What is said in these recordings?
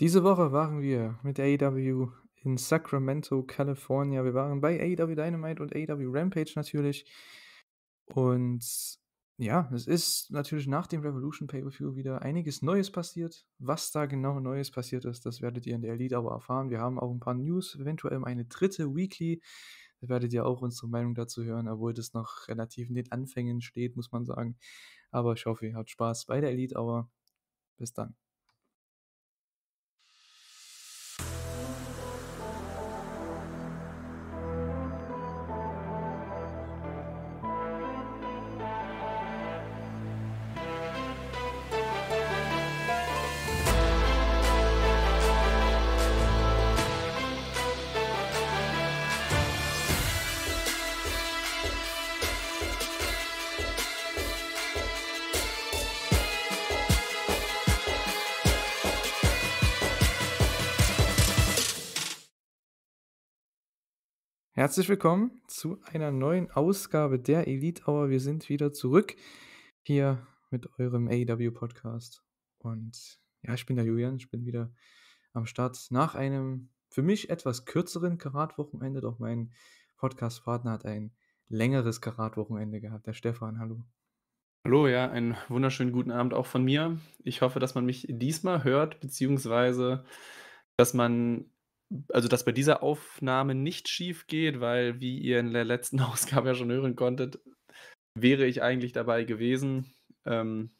Diese Woche waren wir mit AEW in Sacramento, California. Wir waren bei AEW Dynamite und AEW Rampage natürlich. Und ja, es ist natürlich nach dem Revolution Pay-Per-View wieder einiges Neues passiert. Was da genau Neues passiert ist, das werdet ihr in der Elite aber erfahren. Wir haben auch ein paar News, eventuell eine dritte Weekly. Da werdet ihr auch unsere Meinung dazu hören, obwohl das noch relativ in den Anfängen steht, muss man sagen. Aber ich hoffe, ihr habt Spaß bei der Elite, Hour. bis dann. Herzlich willkommen zu einer neuen Ausgabe der Elite Hour. Wir sind wieder zurück hier mit eurem AEW Podcast. Und ja, ich bin der Julian, ich bin wieder am Start nach einem für mich etwas kürzeren Karatwochenende, doch mein Podcastpartner hat ein längeres Karatwochenende gehabt. Der Stefan, hallo. Hallo, ja, einen wunderschönen guten Abend auch von mir. Ich hoffe, dass man mich diesmal hört, beziehungsweise dass man also dass bei dieser Aufnahme nicht schief geht, weil, wie ihr in der letzten Ausgabe ja schon hören konntet, wäre ich eigentlich dabei gewesen. Ähm,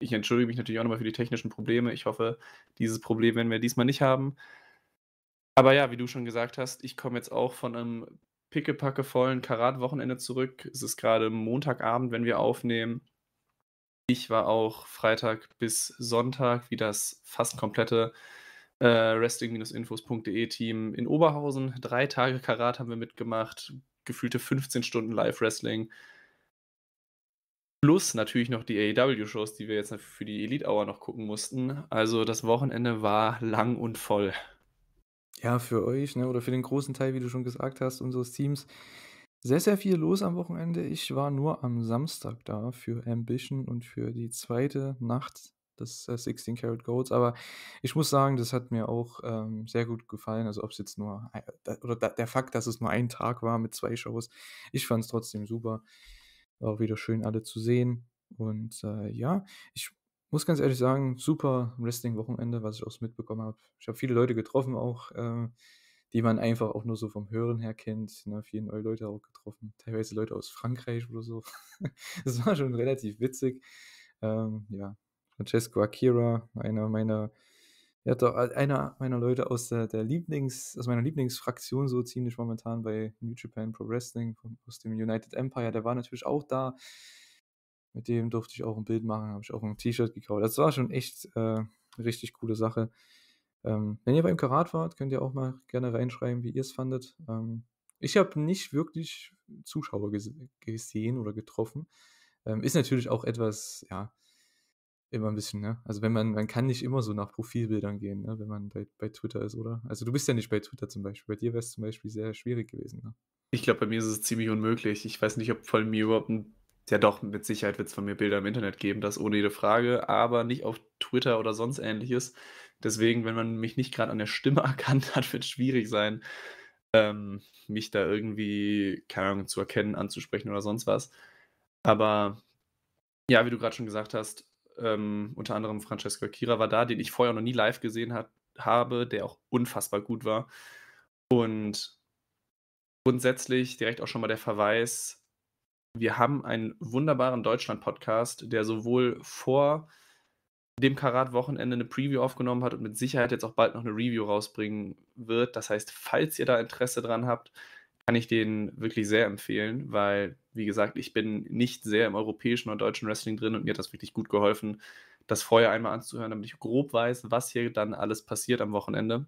ich entschuldige mich natürlich auch nochmal für die technischen Probleme. Ich hoffe, dieses Problem werden wir diesmal nicht haben. Aber ja, wie du schon gesagt hast, ich komme jetzt auch von einem pickepackevollen Karat-Wochenende zurück. Es ist gerade Montagabend, wenn wir aufnehmen. Ich war auch Freitag bis Sonntag, wie das fast komplette äh, wrestling-infos.de Team in Oberhausen. Drei Tage Karat haben wir mitgemacht. Gefühlte 15 Stunden Live-Wrestling. Plus natürlich noch die AEW-Shows, die wir jetzt für die Elite Hour noch gucken mussten. Also das Wochenende war lang und voll. Ja, für euch, ne, oder für den großen Teil, wie du schon gesagt hast, unseres Teams. Sehr, sehr viel los am Wochenende. Ich war nur am Samstag da für Ambition und für die zweite Nacht das äh, 16 Karat Golds. Aber ich muss sagen, das hat mir auch ähm, sehr gut gefallen. Also ob es jetzt nur, oder der Fakt, dass es nur ein Tag war mit zwei Shows, ich fand es trotzdem super. War auch wieder schön, alle zu sehen. Und äh, ja, ich muss ganz ehrlich sagen, super Wrestling-Wochenende, was ich auch mitbekommen habe. Ich habe viele Leute getroffen auch. Äh, die man einfach auch nur so vom Hören her kennt. Ne? Viele neue Leute auch getroffen, teilweise Leute aus Frankreich oder so. das war schon relativ witzig. Ähm, ja, Francesco Akira, einer meiner, ja, äh, einer meiner Leute aus der, der Lieblings, aus meiner Lieblingsfraktion so ziemlich momentan bei New Japan Pro Wrestling aus dem United Empire, der war natürlich auch da. Mit dem durfte ich auch ein Bild machen, habe ich auch ein T-Shirt gekauft. Das war schon echt äh, eine richtig coole Sache. Ähm, wenn ihr beim Karat wart, könnt ihr auch mal gerne reinschreiben, wie ihr es fandet. Ähm, ich habe nicht wirklich Zuschauer ges gesehen oder getroffen. Ähm, ist natürlich auch etwas, ja, immer ein bisschen, ne? Also wenn man, man kann nicht immer so nach Profilbildern gehen, ne? wenn man bei, bei Twitter ist, oder? Also du bist ja nicht bei Twitter zum Beispiel. Bei dir wäre es zum Beispiel sehr schwierig gewesen, ne? Ich glaube, bei mir ist es ziemlich unmöglich. Ich weiß nicht, ob von mir überhaupt ein. Ja doch, mit Sicherheit wird es von mir Bilder im Internet geben, das ohne jede Frage, aber nicht auf Twitter oder sonst ähnliches. Deswegen, wenn man mich nicht gerade an der Stimme erkannt hat, wird es schwierig sein, ähm, mich da irgendwie, keine Ahnung, zu erkennen, anzusprechen oder sonst was. Aber ja, wie du gerade schon gesagt hast, ähm, unter anderem Francesco Kira war da, den ich vorher noch nie live gesehen hat, habe, der auch unfassbar gut war. Und grundsätzlich direkt auch schon mal der Verweis, wir haben einen wunderbaren Deutschland-Podcast, der sowohl vor dem Karat-Wochenende eine Preview aufgenommen hat und mit Sicherheit jetzt auch bald noch eine Review rausbringen wird. Das heißt, falls ihr da Interesse dran habt, kann ich den wirklich sehr empfehlen, weil, wie gesagt, ich bin nicht sehr im europäischen oder deutschen Wrestling drin und mir hat das wirklich gut geholfen, das vorher einmal anzuhören, damit ich grob weiß, was hier dann alles passiert am Wochenende.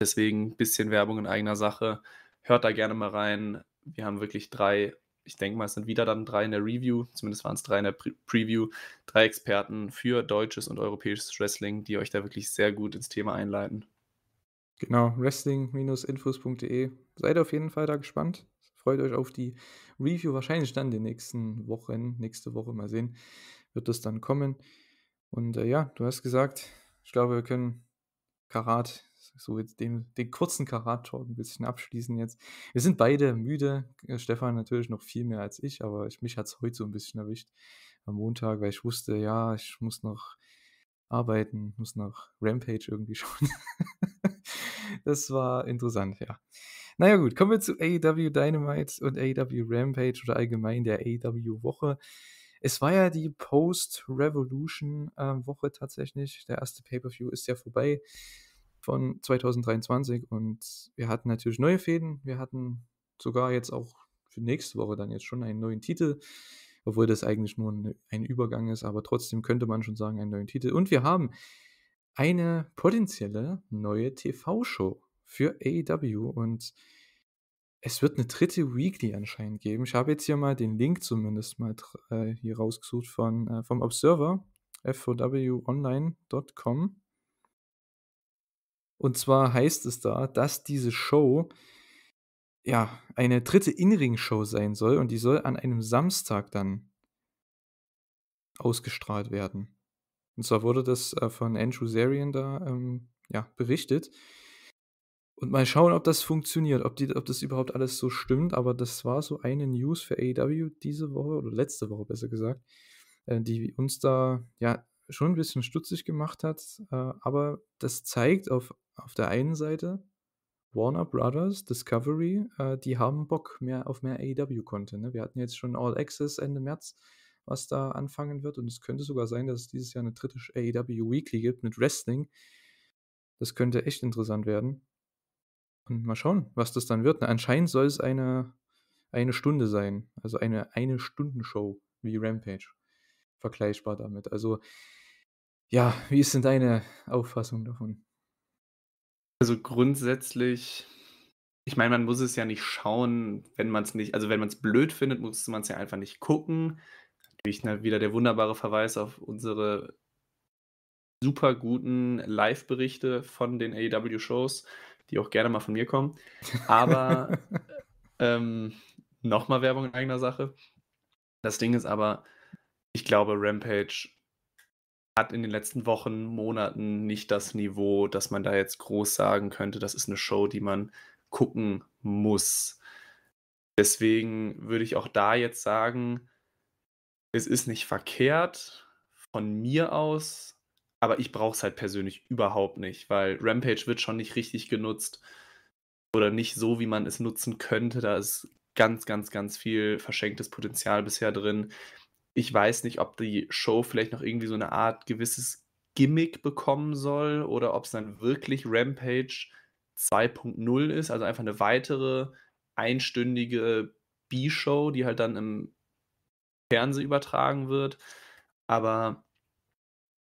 Deswegen ein bisschen Werbung in eigener Sache. Hört da gerne mal rein. Wir haben wirklich drei, ich denke mal, es sind wieder dann drei in der Review, zumindest waren es drei in der Pre Preview, drei Experten für deutsches und europäisches Wrestling, die euch da wirklich sehr gut ins Thema einleiten. Genau, wrestling-infos.de. Seid auf jeden Fall da gespannt. Freut euch auf die Review. Wahrscheinlich dann in den nächsten Wochen, nächste Woche mal sehen, wird das dann kommen. Und äh, ja, du hast gesagt, ich glaube, wir können Karat, so jetzt den, den kurzen Karat-Talk ein bisschen abschließen jetzt. Wir sind beide müde. Äh, Stefan natürlich noch viel mehr als ich, aber ich, mich hat es heute so ein bisschen erwischt am Montag, weil ich wusste, ja, ich muss noch arbeiten, muss noch Rampage irgendwie schauen. Das war interessant, ja. Naja gut, kommen wir zu AEW Dynamite und AEW Rampage oder allgemein der AEW Woche. Es war ja die Post-Revolution-Woche ähm, äh, tatsächlich. Der erste Pay-per-View ist ja vorbei von 2023 und wir hatten natürlich neue Fäden. Wir hatten sogar jetzt auch für nächste Woche dann jetzt schon einen neuen Titel, obwohl das eigentlich nur ein Übergang ist, aber trotzdem könnte man schon sagen, einen neuen Titel. Und wir haben eine potenzielle neue TV-Show für AEW und es wird eine dritte Weekly anscheinend geben. Ich habe jetzt hier mal den Link zumindest mal äh, hier rausgesucht von, äh, vom Observer, fowonline.com. Und zwar heißt es da, dass diese Show ja eine dritte in show sein soll und die soll an einem Samstag dann ausgestrahlt werden. Und zwar wurde das äh, von Andrew Zarian da ähm, ja, berichtet. Und mal schauen, ob das funktioniert, ob, die, ob das überhaupt alles so stimmt. Aber das war so eine News für AEW diese Woche oder letzte Woche besser gesagt, äh, die uns da ja schon ein bisschen stutzig gemacht hat. Äh, aber das zeigt auf, auf der einen Seite, Warner Brothers, Discovery, äh, die haben Bock mehr auf mehr AEW-Content. Ne? Wir hatten jetzt schon All Access Ende März was da anfangen wird. Und es könnte sogar sein, dass es dieses Jahr eine dritte äh, AEW Weekly gibt mit Wrestling. Das könnte echt interessant werden. Und mal schauen, was das dann wird. Na, anscheinend soll es eine, eine Stunde sein. Also eine eine stunden wie Rampage. Vergleichbar damit. Also, ja, wie ist denn deine Auffassung davon? Also grundsätzlich ich meine, man muss es ja nicht schauen, wenn man es nicht, also wenn man es blöd findet, muss man es ja einfach nicht gucken. Halt wieder der wunderbare Verweis auf unsere super guten Live-Berichte von den AEW-Shows, die auch gerne mal von mir kommen. Aber ähm, nochmal Werbung in eigener Sache. Das Ding ist aber, ich glaube, Rampage hat in den letzten Wochen, Monaten nicht das Niveau, dass man da jetzt groß sagen könnte, das ist eine Show, die man gucken muss. Deswegen würde ich auch da jetzt sagen, es ist nicht verkehrt von mir aus, aber ich brauche es halt persönlich überhaupt nicht, weil Rampage wird schon nicht richtig genutzt oder nicht so, wie man es nutzen könnte. Da ist ganz, ganz, ganz viel verschenktes Potenzial bisher drin. Ich weiß nicht, ob die Show vielleicht noch irgendwie so eine Art gewisses Gimmick bekommen soll oder ob es dann wirklich Rampage 2.0 ist, also einfach eine weitere einstündige B-Show, die halt dann im Fernseh übertragen wird. Aber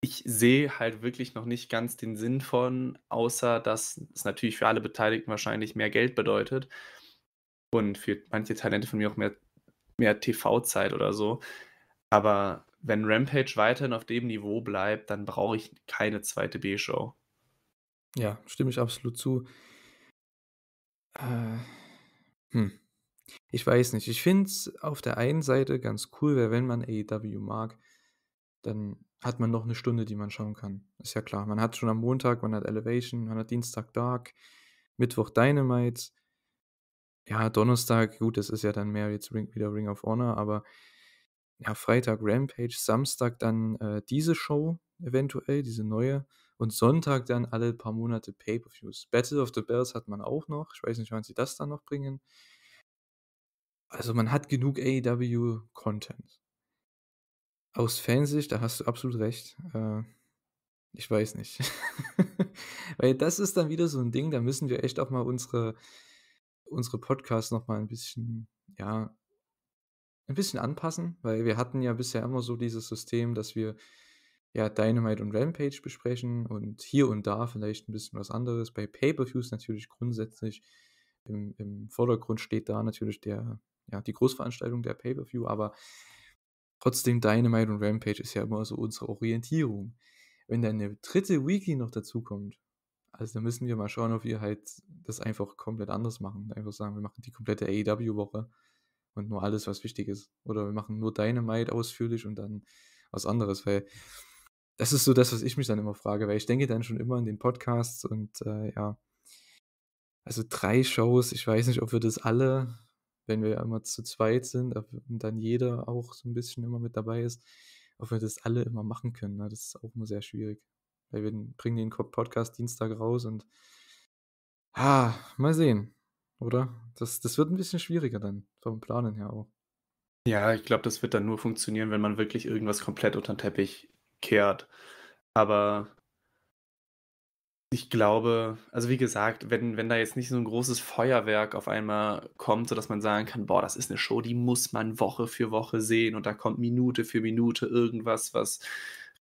ich sehe halt wirklich noch nicht ganz den Sinn von, außer dass es natürlich für alle Beteiligten wahrscheinlich mehr Geld bedeutet und für manche Talente von mir auch mehr, mehr TV-Zeit oder so. Aber wenn Rampage weiterhin auf dem Niveau bleibt, dann brauche ich keine zweite B-Show. Ja, stimme ich absolut zu. Äh, hm ich weiß nicht. Ich finde es auf der einen Seite ganz cool, weil wenn man AEW mag, dann hat man noch eine Stunde, die man schauen kann. Ist ja klar. Man hat schon am Montag, man hat Elevation, man hat Dienstag Dark, Mittwoch Dynamite. Ja, Donnerstag, gut, das ist ja dann mehr jetzt wieder Ring of Honor, aber ja, Freitag Rampage, Samstag dann äh, diese Show eventuell, diese neue. Und Sonntag dann alle paar Monate Pay-Per-Views. Battle of the Bells hat man auch noch. Ich weiß nicht, wann sie das dann noch bringen. Also man hat genug AEW-Content. Aus Fansicht, da hast du absolut recht. Äh, ich weiß nicht. Weil das ist dann wieder so ein Ding, da müssen wir echt auch mal unsere, unsere Podcasts nochmal ein bisschen, ja, ein bisschen anpassen, weil wir hatten ja bisher immer so dieses System, dass wir ja Dynamite und Rampage besprechen und hier und da vielleicht ein bisschen was anderes. Bei Pay-Per-Views natürlich grundsätzlich im, im Vordergrund steht da natürlich der ja, die Großveranstaltung der Pay-Per-View, aber trotzdem Dynamite und Rampage ist ja immer so unsere Orientierung. Wenn dann eine dritte Weekly noch dazukommt, also dann müssen wir mal schauen, ob wir halt das einfach komplett anders machen. Einfach sagen, wir machen die komplette AEW-Woche und nur alles, was wichtig ist. Oder wir machen nur Dynamite ausführlich und dann was anderes, weil das ist so das, was ich mich dann immer frage, weil ich denke dann schon immer an den Podcasts und äh, ja, also drei Shows, ich weiß nicht, ob wir das alle wenn wir immer zu zweit sind und dann jeder auch so ein bisschen immer mit dabei ist, ob wir das alle immer machen können. Ne? Das ist auch immer sehr schwierig. Weil wir bringen den Podcast Dienstag raus und ah, mal sehen, oder? Das, das wird ein bisschen schwieriger dann, vom Planen her auch. Ja, ich glaube, das wird dann nur funktionieren, wenn man wirklich irgendwas komplett unter den Teppich kehrt. Aber ich glaube, also wie gesagt, wenn, wenn da jetzt nicht so ein großes Feuerwerk auf einmal kommt, sodass man sagen kann, boah, das ist eine Show, die muss man Woche für Woche sehen und da kommt Minute für Minute irgendwas, was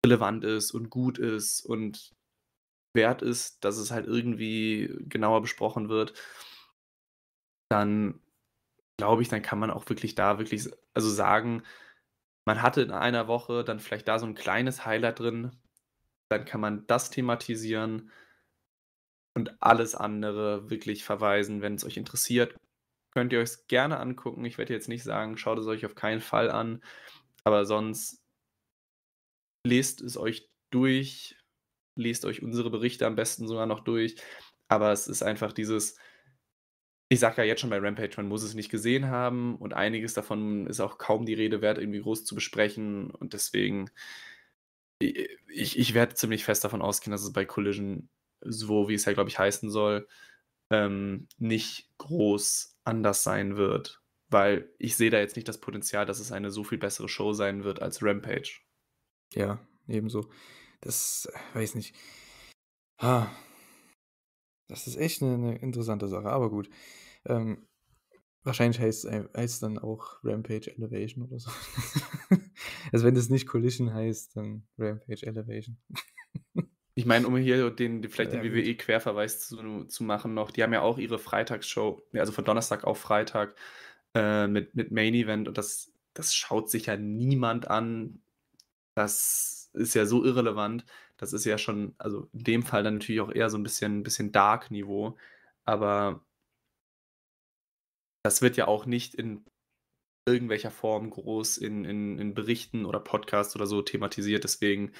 relevant ist und gut ist und wert ist, dass es halt irgendwie genauer besprochen wird, dann glaube ich, dann kann man auch wirklich da wirklich, also sagen, man hatte in einer Woche dann vielleicht da so ein kleines Highlight drin, dann kann man das thematisieren und alles andere wirklich verweisen. Wenn es euch interessiert, könnt ihr euch gerne angucken. Ich werde jetzt nicht sagen, schaut es euch auf keinen Fall an, aber sonst lest es euch durch, lest euch unsere Berichte am besten sogar noch durch. Aber es ist einfach dieses, ich sage ja jetzt schon bei Rampage, man muss es nicht gesehen haben und einiges davon ist auch kaum die Rede wert, irgendwie groß zu besprechen und deswegen, ich, ich werde ziemlich fest davon ausgehen, dass es bei Collision so wie es ja, glaube ich, heißen soll, ähm, nicht groß anders sein wird. Weil ich sehe da jetzt nicht das Potenzial, dass es eine so viel bessere Show sein wird als Rampage. Ja, ebenso. Das äh, weiß nicht. Ha. Das ist echt eine, eine interessante Sache, aber gut. Ähm, wahrscheinlich heißt äh, es dann auch Rampage Elevation oder so. also wenn das nicht Collision heißt, dann Rampage Elevation. Ich meine, um hier den, vielleicht den WWE-Querverweis zu, zu, machen noch, die haben ja auch ihre Freitagsshow, also von Donnerstag auf Freitag äh, mit, mit Main Event und das, das schaut sich ja niemand an. Das ist ja so irrelevant. Das ist ja schon, also in dem Fall dann natürlich auch eher so ein bisschen, bisschen Dark-Niveau. Aber das wird ja auch nicht in irgendwelcher Form groß in, in, in Berichten oder Podcasts oder so thematisiert. Deswegen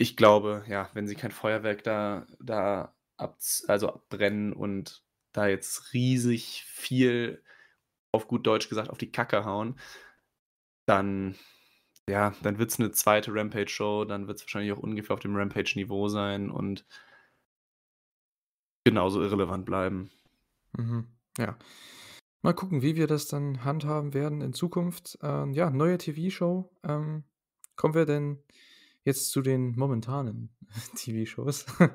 ich glaube, ja, wenn sie kein Feuerwerk da, da ab, also abbrennen und da jetzt riesig viel, auf gut Deutsch gesagt, auf die Kacke hauen, dann, ja, dann wird es eine zweite Rampage-Show, dann wird es wahrscheinlich auch ungefähr auf dem Rampage-Niveau sein und genauso irrelevant bleiben. Mhm, ja. Mal gucken, wie wir das dann handhaben werden in Zukunft. Ähm, ja, neue TV-Show. Ähm, kommen wir denn Jetzt zu den momentanen TV-Shows.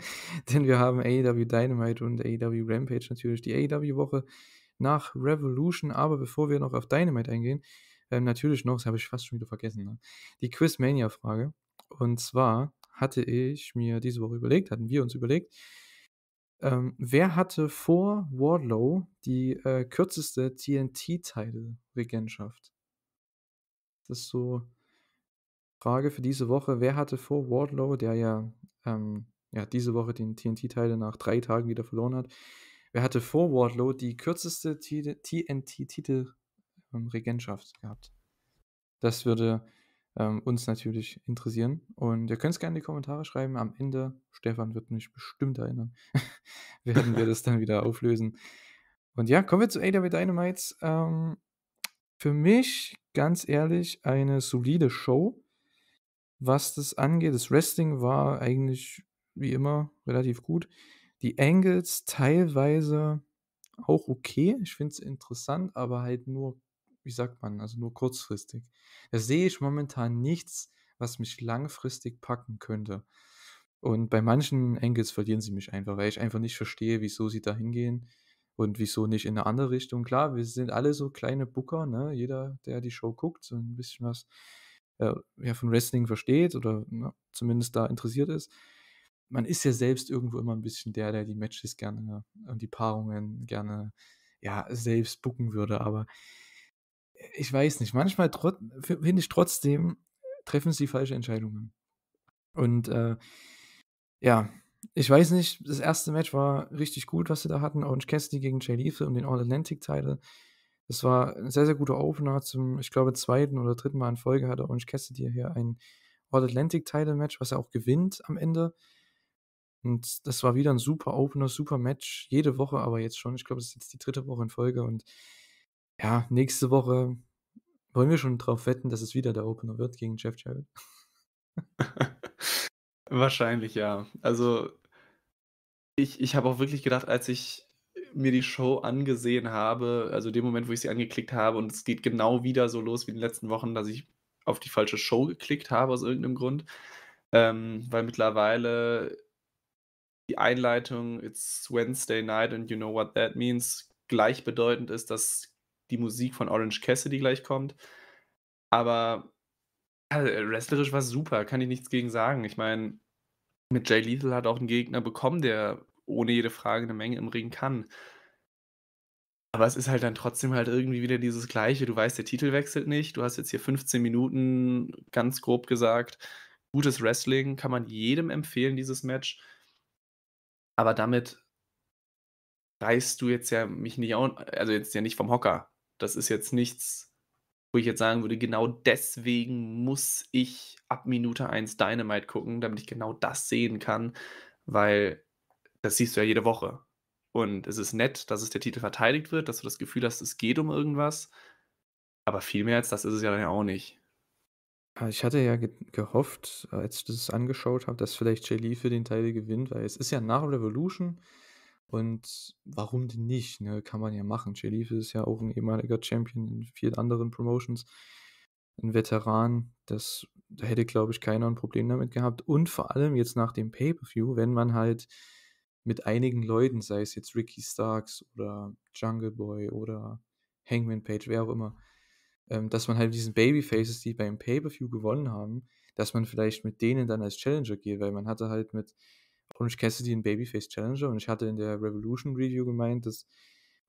Denn wir haben AEW Dynamite und AEW Rampage natürlich die AEW-Woche nach Revolution. Aber bevor wir noch auf Dynamite eingehen, ähm, natürlich noch, das habe ich fast schon wieder vergessen, ne? die Quizmania-Frage. Und zwar hatte ich mir diese Woche überlegt, hatten wir uns überlegt, ähm, wer hatte vor Wardlow die äh, kürzeste TNT-Title-Regentschaft? Das ist so Frage für diese Woche: Wer hatte vor Wardlow, der ja, ähm, ja diese Woche den TNT-Teil nach drei Tagen wieder verloren hat, wer hatte vor Wardlow die kürzeste TNT-Titel-Regentschaft ähm, gehabt? Das würde ähm, uns natürlich interessieren. Und ihr könnt es gerne in die Kommentare schreiben. Am Ende, Stefan wird mich bestimmt erinnern, werden wir das dann wieder auflösen. Und ja, kommen wir zu AW Dynamites. Ähm, für mich, ganz ehrlich, eine solide Show was das angeht. Das Wrestling war eigentlich wie immer relativ gut. Die Angles teilweise auch okay. Ich finde es interessant, aber halt nur, wie sagt man, also nur kurzfristig. Da sehe ich momentan nichts, was mich langfristig packen könnte. Und bei manchen Angles verlieren sie mich einfach, weil ich einfach nicht verstehe, wieso sie da hingehen und wieso nicht in eine andere Richtung. Klar, wir sind alle so kleine Booker, ne? Jeder, der die Show guckt, so ein bisschen was äh, ja, von Wrestling versteht oder na, ne, zumindest da interessiert ist, man ist ja selbst irgendwo immer ein bisschen der, der die Matches gerne äh, und die Paarungen gerne ja, selbst bucken würde. Aber ich weiß nicht, manchmal finde ich trotzdem, treffen sie falsche Entscheidungen. Und äh, ja, ich weiß nicht, das erste Match war richtig gut, was sie da hatten. Orange Cassidy gegen Jay Lethal um den All-Atlantic-Title. Das war ein sehr, sehr guter Opener. zum, ich glaube, zweiten oder dritten Mal in Folge hat Orange Cassidy hier ein All-Atlantic-Title-Match, was er auch gewinnt am Ende. Und das war wieder ein super Opener, super Match. Jede Woche, aber jetzt schon. Ich glaube, es ist jetzt die dritte Woche in Folge. Und ja, nächste Woche wollen wir schon drauf wetten, dass es wieder der Opener wird gegen Jeff Jarrett. Wahrscheinlich, ja. Also, ich, ich habe auch wirklich gedacht, als ich mir die Show angesehen habe, also dem Moment, wo ich sie angeklickt habe, und es geht genau wieder so los wie in den letzten Wochen, dass ich auf die falsche Show geklickt habe aus irgendeinem Grund. Ähm, weil mittlerweile die Einleitung It's Wednesday Night and You Know What That Means gleichbedeutend ist, dass die Musik von Orange Cassidy gleich kommt. Aber also, wrestlerisch war super, kann ich nichts gegen sagen. Ich meine, mit Jay Lethal hat auch einen Gegner bekommen, der ohne jede Frage eine Menge im Ring kann. Aber es ist halt dann trotzdem halt irgendwie wieder dieses Gleiche. Du weißt, der Titel wechselt nicht. Du hast jetzt hier 15 Minuten, ganz grob gesagt. Gutes Wrestling kann man jedem empfehlen, dieses Match. Aber damit reißt du jetzt ja mich nicht, auch, also jetzt ja nicht vom Hocker. Das ist jetzt nichts, wo ich jetzt sagen würde, genau deswegen muss ich ab Minute 1 Dynamite gucken, damit ich genau das sehen kann, weil das siehst du ja jede Woche. Und es ist nett, dass es der Titel verteidigt wird, dass du das Gefühl hast, es geht um irgendwas. Aber viel mehr als das ist es ja dann ja auch nicht. Ah, ich hatte ja ge gehofft, äh, als ich das angeschaut habe, dass vielleicht Shelly für den Teil gewinnt, weil es ist ja nach Revolution und warum denn nicht? Ne? Kann man ja machen. Shelly ist ja auch ein ehemaliger Champion in vielen anderen Promotions, ein Veteran. Das, da hätte, glaube ich, keiner ein Problem damit gehabt. Und vor allem jetzt nach dem Pay-Per-View, wenn man halt mit einigen Leuten, sei es jetzt Ricky Starks oder Jungle Boy oder Hangman Page, wer auch immer, ähm, dass man halt diesen Babyfaces, die beim Pay-Per-View gewonnen haben, dass man vielleicht mit denen dann als Challenger geht, weil man hatte halt mit Orange Cassidy einen Babyface Challenger und ich hatte in der Revolution Review gemeint, dass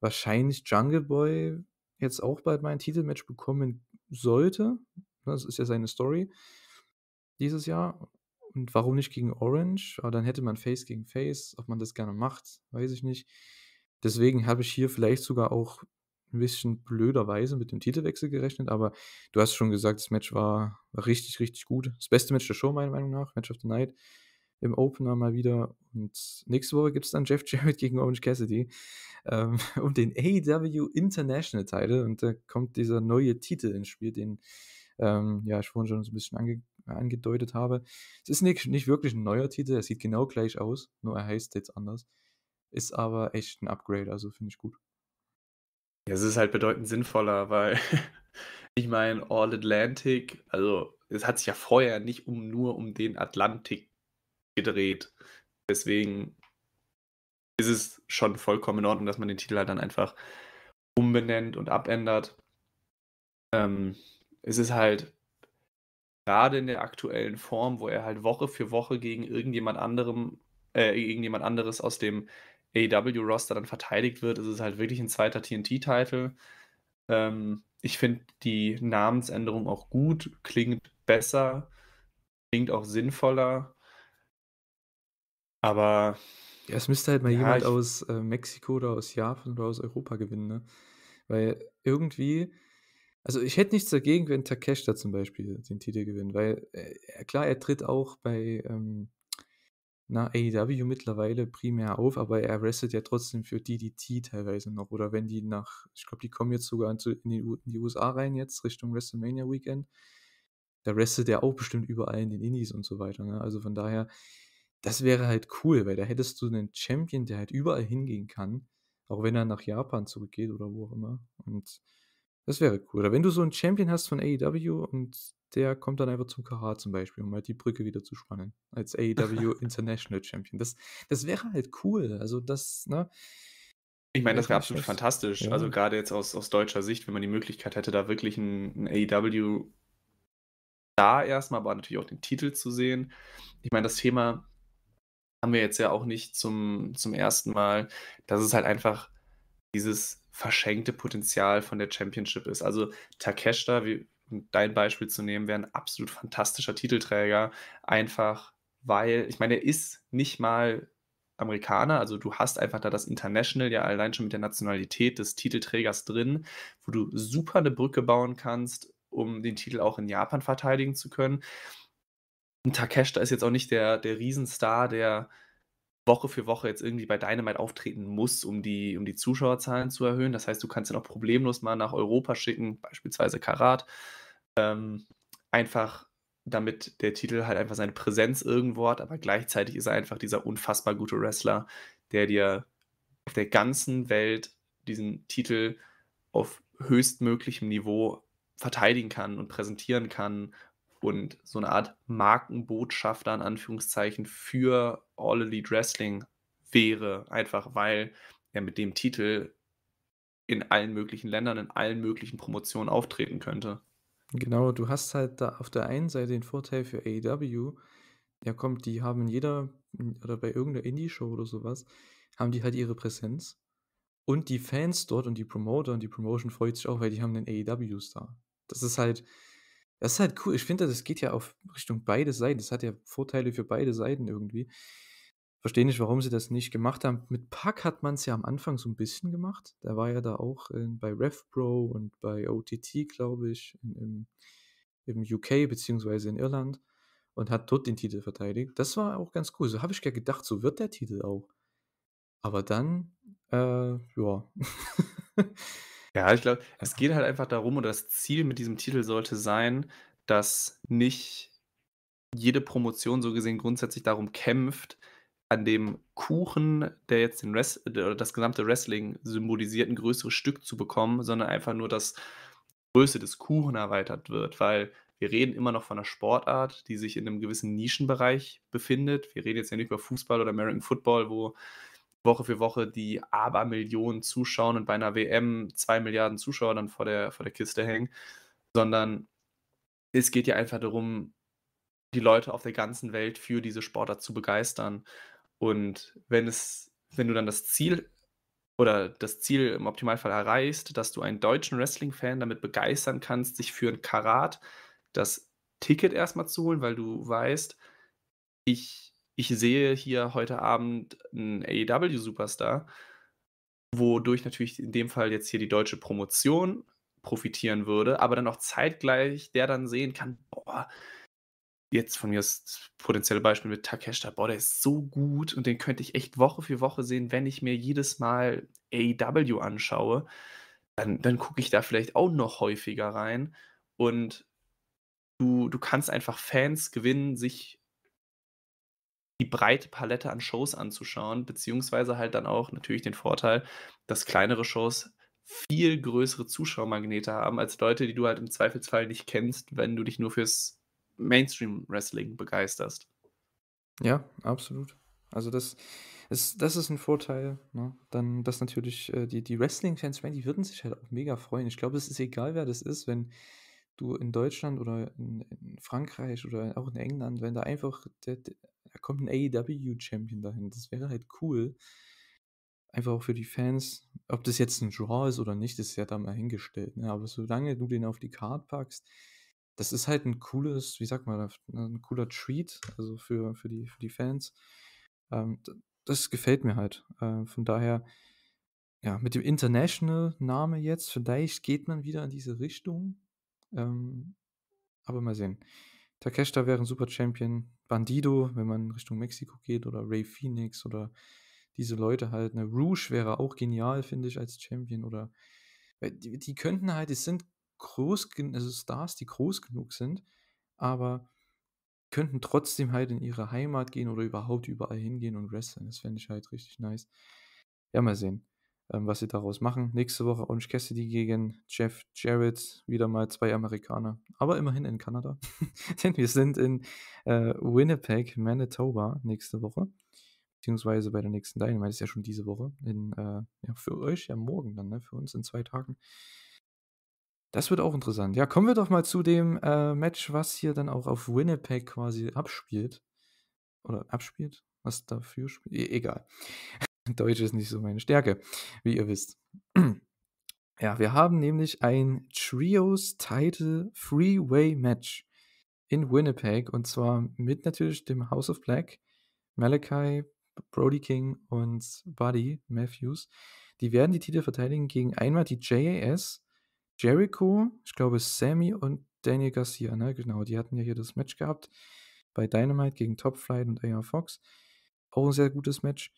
wahrscheinlich Jungle Boy jetzt auch bald mein Titelmatch bekommen sollte. Das ist ja seine Story dieses Jahr. Und warum nicht gegen Orange? Aber dann hätte man Face gegen Face. Ob man das gerne macht, weiß ich nicht. Deswegen habe ich hier vielleicht sogar auch ein bisschen blöderweise mit dem Titelwechsel gerechnet, aber du hast schon gesagt, das Match war, richtig, richtig gut. Das beste Match der Show, meiner Meinung nach. Match of the Night im Opener mal wieder. Und nächste Woche gibt es dann Jeff Jarrett gegen Orange Cassidy ähm, um den AEW International Title. Und da kommt dieser neue Titel ins Spiel, den ähm, ja, ich vorhin schon so ein bisschen ange äh, angedeutet habe. Es ist nicht, nicht wirklich ein neuer Titel, er sieht genau gleich aus, nur er heißt jetzt anders. Ist aber echt ein Upgrade, also finde ich gut. Ja, es ist halt bedeutend sinnvoller, weil ich meine, All Atlantic, also es hat sich ja vorher nicht um, nur um den Atlantik gedreht. Deswegen ist es schon vollkommen in Ordnung, dass man den Titel halt dann einfach umbenennt und abändert. Ähm, es ist halt gerade in der aktuellen Form, wo er halt Woche für Woche gegen irgendjemand anderem, äh, irgendjemand anderes aus dem aw e roster dann verteidigt wird, ist es halt wirklich ein zweiter tnt title Ähm, ich finde die Namensänderung auch gut, klingt besser, klingt auch sinnvoller. Aber. Ja, es müsste halt mal ja, jemand aus äh, Mexiko oder aus Japan oder aus Europa gewinnen, ne? Weil irgendwie also ich hätte nichts dagegen, wenn Takesh da zum Beispiel den Titel gewinnt, weil äh, klar, er tritt auch bei ähm, na, AEW mittlerweile primär auf, aber er wrestelt ja trotzdem für DDT teilweise noch. Oder wenn die nach, ich glaube, die kommen jetzt sogar in die, in die, USA rein jetzt, Richtung WrestleMania Weekend. Da wrestelt er auch bestimmt überall in den Indies und so weiter. Ne? Also von daher, das wäre halt cool, weil da hättest du einen Champion, der halt überall hingehen kann, auch wenn er nach Japan zurückgeht oder wo auch immer. Und das wäre cool. Oder wenn du so einen Champion hast von AEW und der kommt dann einfach zum KH zum Beispiel, um halt die Brücke wieder zu spannen. Als AEW International Champion. Das, das wäre halt cool. Also das, ne? Ich meine, das wäre halt absolut das. fantastisch. Ja. Also gerade jetzt aus, aus deutscher Sicht, wenn man die Möglichkeit hätte, da wirklich einen, einen AEW da erstmal, aber natürlich auch den Titel zu sehen. Ich meine, das Thema haben wir jetzt ja auch nicht zum, zum ersten Mal. Das ist halt einfach dieses verschenkte Potenzial von der Championship ist. Also Takeshita, wie um dein Beispiel zu nehmen, wäre ein absolut fantastischer Titelträger, einfach weil, ich meine, er ist nicht mal Amerikaner, also du hast einfach da das International ja allein schon mit der Nationalität des Titelträgers drin, wo du super eine Brücke bauen kannst, um den Titel auch in Japan verteidigen zu können. Und Takeshita ist jetzt auch nicht der, der Riesenstar, der Woche für Woche jetzt irgendwie bei Dynamite auftreten muss, um die, um die Zuschauerzahlen zu erhöhen. Das heißt, du kannst ihn auch problemlos mal nach Europa schicken, beispielsweise Karat. Ähm, einfach damit der Titel halt einfach seine Präsenz irgendwo hat, aber gleichzeitig ist er einfach dieser unfassbar gute Wrestler, der dir auf der ganzen Welt diesen Titel auf höchstmöglichem Niveau verteidigen kann und präsentieren kann und so eine Art Markenbotschafter in Anführungszeichen für All Elite Wrestling wäre, einfach weil er mit dem Titel in allen möglichen Ländern, in allen möglichen Promotionen auftreten könnte. Genau, du hast halt da auf der einen Seite den Vorteil für AEW, ja kommt, die haben in jeder oder bei irgendeiner Indie-Show oder sowas, haben die halt ihre Präsenz. Und die Fans dort und die Promoter und die Promotion freut sich auch, weil die haben einen AEW-Star. Das ist halt, das ist halt cool. Ich finde, das geht ja auf Richtung beide Seiten. Das hat ja Vorteile für beide Seiten irgendwie. Verstehe nicht, warum sie das nicht gemacht haben. Mit Pack hat man es ja am Anfang so ein bisschen gemacht. Da war ja da auch in, bei RevPro und bei OTT, glaube ich, in, im, im UK beziehungsweise in Irland und hat dort den Titel verteidigt. Das war auch ganz cool. So habe ich ja gedacht, so wird der Titel auch. Aber dann, äh, ja. Ja, ich glaube, es geht halt einfach darum, oder das Ziel mit diesem Titel sollte sein, dass nicht jede Promotion so gesehen grundsätzlich darum kämpft, an dem Kuchen, der jetzt den Rest, äh, oder das gesamte Wrestling symbolisiert, ein größeres Stück zu bekommen, sondern einfach nur, dass die Größe des Kuchen erweitert wird, weil wir reden immer noch von einer Sportart, die sich in einem gewissen Nischenbereich befindet. Wir reden jetzt ja nicht über Fußball oder American Football, wo Woche für Woche die Abermillionen zuschauen und bei einer WM zwei Milliarden Zuschauer dann vor der, vor der Kiste hängen, sondern es geht ja einfach darum, die Leute auf der ganzen Welt für diese Sportart zu begeistern. Und wenn es, wenn du dann das Ziel oder das Ziel im Optimalfall erreichst, dass du einen deutschen Wrestling-Fan damit begeistern kannst, sich für ein Karat das Ticket erstmal zu holen, weil du weißt, ich ich sehe hier heute Abend einen AEW-Superstar, wodurch natürlich in dem Fall jetzt hier die deutsche Promotion profitieren würde, aber dann auch zeitgleich der dann sehen kann, boah, jetzt von mir das potenzielle Beispiel mit Takeshita, boah, der ist so gut und den könnte ich echt Woche für Woche sehen, wenn ich mir jedes Mal AEW anschaue, dann, dann gucke ich da vielleicht auch noch häufiger rein und du, du kannst einfach Fans gewinnen, sich die breite Palette an Shows anzuschauen, beziehungsweise halt dann auch natürlich den Vorteil, dass kleinere Shows viel größere Zuschauermagnete haben als Leute, die du halt im Zweifelsfall nicht kennst, wenn du dich nur fürs Mainstream-Wrestling begeisterst. Ja, absolut. Also das ist, das ist ein Vorteil. Ne? Dann, dass natürlich äh, die, die Wrestling-Fans, die würden sich halt auch mega freuen. Ich glaube, es ist egal, wer das ist, wenn du in Deutschland oder in, in, Frankreich oder auch in England, wenn da einfach, da, da kommt ein AEW-Champion dahin. Das wäre halt cool. Einfach auch für die Fans. Ob das jetzt ein Draw ist oder nicht, ist ja da mal hingestellt. Ne? Aber solange du den auf die Card packst, das ist halt ein cooles, wie sagt man, ein cooler Treat, also für, für, die, für die Fans. Ähm, das gefällt mir halt. Äh, von daher, ja, mit dem International-Name jetzt, vielleicht geht man wieder in diese Richtung. Ähm, aber mal sehen. Takeshita wäre ein super Champion. Bandido, wenn man Richtung Mexiko geht, oder Ray Phoenix oder diese Leute halt. Ne? Rouge wäre auch genial, finde ich, als Champion. Oder die, die, könnten halt, es sind groß, also Stars, die groß genug sind, aber könnten trotzdem halt in ihre Heimat gehen oder überhaupt überall hingehen und wresteln. Das fände ich halt richtig nice. Ja, mal sehen ähm, was sie daraus machen. Nächste Woche Orange Cassidy gegen Jeff Jarrett, wieder mal zwei Amerikaner, aber immerhin in Kanada, denn wir sind in äh, Winnipeg, Manitoba nächste Woche, beziehungsweise bei der nächsten Dynamite ist ja schon diese Woche, in, äh, ja, für euch ja morgen dann, ne? für uns in zwei Tagen. Das wird auch interessant. Ja, kommen wir doch mal zu dem äh, Match, was hier dann auch auf Winnipeg quasi abspielt. Oder abspielt? Was dafür spielt? E egal. Deutsch ist nicht so meine Stärke, wie ihr wisst. Ja, wir haben nämlich ein Trios Title Freeway Match in Winnipeg und zwar mit natürlich dem House of Black, Malachi, Brody King und Buddy Matthews. Die werden die Titel verteidigen gegen einmal die JAS, Jericho, ich glaube Sammy und Daniel Garcia, ne? Genau, die hatten ja hier das Match gehabt bei Dynamite gegen Top Flight und AR Fox. Auch ein sehr gutes Match.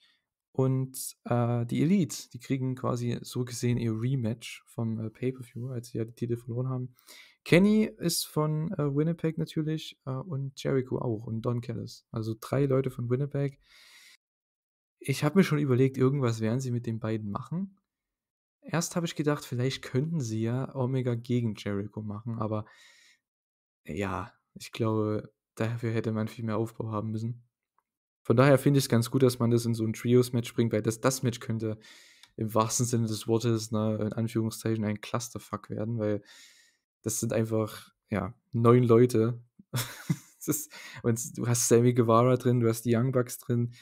Und äh, die Elite, die kriegen quasi so gesehen ihr Rematch vom äh, Pay-Per-View, als sie ja die Titel verloren haben. Kenny ist von äh, Winnipeg natürlich äh, und Jericho auch und Don Callis. Also drei Leute von Winnipeg. Ich habe mir schon überlegt, irgendwas werden sie mit den beiden machen. Erst habe ich gedacht, vielleicht könnten sie ja Omega gegen Jericho machen, aber ja, ich glaube, dafür hätte man viel mehr Aufbau haben müssen. Von daher finde ich es ganz gut, dass man das in so ein Trios-Match bringt, weil das, das Match könnte im wahrsten Sinne des Wortes, ne, in Anführungszeichen, ein Clusterfuck werden, weil das sind einfach, ja, neun Leute. ist, und du hast Sammy Guevara drin, du hast die Young Bucks drin,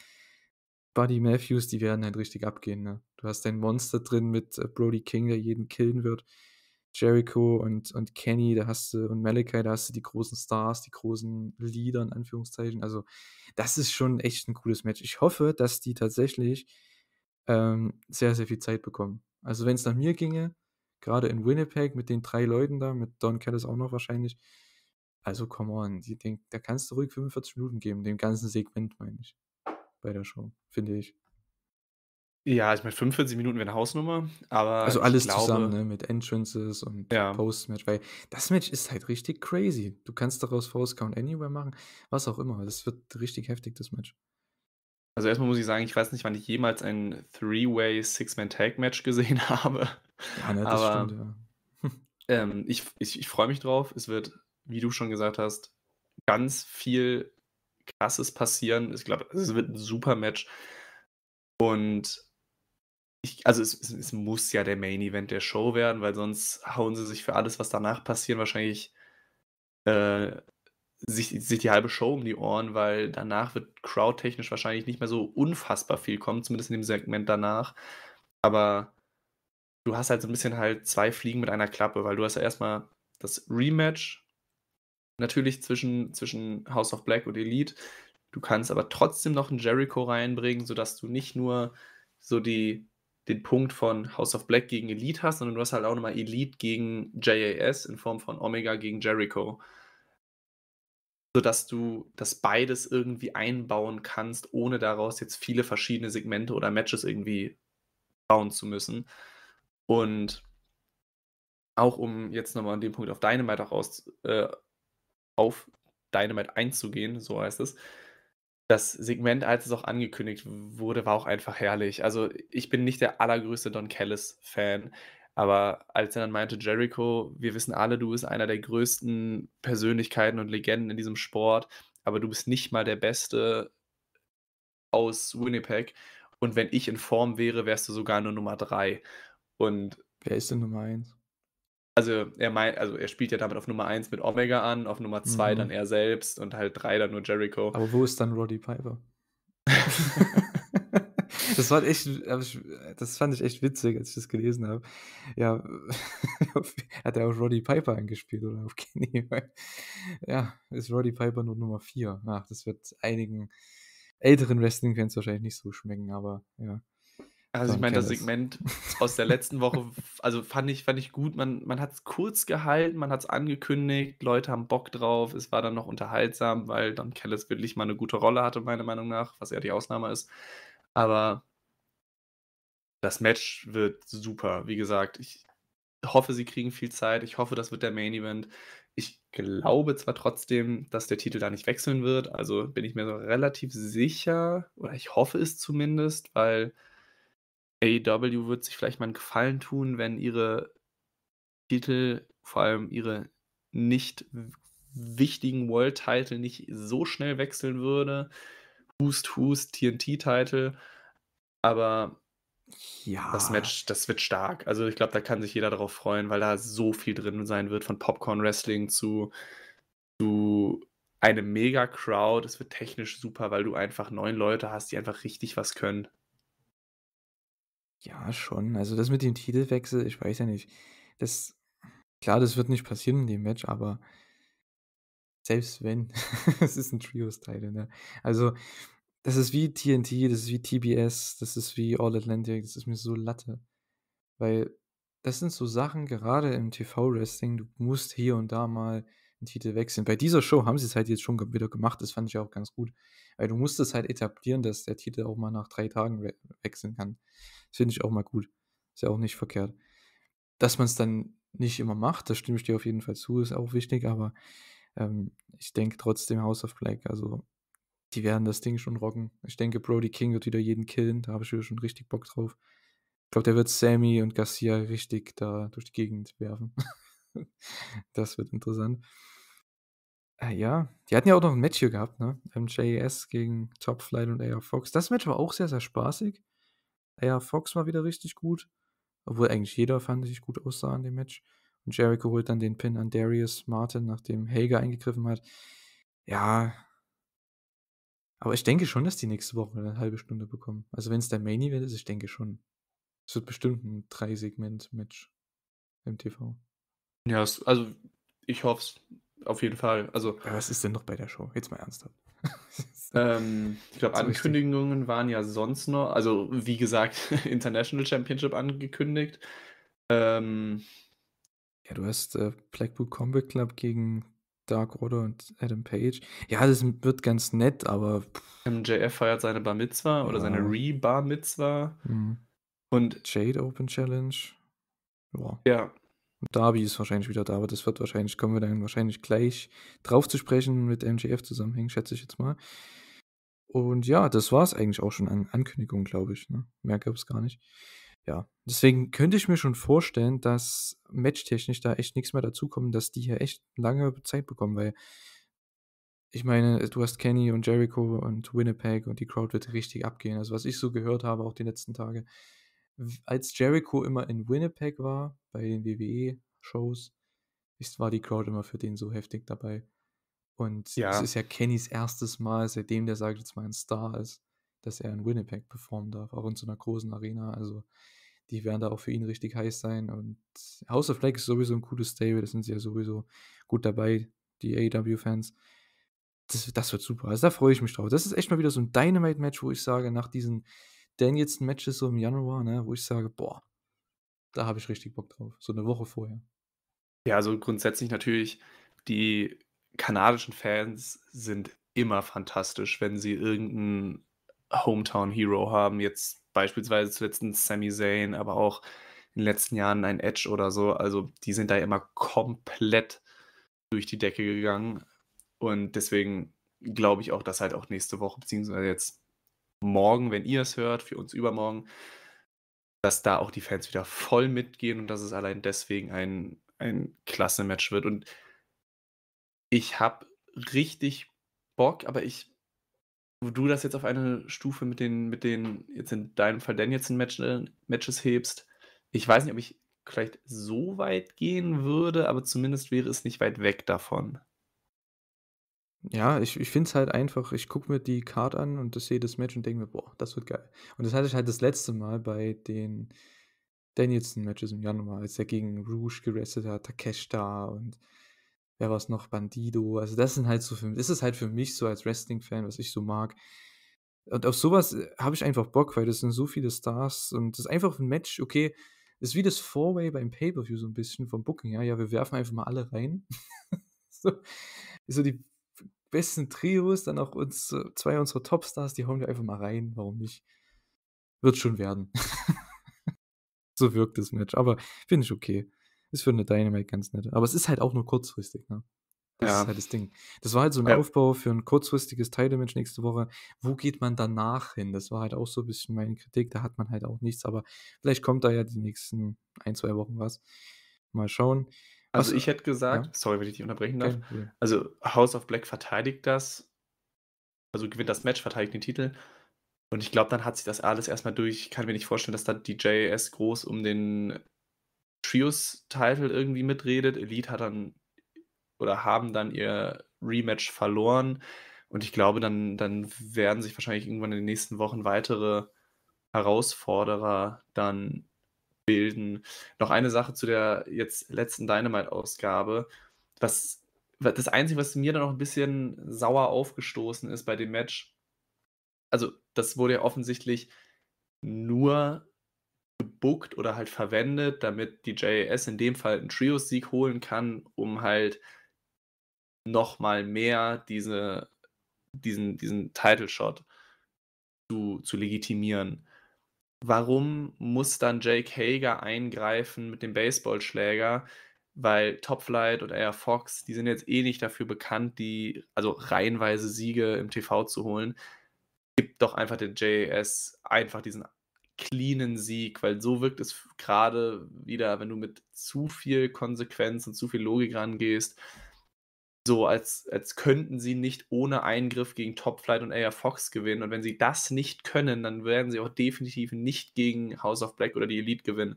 Buddy Matthews, die werden halt richtig abgehen, ne? Du hast dein Monster drin mit äh, Brody King, der jeden killen wird. Jericho und, und Kenny, da hast du, und Malachi, da hast du die großen Stars, die großen Leader in Anführungszeichen. Also, das ist schon echt ein cooles Match. Ich hoffe, dass die tatsächlich ähm, sehr, sehr viel Zeit bekommen. Also, wenn es nach mir ginge, gerade in Winnipeg mit den drei Leuten da, mit Don Callis auch noch wahrscheinlich. Also, come on, die, den, da kannst du ruhig 45 Minuten geben, dem ganzen Segment, meine ich, bei der Show, finde ich. Ja, ich meine, 45 Minuten wäre eine Hausnummer, aber. Also alles glaube, zusammen, ne? Mit Entrances und ja. Post-Match, weil das Match ist halt richtig crazy. Du kannst daraus False Count Anywhere machen, was auch immer. Das wird richtig heftig, das Match. Also erstmal muss ich sagen, ich weiß nicht, wann ich jemals ein Three-Way Six-Man-Tag-Match gesehen habe. Ja, ne, das aber, stimmt, ja. ähm, ich, ich, ich freue mich drauf. Es wird, wie du schon gesagt hast, ganz viel krasses passieren. Ich glaube, es wird ein super Match. Und ich, also es, es, muss ja der Main Event der Show werden, weil sonst hauen sie sich für alles, was danach passiert, wahrscheinlich äh, sich, sich die halbe Show um die Ohren, weil danach wird crowdtechnisch wahrscheinlich nicht mehr so unfassbar viel kommen, zumindest in dem Segment danach. Aber du hast halt so ein bisschen halt zwei Fliegen mit einer Klappe, weil du hast ja erstmal das Rematch natürlich zwischen, zwischen House of Black und Elite. Du kannst aber trotzdem noch einen Jericho reinbringen, sodass du nicht nur so die den Punkt von House of Black gegen Elite hast, sondern du hast halt auch nochmal Elite gegen JAS in Form von Omega gegen Jericho. Sodass du das beides irgendwie einbauen kannst, ohne daraus jetzt viele verschiedene Segmente oder Matches irgendwie bauen zu müssen. Und auch um jetzt nochmal an dem Punkt auf Dynamite auch aus, äh, auf Dynamite einzugehen, so heißt es, das Segment, als es auch angekündigt wurde, war auch einfach herrlich. Also ich bin nicht der allergrößte Don Callis-Fan, aber als er dann meinte, Jericho, wir wissen alle, du bist einer der größten Persönlichkeiten und Legenden in diesem Sport, aber du bist nicht mal der Beste aus Winnipeg. Und wenn ich in Form wäre, wärst du sogar nur Nummer drei. Und wer ist denn Nummer eins? also er meint, also er spielt ja damit auf Nummer 1 mit Omega an, auf Nummer 2 mhm. dann er selbst und halt 3 dann nur Jericho. Aber wo ist dann Roddy Piper? das war echt, das fand ich echt witzig, als ich das gelesen habe. Ja, hat er auch Roddy Piper angespielt oder auf Kenny? Ja, ist Roddy Piper nur Nummer 4. Ach, das wird einigen älteren Wrestling-Fans wahrscheinlich nicht so schmecken, aber ja. Also ich meine, das Segment aus der letzten Woche, also fand ich, fand ich gut. Man, man hat es kurz gehalten, man hat es angekündigt, Leute haben Bock drauf, es war dann noch unterhaltsam, weil Don Kellis wirklich mal eine gute Rolle hatte, meiner Meinung nach, was eher die Ausnahme ist. Aber das Match wird super. Wie gesagt, ich hoffe, sie kriegen viel Zeit. Ich hoffe, das wird der Main Event. Ich glaube zwar trotzdem, dass der Titel da nicht wechseln wird, also bin ich mir so relativ sicher, oder ich hoffe es zumindest, weil AEW wird sich vielleicht mal einen Gefallen tun, wenn ihre Titel, vor allem ihre nicht wichtigen World Title nicht so schnell wechseln würde. Hust, Hust, TNT Title. Aber ja. das Match, das wird stark. Also ich glaube, da kann sich jeder darauf freuen, weil da so viel drin sein wird von Popcorn Wrestling zu, zu eine mega Crowd. Es wird technisch super, weil du einfach neun Leute hast, die einfach richtig was können. Ja, schon. Also das mit dem Titelwechsel, ich weiß ja nicht. Das, klar, das wird nicht passieren in dem Match, aber selbst wenn, es ist ein Trios-Title, ne? Also, das ist wie TNT, das ist wie TBS, das ist wie All Atlantic, das ist mir so Latte. Weil das sind so Sachen, gerade im TV-Wrestling, du musst hier und da mal den Titel wechseln. Bei dieser Show haben sie es halt jetzt schon wieder gemacht, das fand ich auch ganz gut. Weil du musst es halt etablieren, dass der Titel auch mal nach drei Tagen we wechseln kann. Das finde ich auch mal gut. Ist ja auch nicht verkehrt. Dass man es dann nicht immer macht, das stimme ich dir auf jeden Fall zu, ist auch wichtig, aber ähm, ich denke trotzdem House of Black, also die werden das Ding schon rocken. Ich denke, Brody King wird wieder jeden killen, da habe ich wieder schon richtig Bock drauf. Ich glaube, der wird Sammy und Garcia richtig da durch die Gegend werfen. das wird interessant. Äh, ja, die hatten ja auch noch ein Match hier gehabt, ne? MJS e gegen Top Flight und AR Fox. Das Match war auch sehr, sehr spaßig. AR Fox war wieder richtig gut. Obwohl eigentlich jeder fand, sich gut aussah an dem Match. Und Jericho holt dann den Pin an Darius Martin, nachdem Hager eingegriffen hat. Ja. Aber ich denke schon, dass die nächste Woche eine halbe Stunde bekommen. Also wenn es der Main Event ist, ich denke schon. Es wird bestimmt ein Drei-Segment-Match im TV. Ja, es, also ich hoffe es auf jeden Fall. Also, was ist denn noch bei der Show? Jetzt mal ernsthaft. ähm, ich glaube, Ankündigungen richtig. waren ja sonst noch, also wie gesagt, International Championship angekündigt. Ähm, ja, du hast äh, Blackpool Combat Club gegen Dark Order und Adam Page. Ja, das wird ganz nett, aber. MJF feiert seine Bar Mitzwa oder ja. seine Re-Bar Mitzwa. Mhm. Und Jade Open Challenge. Boah. Ja, Darby ist wahrscheinlich wieder da, aber das wird wahrscheinlich, kommen wir dann wahrscheinlich gleich drauf zu sprechen mit MJF zusammenhängen, schätze ich jetzt mal. Und ja, das war es eigentlich auch schon an Ankündigung, glaube ich. Ne? Mehr gab es gar nicht. Ja, deswegen könnte ich mir schon vorstellen, dass matchtechnisch da echt nichts mehr dazukommt, dass die hier echt lange Zeit bekommen, weil ich meine, du hast Kenny und Jericho und Winnipeg und die Crowd wird richtig abgehen. Also was ich so gehört habe, auch die letzten Tage, als Jericho immer in Winnipeg war, bei den WWE-Shows, war die Crowd immer für den so heftig dabei. Und es ist ja Kennys erstes Mal, seitdem der, sagt jetzt mal, ein Star ist, dass er in Winnipeg performen darf, auch in so einer großen Arena. Also die werden da auch für ihn richtig heiß sein. Und House of Black ist sowieso ein cooles Stable, da sind sie ja sowieso gut dabei, die AEW-Fans. Das, das, wird super. Also da freue ich mich drauf. Das ist echt mal wieder so ein Dynamite-Match, wo ich sage, nach diesen denn jetzt ein Match ist so im Januar, ne, wo ich sage, boah, da habe ich richtig Bock drauf. So eine Woche vorher. Ja, also grundsätzlich natürlich, die kanadischen Fans sind immer fantastisch, wenn sie irgendeinen Hometown Hero haben. Jetzt beispielsweise zuletzt ein Sami Zayn, aber auch in den letzten Jahren ein Edge oder so. Also die sind da immer komplett durch die Decke gegangen. Und deswegen glaube ich auch, dass halt auch nächste Woche, beziehungsweise jetzt morgen, wenn ihr es hört, für uns übermorgen, dass da auch die Fans wieder voll mitgehen und dass es allein deswegen ein, ein klasse Match wird. Und ich habe richtig Bock, aber ich, wo du das jetzt auf eine Stufe mit den, mit den, jetzt in deinem Fall denn jetzt in Match, äh, Matches hebst, ich weiß nicht, ob ich vielleicht so weit gehen würde, aber zumindest wäre es nicht weit weg davon. Ja, ich, ich finde es halt einfach, ich gucke mir die Card an und sehe das Match und denke mir, boah, das wird geil. Und das hatte ich halt das letzte Mal bei den Danielson-Matches im Januar, als er gegen Rouge gerestet hat, Takesh da und wer war es noch, Bandido. Also das sind halt so für mich, ist halt für mich so als Wrestling-Fan, was ich so mag. Und auf sowas äh, habe ich einfach Bock, weil das sind so viele Stars und das ist einfach ein Match, okay, ist wie das Four-Way beim Pay-Per-View so ein bisschen vom Booking, ja, ja, wir werfen einfach mal alle rein. so, so die besten Trios, dann auch uns zwei unserer Topstars, die hauen wir einfach mal rein. Warum nicht? Wird schon werden. so wirkt das Match. Aber finde ich okay. Ist für eine Dynamite ganz nett. Aber es ist halt auch nur kurzfristig, ne? Das ja. ist halt das Ding. Das war halt so ein ja. Aufbau für ein kurzfristiges Teilmatch nächste Woche. Wo geht man danach hin? Das war halt auch so ein bisschen meine Kritik. Da hat man halt auch nichts, aber vielleicht kommt da ja die nächsten ein, zwei Wochen was. Mal schauen. Also ich hätte gesagt, ja? sorry, wenn ich dich unterbrechen darf. Also House of Black verteidigt das, also gewinnt das Match, verteidigt den Titel. Und ich glaube, dann hat sich das alles erstmal durch. Ich kann mir nicht vorstellen, dass da die JS groß um den trios titel irgendwie mitredet. Elite hat dann oder haben dann ihr Rematch verloren. Und ich glaube, dann, dann werden sich wahrscheinlich irgendwann in den nächsten Wochen weitere Herausforderer dann bilden. Noch eine Sache zu der jetzt letzten Dynamite-Ausgabe. Was das Einzige, was mir dann noch ein bisschen sauer aufgestoßen ist bei dem Match, also das wurde ja offensichtlich nur gebuckt oder halt verwendet, damit die JAS in dem Fall einen Trios-Sieg holen kann, um halt nochmal mehr diese, diesen, diesen Title-Shot zu, zu legitimieren warum muss dann Jake Hager eingreifen mit dem Baseballschläger? Weil Topflight und Air Fox, die sind jetzt eh nicht dafür bekannt, die, also reihenweise Siege im TV zu holen. Gibt doch einfach den JAS einfach diesen cleanen Sieg, weil so wirkt es gerade wieder, wenn du mit zu viel Konsequenz und zu viel Logik rangehst, so als, als könnten sie nicht ohne Eingriff gegen Topflight und Air Fox gewinnen. Und wenn sie das nicht können, dann werden sie auch definitiv nicht gegen House of Black oder die Elite gewinnen.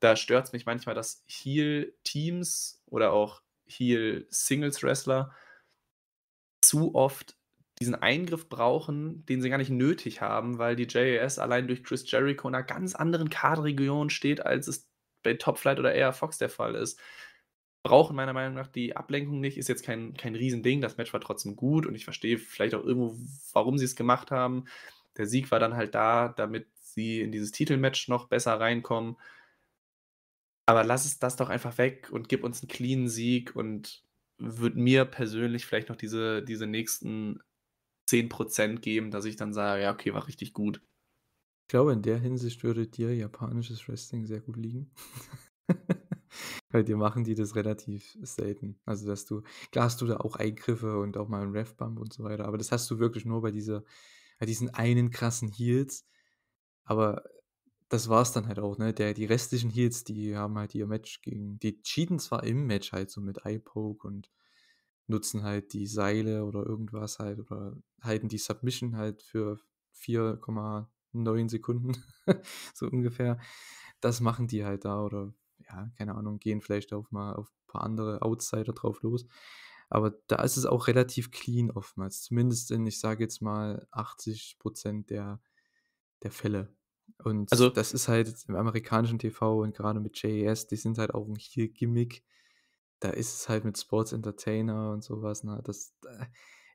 Da stört es mich manchmal, dass Heal-Teams oder auch Heal-Singles-Wrestler zu oft diesen Eingriff brauchen, den sie gar nicht nötig haben, weil die JAS allein durch Chris Jericho in einer ganz anderen Kaderregion steht, als es bei Topflight oder Air Fox der Fall ist brauchen meiner Meinung nach die Ablenkung nicht. Ist jetzt kein, kein Riesending. Das Match war trotzdem gut und ich verstehe vielleicht auch irgendwo, warum sie es gemacht haben. Der Sieg war dann halt da, damit sie in dieses Titelmatch noch besser reinkommen. Aber lass es das doch einfach weg und gib uns einen cleanen Sieg und würde mir persönlich vielleicht noch diese, diese nächsten 10% geben, dass ich dann sage, ja, okay, war richtig gut. Ich glaube, in der Hinsicht würde dir japanisches Wrestling sehr gut liegen. Bei dir machen die das relativ selten. Also, dass du, klar hast du da auch Eingriffe und auch mal einen Refbump und so weiter, aber das hast du wirklich nur bei dieser, bei diesen einen krassen Heals. Aber das war es dann halt auch, ne? Der, die restlichen Heals, die haben halt ihr Match gegen. Die cheaten zwar im Match halt so mit Eye-Poke und nutzen halt die Seile oder irgendwas halt oder halten die Submission halt für 4,9 Sekunden, so ungefähr. Das machen die halt da oder ja, keine Ahnung, gehen vielleicht auf mal auf ein paar andere Outsider drauf los. Aber da ist es auch relativ clean oftmals. Zumindest in, ich sage jetzt mal, 80 Prozent der, der Fälle. Und also, das ist halt im amerikanischen TV und gerade mit JES, die sind halt auch ein hier Gimmick. Da ist es halt mit Sports Entertainer und sowas. Na, ne? das, äh,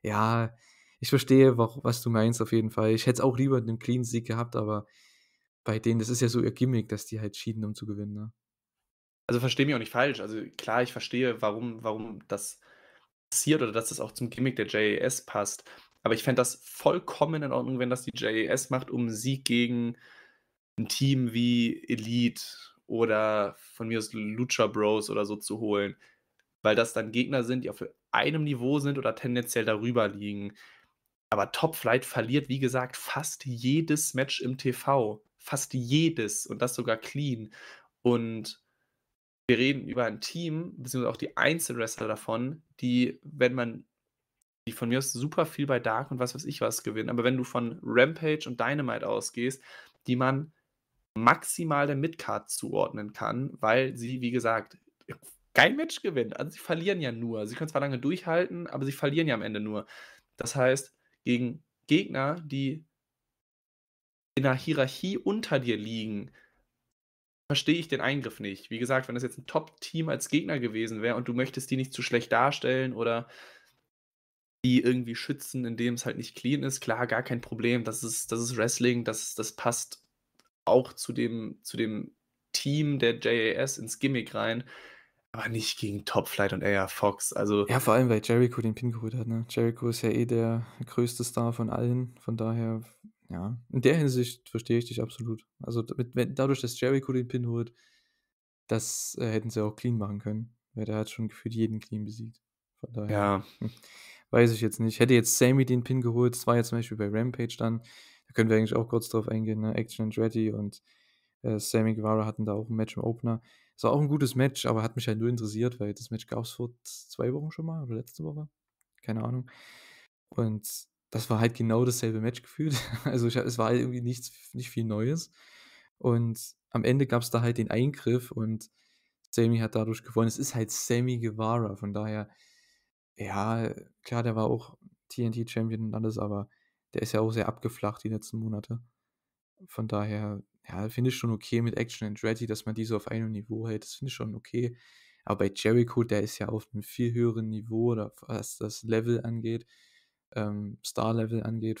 ja, ich verstehe, was du meinst auf jeden Fall. Ich hätte es auch lieber einen Clean Sieg gehabt, aber bei denen, das ist ja so ihr Gimmick, dass die halt schieden, um zu gewinnen. Ne? also verstehe mich auch nicht falsch. Also klar, ich verstehe, warum, warum das passiert oder dass das auch zum Gimmick der JAS passt. Aber ich fände das vollkommen in Ordnung, wenn das die JAS macht, um einen Sieg gegen ein Team wie Elite oder von mir aus Lucha Bros oder so zu holen. Weil das dann Gegner sind, die auf einem Niveau sind oder tendenziell darüber liegen. Aber Top Flight verliert, wie gesagt, fast jedes Match im TV. Fast jedes und das sogar clean. Und wir reden über ein Team, beziehungsweise auch die Einzelwrestler davon, die, wenn man, die von mir aus super viel bei Dark und was weiß ich was gewinnen, aber wenn du von Rampage und Dynamite ausgehst, die man maximal der Midcard zuordnen kann, weil sie, wie gesagt, kein Match gewinnen. Also sie verlieren ja nur. Sie können zwar lange durchhalten, aber sie verlieren ja am Ende nur. Das heißt, gegen Gegner, die in der Hierarchie unter dir liegen, verstehe ich den Eingriff nicht. Wie gesagt, wenn das jetzt ein Top-Team als Gegner gewesen wäre und du möchtest die nicht zu schlecht darstellen oder die irgendwie schützen, indem es halt nicht clean ist, klar, gar kein Problem. Das ist, das ist Wrestling, das, das passt auch zu dem, zu dem Team der JAS ins Gimmick rein. Aber nicht gegen Topflight und Air Fox. Also ja, vor allem, weil Jericho den Pin geholt hat. Ne? Jericho ist ja eh der größte Star von allen. Von daher ja, in der Hinsicht verstehe ich dich absolut. Also damit, wenn, dadurch, dass Jericho den Pin holt, das äh, hätten sie auch clean machen können. Weil der hat schon gefühlt jeden clean besiegt. Von daher. Ja. Weiß ich jetzt nicht. Hätte jetzt Sammy den Pin geholt, das war ja zum Beispiel bei Rampage dann. Da können wir eigentlich auch kurz drauf eingehen. Ne? Action and Ready und äh, Sammy Guevara hatten da auch ein Match im Opener. Es war auch ein gutes Match, aber hat mich halt nur interessiert, weil das Match gab es vor zwei Wochen schon mal oder letzte Woche. Keine Ahnung. Und das war halt genau dasselbe Match gefühlt. Also ich, es war halt irgendwie nichts, nicht viel Neues. Und am Ende gab es da halt den Eingriff und Sammy hat dadurch gewonnen. Es ist halt Sammy Guevara, von daher, ja, klar, der war auch TNT-Champion und alles, aber der ist ja auch sehr abgeflacht die letzten Monate. Von daher, ja, finde ich schon okay mit Action and Ready, dass man diese auf einem Niveau hält. Das finde ich schon okay. Aber bei Jericho, der ist ja auf einem viel höheren Niveau, oder was das Level angeht ähm, Star-Level angeht,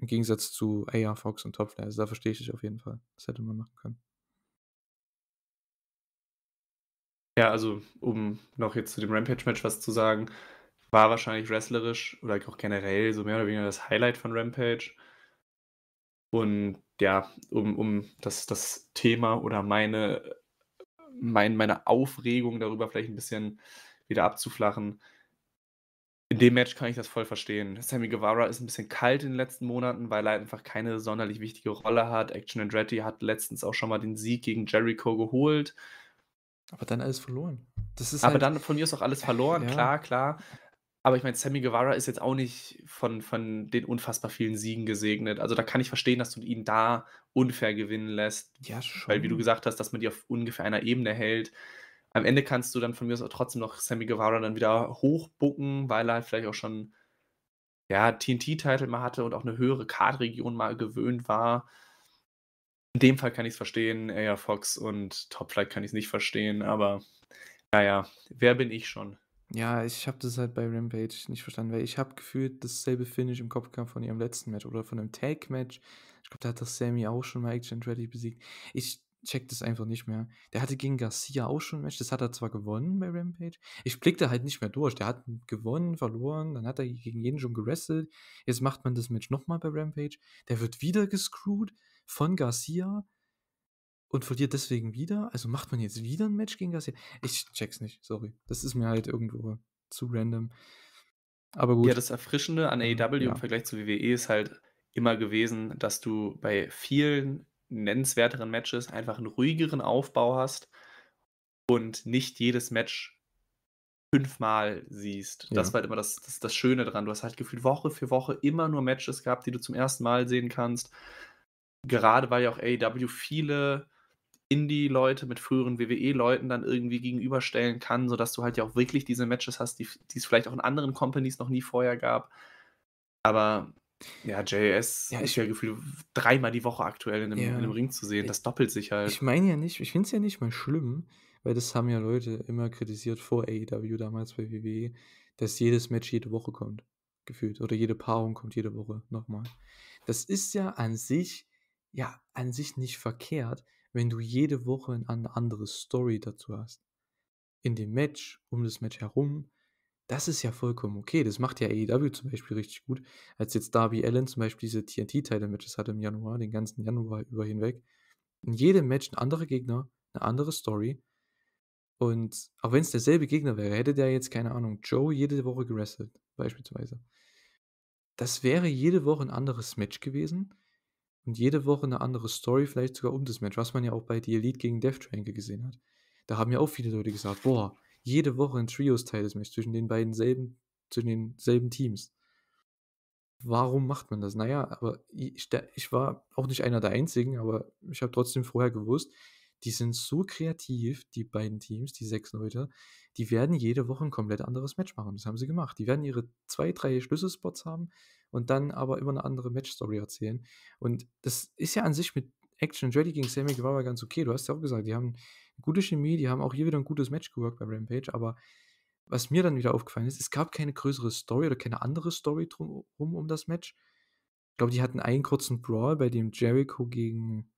im Gegensatz zu AR Fox und Topflare. Also da verstehe ich dich auf jeden Fall. Das hätte man machen können. Ja, also um noch jetzt zu dem Rampage-Match was zu sagen, war wahrscheinlich wrestlerisch oder auch generell so mehr oder weniger das Highlight von Rampage. Und ja, um, um das, das Thema oder meine, mein, meine Aufregung darüber vielleicht ein bisschen wieder abzuflachen in dem Match kann ich das voll verstehen. Sammy Guevara ist ein bisschen kalt in den letzten Monaten, weil er einfach keine sonderlich wichtige Rolle hat. Action Andretti hat letztens auch schon mal den Sieg gegen Jericho geholt. Aber dann alles verloren. Das ist Aber halt dann von mir ist auch alles verloren, ja. klar, klar. Aber ich meine, Sammy Guevara ist jetzt auch nicht von, von den unfassbar vielen Siegen gesegnet. Also da kann ich verstehen, dass du ihn da unfair gewinnen lässt. Ja, schon. Weil, wie du gesagt hast, dass man die auf ungefähr einer Ebene hält am Ende kannst du dann von mir aus auch trotzdem noch Sammy Guevara dann wieder hochbucken, weil er halt vielleicht auch schon ja, tnt title mal hatte und auch eine höhere Card-Region mal gewöhnt war. In dem Fall kann ich es verstehen, ja Fox und Topflight kann ich es nicht verstehen, aber naja, wer bin ich schon? Ja, ich habe das halt bei Rampage nicht verstanden, weil ich habe gefühlt dasselbe Finish im Kopf gehabt von ihrem letzten Match oder von einem Tag-Match. Ich glaube, da hat das Sammy auch schon mal Action Ready besiegt. Ich checkt es einfach nicht mehr. Der hatte gegen Garcia auch schon ein Match, das hat er zwar gewonnen bei Rampage. Ich blickte halt nicht mehr durch. Der hat gewonnen, verloren, dann hat er gegen jeden schon gewrestelt. Jetzt macht man das Match nochmal bei Rampage. Der wird wieder gescrewt von Garcia und verliert deswegen wieder. Also macht man jetzt wieder ein Match gegen Garcia. Ich check's nicht, sorry. Das ist mir halt irgendwo zu random. Aber gut. Ja, das Erfrischende an ähm, AEW ja. im Vergleich zu WWE ist halt immer gewesen, dass du bei vielen nennenswerteren Matches einfach einen ruhigeren Aufbau hast und nicht jedes Match fünfmal siehst. Ja. Das war halt immer das, das, das Schöne dran. Du hast halt gefühlt Woche für Woche immer nur Matches gehabt, die du zum ersten Mal sehen kannst. Gerade weil ja auch AEW viele Indie-Leute mit früheren WWE-Leuten dann irgendwie gegenüberstellen kann, sodass du halt ja auch wirklich diese Matches hast, die, die es vielleicht auch in anderen Companies noch nie vorher gab. Aber ja, JS ja, ich wäre gefühlt dreimal die Woche aktuell in einem, ja, in einem Ring zu sehen. Das ich, doppelt sich halt. Ich meine ja nicht, ich finde es ja nicht mal schlimm, weil das haben ja Leute immer kritisiert vor AEW damals bei WWE, dass jedes Match jede Woche kommt, gefühlt. Oder jede Paarung kommt jede Woche nochmal. Das ist ja an sich, ja, an sich nicht verkehrt, wenn du jede Woche eine andere Story dazu hast. In dem Match, um das Match herum, das ist ja vollkommen okay. Das macht ja AEW zum Beispiel richtig gut. Als jetzt Darby Allen zum Beispiel diese TNT-Title-Matches hatte im Januar, den ganzen Januar über hinweg. In jedem Match ein anderer Gegner, eine andere Story. Und auch wenn es derselbe Gegner wäre, hätte der jetzt, keine Ahnung, Joe jede Woche gerestelt, beispielsweise. Das wäre jede Woche ein anderes Match gewesen und jede Woche eine andere Story, vielleicht sogar um das Match, was man ja auch bei The Elite gegen Death Triangle gesehen hat. Da haben ja auch viele Leute gesagt, boah, jede Woche ein Trios-Title-Match zwischen den beiden selben, zwischen den selben Teams. Warum macht man das? Naja, aber ich, ich war auch nicht einer der einzigen, aber ich habe trotzdem vorher gewusst, die sind so kreativ, die beiden Teams, die sechs Leute, die werden jede Woche ein komplett anderes Match machen. Das haben sie gemacht. Die werden ihre zwei, drei Schlüsselspots haben und dann aber immer eine andere Matchstory erzählen. Und das ist ja an sich mit Action Ready gegen Sammy Guevara ganz okay. Du hast ja auch gesagt, die haben gute Chemie, die haben auch hier wieder ein gutes Match geworkt bei Rampage, aber was mir dann wieder aufgefallen ist, es gab keine größere Story oder keine andere Story drum um das Match. Ich glaube, die hatten einen kurzen Brawl bei dem Jericho gegen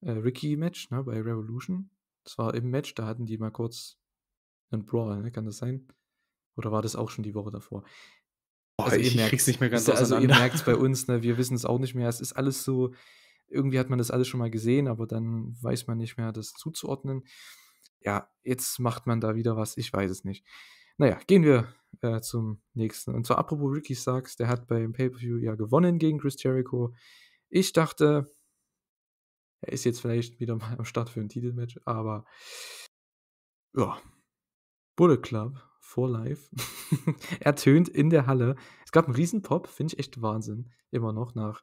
äh, Ricky Match, ne, bei Revolution. Das war im Match, da hatten die mal kurz einen Brawl, ne? kann das sein? Oder war das auch schon die Woche davor? Boah, also ich ihr merkt, krieg's nicht mehr ganz Also ihr merkt es bei uns, ne? wir wissen es auch nicht mehr. Es ist alles so, irgendwie hat man das alles schon mal gesehen, aber dann weiß man nicht mehr, das zuzuordnen. Ja, jetzt macht man da wieder was, ich weiß es nicht. Naja, gehen wir äh, zum nächsten. Und zwar apropos Ricky Sachs, der hat beim Pay-Per-View ja gewonnen gegen Chris Jericho. Ich dachte, er ist jetzt vielleicht wieder mal am Start für ein Titelmatch, aber ja, Bullet Club for Life ertönt in der Halle. Es gab einen Riesenpop, finde ich echt Wahnsinn, immer noch nach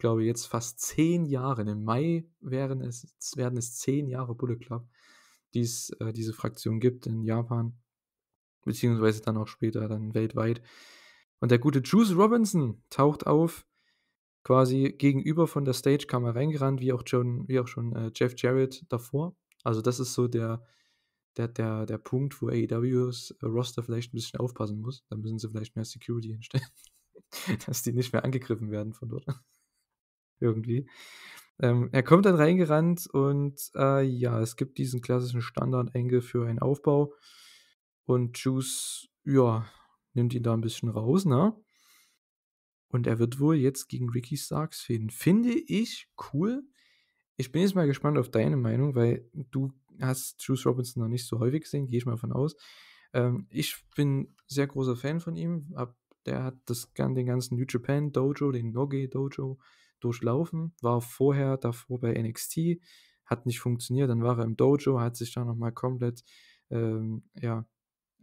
glaube jetzt fast zehn Jahre, ne, im Mai wären es, werden es zehn Jahre Bullet Club, die es äh, diese Fraktion gibt in Japan, beziehungsweise dann auch später dann weltweit. Und der gute Juice Robinson taucht auf, quasi gegenüber von der Stage kam er reingerannt, wie auch schon, wie auch schon äh, Jeff Jarrett davor. Also das ist so der, der, der, der Punkt, wo AEWs äh, Roster vielleicht ein bisschen aufpassen muss. Da müssen sie vielleicht mehr Security hinstellen, dass die nicht mehr angegriffen werden von dort irgendwie. Ähm, er kommt dann reingerannt und äh, ja, es gibt diesen klassischen Standard-Engel für einen Aufbau. Und Juice, ja, nimmt ihn da ein bisschen raus, ne? Und er wird wohl jetzt gegen Ricky Starks fehlen. Finde ich cool. Ich bin jetzt mal gespannt auf deine Meinung, weil du hast Juice Robinson noch nicht so häufig gesehen, gehe ich mal von aus. Ähm, ich bin sehr großer Fan von ihm. Ab, der hat das, den ganzen New Japan Dojo, den Noge Dojo, durchlaufen, war vorher davor bei NXT, hat nicht funktioniert, dann war er im Dojo, hat sich da nochmal komplett, ähm, ja,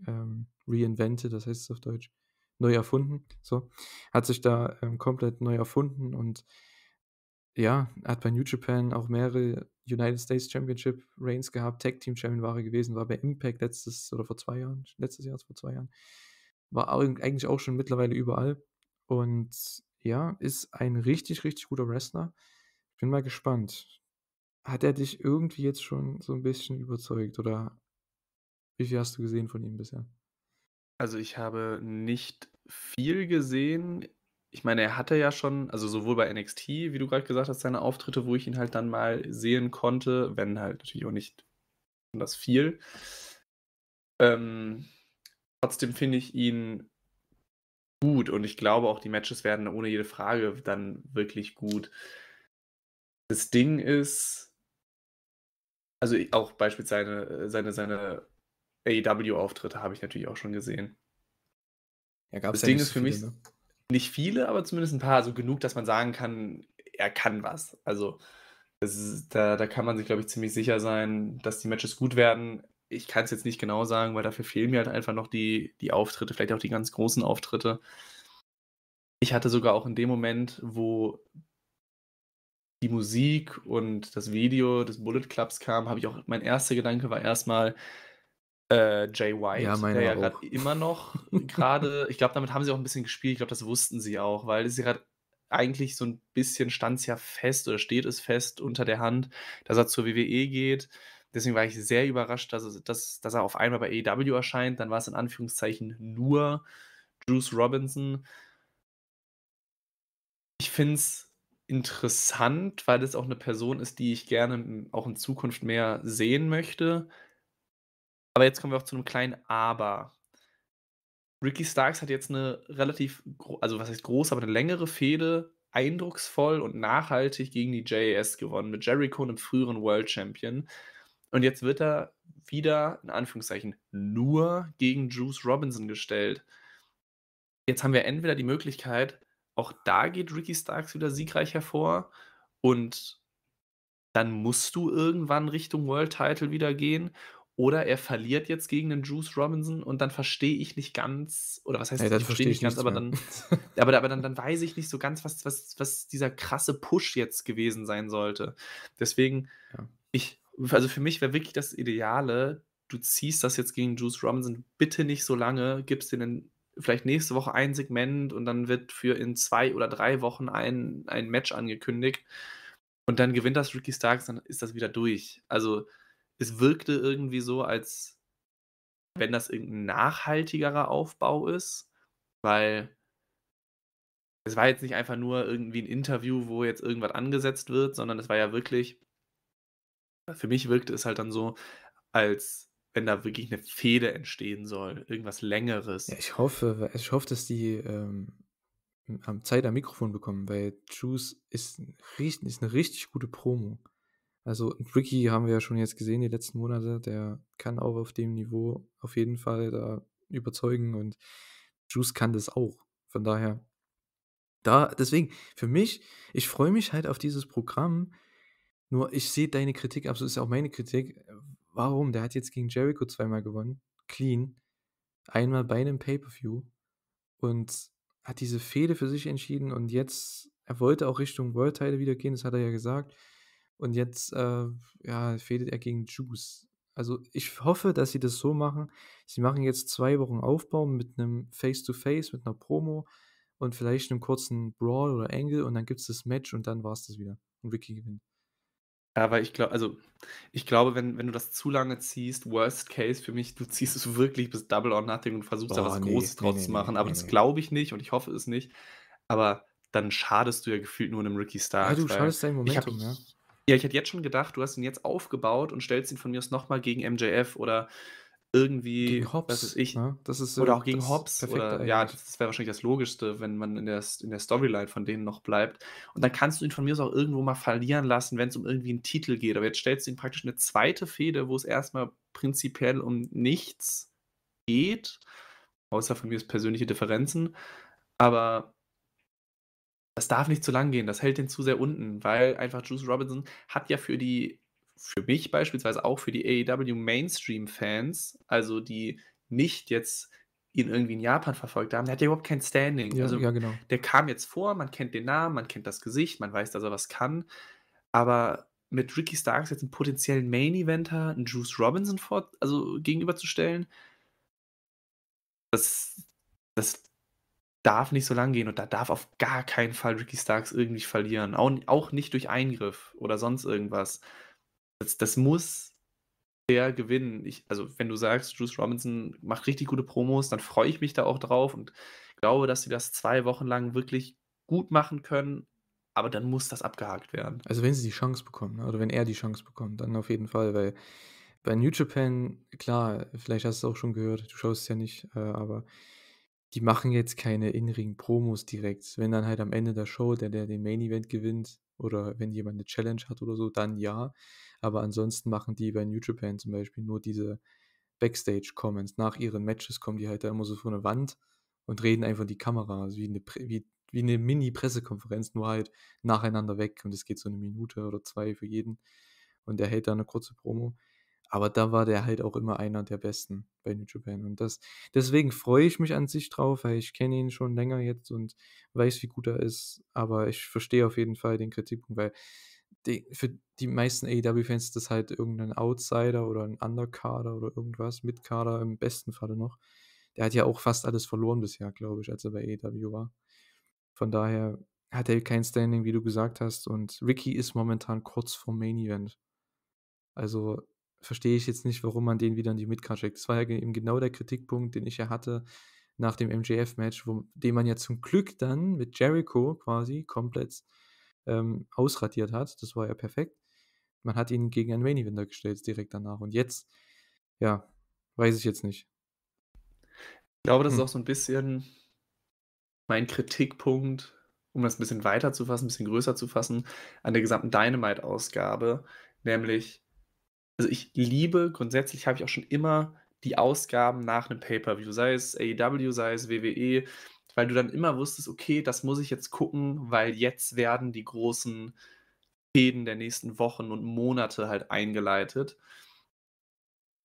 ähm, reinvented, das heißt es auf Deutsch, neu erfunden, so, hat sich da ähm, komplett neu erfunden und ja, hat bei New Japan auch mehrere United States Championship Reigns gehabt, Tag Team Champion war er gewesen, war bei Impact letztes oder vor zwei Jahren, letztes Jahr, vor zwei Jahren, war eigentlich auch schon mittlerweile überall und ja, ist ein richtig, richtig guter Wrestler. Ich bin mal gespannt. Hat er dich irgendwie jetzt schon so ein bisschen überzeugt oder wie viel hast du gesehen von ihm bisher? Also ich habe nicht viel gesehen. Ich meine, er hatte ja schon, also sowohl bei NXT, wie du gerade gesagt hast, seine Auftritte, wo ich ihn halt dann mal sehen konnte, wenn halt natürlich auch nicht besonders viel. Ähm, trotzdem finde ich ihn gut und ich glaube auch, die Matches werden ohne jede Frage dann wirklich gut. Das Ding ist, also auch beispielsweise seine, seine, seine AEW-Auftritte habe ich natürlich auch schon gesehen. Ja, das ja Ding ist für viele, mich ne? nicht viele, aber zumindest ein paar, also genug, dass man sagen kann, er kann was. Also ist, da, da kann man sich, glaube ich, ziemlich sicher sein, dass die Matches gut werden ich kann es jetzt nicht genau sagen, weil dafür fehlen mir halt einfach noch die, die Auftritte, vielleicht auch die ganz großen Auftritte. Ich hatte sogar auch in dem Moment, wo die Musik und das Video des Bullet Clubs kam, habe ich auch, mein erster Gedanke war erstmal äh, Jay White, ja, der ja gerade immer noch gerade, ich glaube, damit haben sie auch ein bisschen gespielt, ich glaube, das wussten sie auch, weil es gerade eigentlich so ein bisschen stand es ja fest oder steht es fest unter der Hand, dass er zur WWE geht Deswegen war ich sehr überrascht, dass, dass, dass er auf einmal bei AEW erscheint. Dann war es in Anführungszeichen nur Juice Robinson. Ich finde es interessant, weil das auch eine Person ist, die ich gerne auch in Zukunft mehr sehen möchte. Aber jetzt kommen wir auch zu einem kleinen Aber. Ricky Starks hat jetzt eine relativ, also was heißt groß, aber eine längere Fehde eindrucksvoll und nachhaltig gegen die JAS gewonnen, mit Jericho, einem früheren World Champion. Und jetzt wird er wieder, in Anführungszeichen, nur gegen Juice Robinson gestellt. Jetzt haben wir entweder die Möglichkeit, auch da geht Ricky Starks wieder siegreich hervor und dann musst du irgendwann Richtung World Title wieder gehen. Oder er verliert jetzt gegen den Juice Robinson und dann verstehe ich nicht ganz, oder was heißt hey, das? Verstehe nicht ganz, aber, dann, aber, aber dann, dann weiß ich nicht so ganz, was, was, was dieser krasse Push jetzt gewesen sein sollte. Deswegen, ja. ich also für mich wäre wirklich das Ideale, du ziehst das jetzt gegen Juice Robinson bitte nicht so lange, gibst denen vielleicht nächste Woche ein Segment und dann wird für in zwei oder drei Wochen ein, ein Match angekündigt und dann gewinnt das Ricky Starks, dann ist das wieder durch. Also es wirkte irgendwie so, als wenn das irgendein nachhaltigerer Aufbau ist, weil es war jetzt nicht einfach nur irgendwie ein Interview, wo jetzt irgendwas angesetzt wird, sondern es war ja wirklich für mich wirkte es halt dann so, als wenn da wirklich eine Fehde entstehen soll, irgendwas Längeres. Ja, ich hoffe, ich hoffe, dass die ähm, Zeit am Mikrofon bekommen, weil Juice ist, ist eine richtig gute Promo. Also Ricky haben wir ja schon jetzt gesehen die letzten Monate, der kann auch auf dem Niveau auf jeden Fall da überzeugen und Juice kann das auch. Von daher, da, deswegen, für mich, ich freue mich halt auf dieses Programm, nur ich sehe deine Kritik, absolut ist ja auch meine Kritik. Warum? Der hat jetzt gegen Jericho zweimal gewonnen. Clean. Einmal bei einem Pay-Per-View. Und hat diese Fehde für sich entschieden und jetzt, er wollte auch Richtung World Title wieder gehen, das hat er ja gesagt. Und jetzt, äh, ja, fehlt er gegen Juice. Also ich hoffe, dass sie das so machen. Sie machen jetzt zwei Wochen Aufbau mit einem face to -face, mit einer Promo und vielleicht einem kurzen Brawl oder Angle und dann gibt es das Match und dann war es das wieder. Und Ricky gewinnt. Aber ich glaube, also ich glaube, wenn, wenn du das zu lange ziehst, worst case für mich, du ziehst es wirklich bis Double or Nothing und versuchst Boah, da was nee, Großes nee, draus nee, zu machen. aber das glaube ich nicht und ich hoffe es nicht. Aber dann schadest du ja gefühlt nur einem Ricky Starks. Ja, du schadest deinem Momentum, ja. Ja, ich hätte jetzt schon gedacht, du hast ihn jetzt aufgebaut und stellst ihn von mir aus nochmal gegen MJF oder irgendwie, gegen Hobbs, ich, ne? das ist, oder auch gegen Hobbs. ja, das wäre wahrscheinlich das Logischste, wenn man in der, in der Storyline von denen noch bleibt. Und dann kannst du ihn von mir aus auch irgendwo mal verlieren lassen, wenn es um irgendwie einen Titel geht. Aber jetzt stellst du ihn praktisch eine zweite Fehde, wo es erstmal prinzipiell um nichts geht, außer von mir aus persönliche Differenzen. Aber das darf nicht zu lang gehen, das hält den zu sehr unten, weil einfach Juice Robinson hat ja für die für mich beispielsweise auch für die AEW Mainstream-Fans, also die nicht jetzt ihn irgendwie in Japan verfolgt haben, der hat ja überhaupt kein Standing. Ja, also ja, genau. der kam jetzt vor, man kennt den Namen, man kennt das Gesicht, man weiß, dass er was kann. Aber mit Ricky Starks jetzt einen potenziellen Main-Eventer, einen Juice Robinson vor, also gegenüberzustellen, das, das darf nicht so lang gehen und da darf auf gar keinen Fall Ricky Starks irgendwie verlieren. Auch, auch nicht durch Eingriff oder sonst irgendwas. Das, das muss der gewinnen. Ich, also, wenn du sagst, Juice Robinson macht richtig gute Promos, dann freue ich mich da auch drauf und glaube, dass sie das zwei Wochen lang wirklich gut machen können. Aber dann muss das abgehakt werden. Also, wenn sie die Chance bekommen, ne, oder wenn er die Chance bekommt, dann auf jeden Fall, weil bei New Japan, klar, vielleicht hast du es auch schon gehört, du schaust es ja nicht, äh, aber die machen jetzt keine inneren Promos direkt. Wenn dann halt am Ende der Show der, der den Main Event gewinnt oder wenn jemand eine Challenge hat oder so, dann ja. Aber ansonsten machen die bei New Japan zum Beispiel nur diese Backstage-Comments. Nach ihren Matches kommen die halt da immer so vor eine Wand und reden einfach in die Kamera, also wie eine, wie, wie eine Mini-Pressekonferenz, nur halt nacheinander weg. Und es geht so eine Minute oder zwei für jeden. Und der hält da eine kurze Promo. Aber da war der halt auch immer einer der besten bei New Japan. Und das, deswegen freue ich mich an sich drauf, weil ich kenne ihn schon länger jetzt und weiß, wie gut er ist. Aber ich verstehe auf jeden Fall den Kritikpunkt, weil die, für die meisten AEW-Fans ist das halt irgendein Outsider oder ein Underkader oder irgendwas, Mitkader im besten Falle noch. Der hat ja auch fast alles verloren bisher, glaube ich, als er bei AEW war. Von daher hat er kein Standing, wie du gesagt hast. Und Ricky ist momentan kurz vor Main Event. Also verstehe ich jetzt nicht, warum man den wieder in die Midcard schickt. Das war ja eben genau der Kritikpunkt, den ich ja hatte nach dem MJF-Match, den man ja zum Glück dann mit Jericho quasi komplett ähm, ausradiert hat. Das war ja perfekt. Man hat ihn gegen einen Main Eventer gestellt direkt danach. Und jetzt, ja, weiß ich jetzt nicht. Ich glaube, das hm. ist auch so ein bisschen mein Kritikpunkt, um das ein bisschen weiter zu fassen, ein bisschen größer zu fassen, an der gesamten Dynamite-Ausgabe. Nämlich, also ich liebe grundsätzlich, habe ich auch schon immer die Ausgaben nach einem Pay-Per-View, sei es AEW, sei es WWE, weil du dann immer wusstest, okay, das muss ich jetzt gucken, weil jetzt werden die großen Fäden der nächsten Wochen und Monate halt eingeleitet.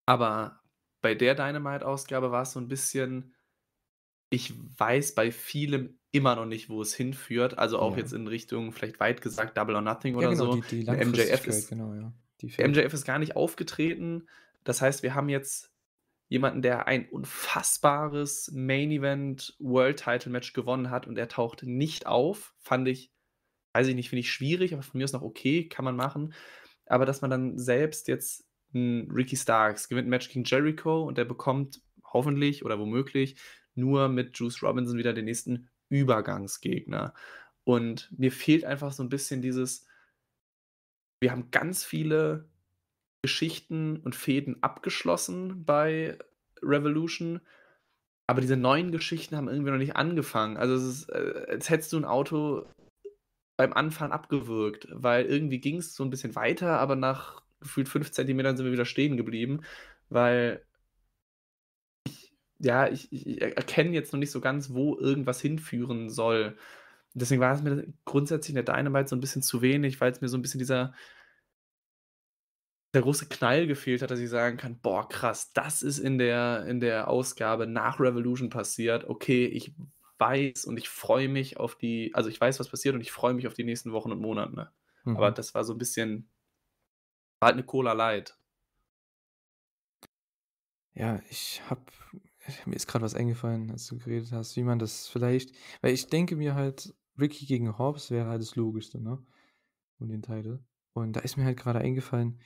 Aber bei der Dynamite-Ausgabe war es so ein bisschen, ich weiß bei vielem immer noch nicht, wo es hinführt. Also auch ja. jetzt in Richtung, vielleicht weit gesagt, Double or Nothing ja, oder genau, so. Die, die MJF, ist, genau, ja. MJF ist gar nicht aufgetreten. Das heißt, wir haben jetzt jemanden, der ein unfassbares Main Event World Title Match gewonnen hat und er taucht nicht auf, fand ich, weiß ich nicht, finde ich schwierig, aber von mir ist noch okay, kann man machen. Aber dass man dann selbst jetzt Ricky Starks gewinnt ein Match gegen Jericho und der bekommt hoffentlich oder womöglich nur mit Juice Robinson wieder den nächsten Übergangsgegner. Und mir fehlt einfach so ein bisschen dieses, wir haben ganz viele Geschichten und Fäden abgeschlossen bei Revolution, aber diese neuen Geschichten haben irgendwie noch nicht angefangen. Also es ist, äh, als hättest du ein Auto beim Anfahren abgewürgt, weil irgendwie ging es so ein bisschen weiter, aber nach gefühlt fünf Zentimetern sind wir wieder stehen geblieben, weil ich, ja, ich, ich erkenne jetzt noch nicht so ganz, wo irgendwas hinführen soll. Deswegen war es mir grundsätzlich in der Dynamite so ein bisschen zu wenig, weil es mir so ein bisschen dieser der große Knall gefehlt hat, dass ich sagen kann, boah, krass, das ist in der, in der Ausgabe nach Revolution passiert. Okay, ich weiß und ich freue mich auf die, also ich weiß, was passiert und ich freue mich auf die nächsten Wochen und Monate. Ne? Mhm. Aber das war so ein bisschen, war halt eine Cola Light. Ja, ich habe, mir ist gerade was eingefallen, als du geredet hast, wie man das vielleicht, weil ich denke mir halt, Ricky gegen Hobbs wäre halt das Logischste, ne? Um den Titel. Und da ist mir halt gerade eingefallen,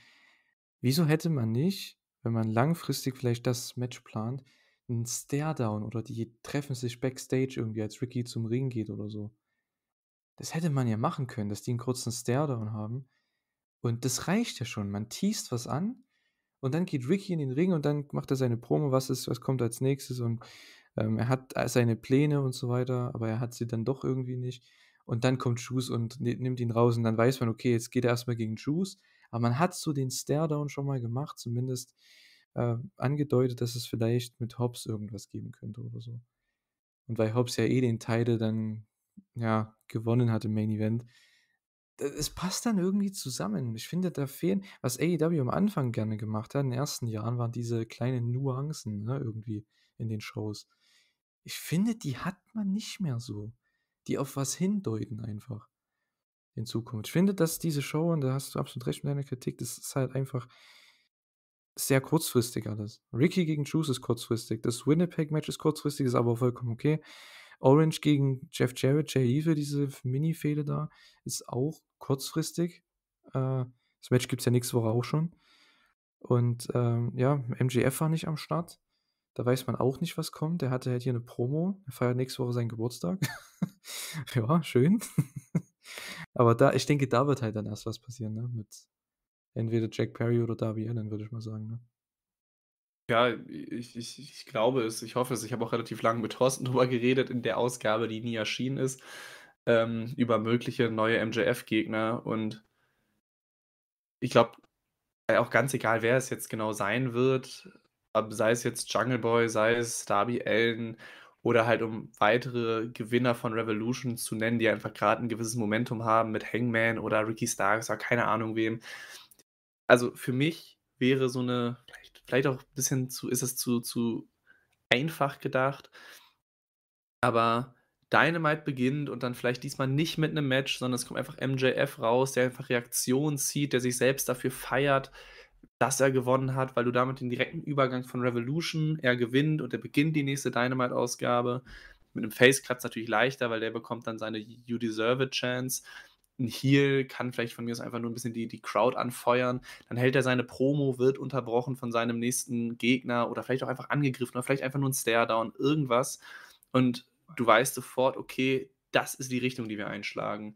Wieso hätte man nicht, wenn man langfristig vielleicht das Match plant, einen Stairdown oder die treffen sich backstage irgendwie, als Ricky zum Ring geht oder so? Das hätte man ja machen können, dass die einen kurzen Stairdown haben. Und das reicht ja schon. Man teast was an und dann geht Ricky in den Ring und dann macht er seine Promo, was ist, was kommt als nächstes und ähm, er hat äh, seine Pläne und so weiter, aber er hat sie dann doch irgendwie nicht. Und dann kommt Juice und nimmt ihn raus und dann weiß man, okay, jetzt geht er erstmal gegen Juice aber man hat so den Stairdown schon mal gemacht, zumindest äh, angedeutet, dass es vielleicht mit Hobbs irgendwas geben könnte oder so. Und weil Hobbs ja eh den Teil dann ja, gewonnen hat im Main Event, es passt dann irgendwie zusammen. Ich finde, da fehlen, was AEW am Anfang gerne gemacht hat, in den ersten Jahren, waren diese kleinen Nuancen ne, irgendwie in den Shows. Ich finde, die hat man nicht mehr so. Die auf was hindeuten einfach in Zukunft. Ich finde, dass diese Show, und da hast du absolut recht mit deiner Kritik, das ist halt einfach sehr kurzfristig alles. Ricky gegen Juice ist kurzfristig, das Winnipeg-Match ist kurzfristig, ist aber vollkommen okay. Orange gegen Jeff Jarrett, Jay Eve, diese Mini-Fehde da, ist auch kurzfristig. Äh, das Match gibt es ja nächste Woche auch schon. Und ähm, ja, MGF war nicht am Start. Da weiß man auch nicht, was kommt. Der hatte halt hier eine Promo. Er feiert nächste Woche seinen Geburtstag. ja, schön. Aber da, ich denke, da wird halt dann erst was passieren, ne? Mit entweder Jack Perry oder Darby Allen, würde ich mal sagen, ne? Ja, ich, ich, ich glaube es, ich hoffe es. Ich habe auch relativ lange mit Thorsten drüber geredet in der Ausgabe, die nie erschienen ist, ähm, über mögliche neue MJF-Gegner. Und ich glaube, äh, auch ganz egal, wer es jetzt genau sein wird, sei es jetzt Jungle Boy, sei es Darby Allen oder halt um weitere Gewinner von Revolution zu nennen, die einfach gerade ein gewisses Momentum haben mit Hangman oder Ricky Starks oder keine Ahnung wem. Also für mich wäre so eine, vielleicht, vielleicht auch ein bisschen zu, ist es zu, zu einfach gedacht, aber Dynamite beginnt und dann vielleicht diesmal nicht mit einem Match, sondern es kommt einfach MJF raus, der einfach Reaktionen zieht, der sich selbst dafür feiert, dass er gewonnen hat, weil du damit den direkten Übergang von Revolution, er gewinnt und er beginnt die nächste Dynamite-Ausgabe. Mit einem Face klappt es natürlich leichter, weil der bekommt dann seine You Deserve It Chance. Ein Heal kann vielleicht von mir aus einfach nur ein bisschen die, die Crowd anfeuern. Dann hält er seine Promo, wird unterbrochen von seinem nächsten Gegner oder vielleicht auch einfach angegriffen oder vielleicht einfach nur ein Stare-Down, irgendwas. Und du weißt sofort, okay, das ist die Richtung, die wir einschlagen.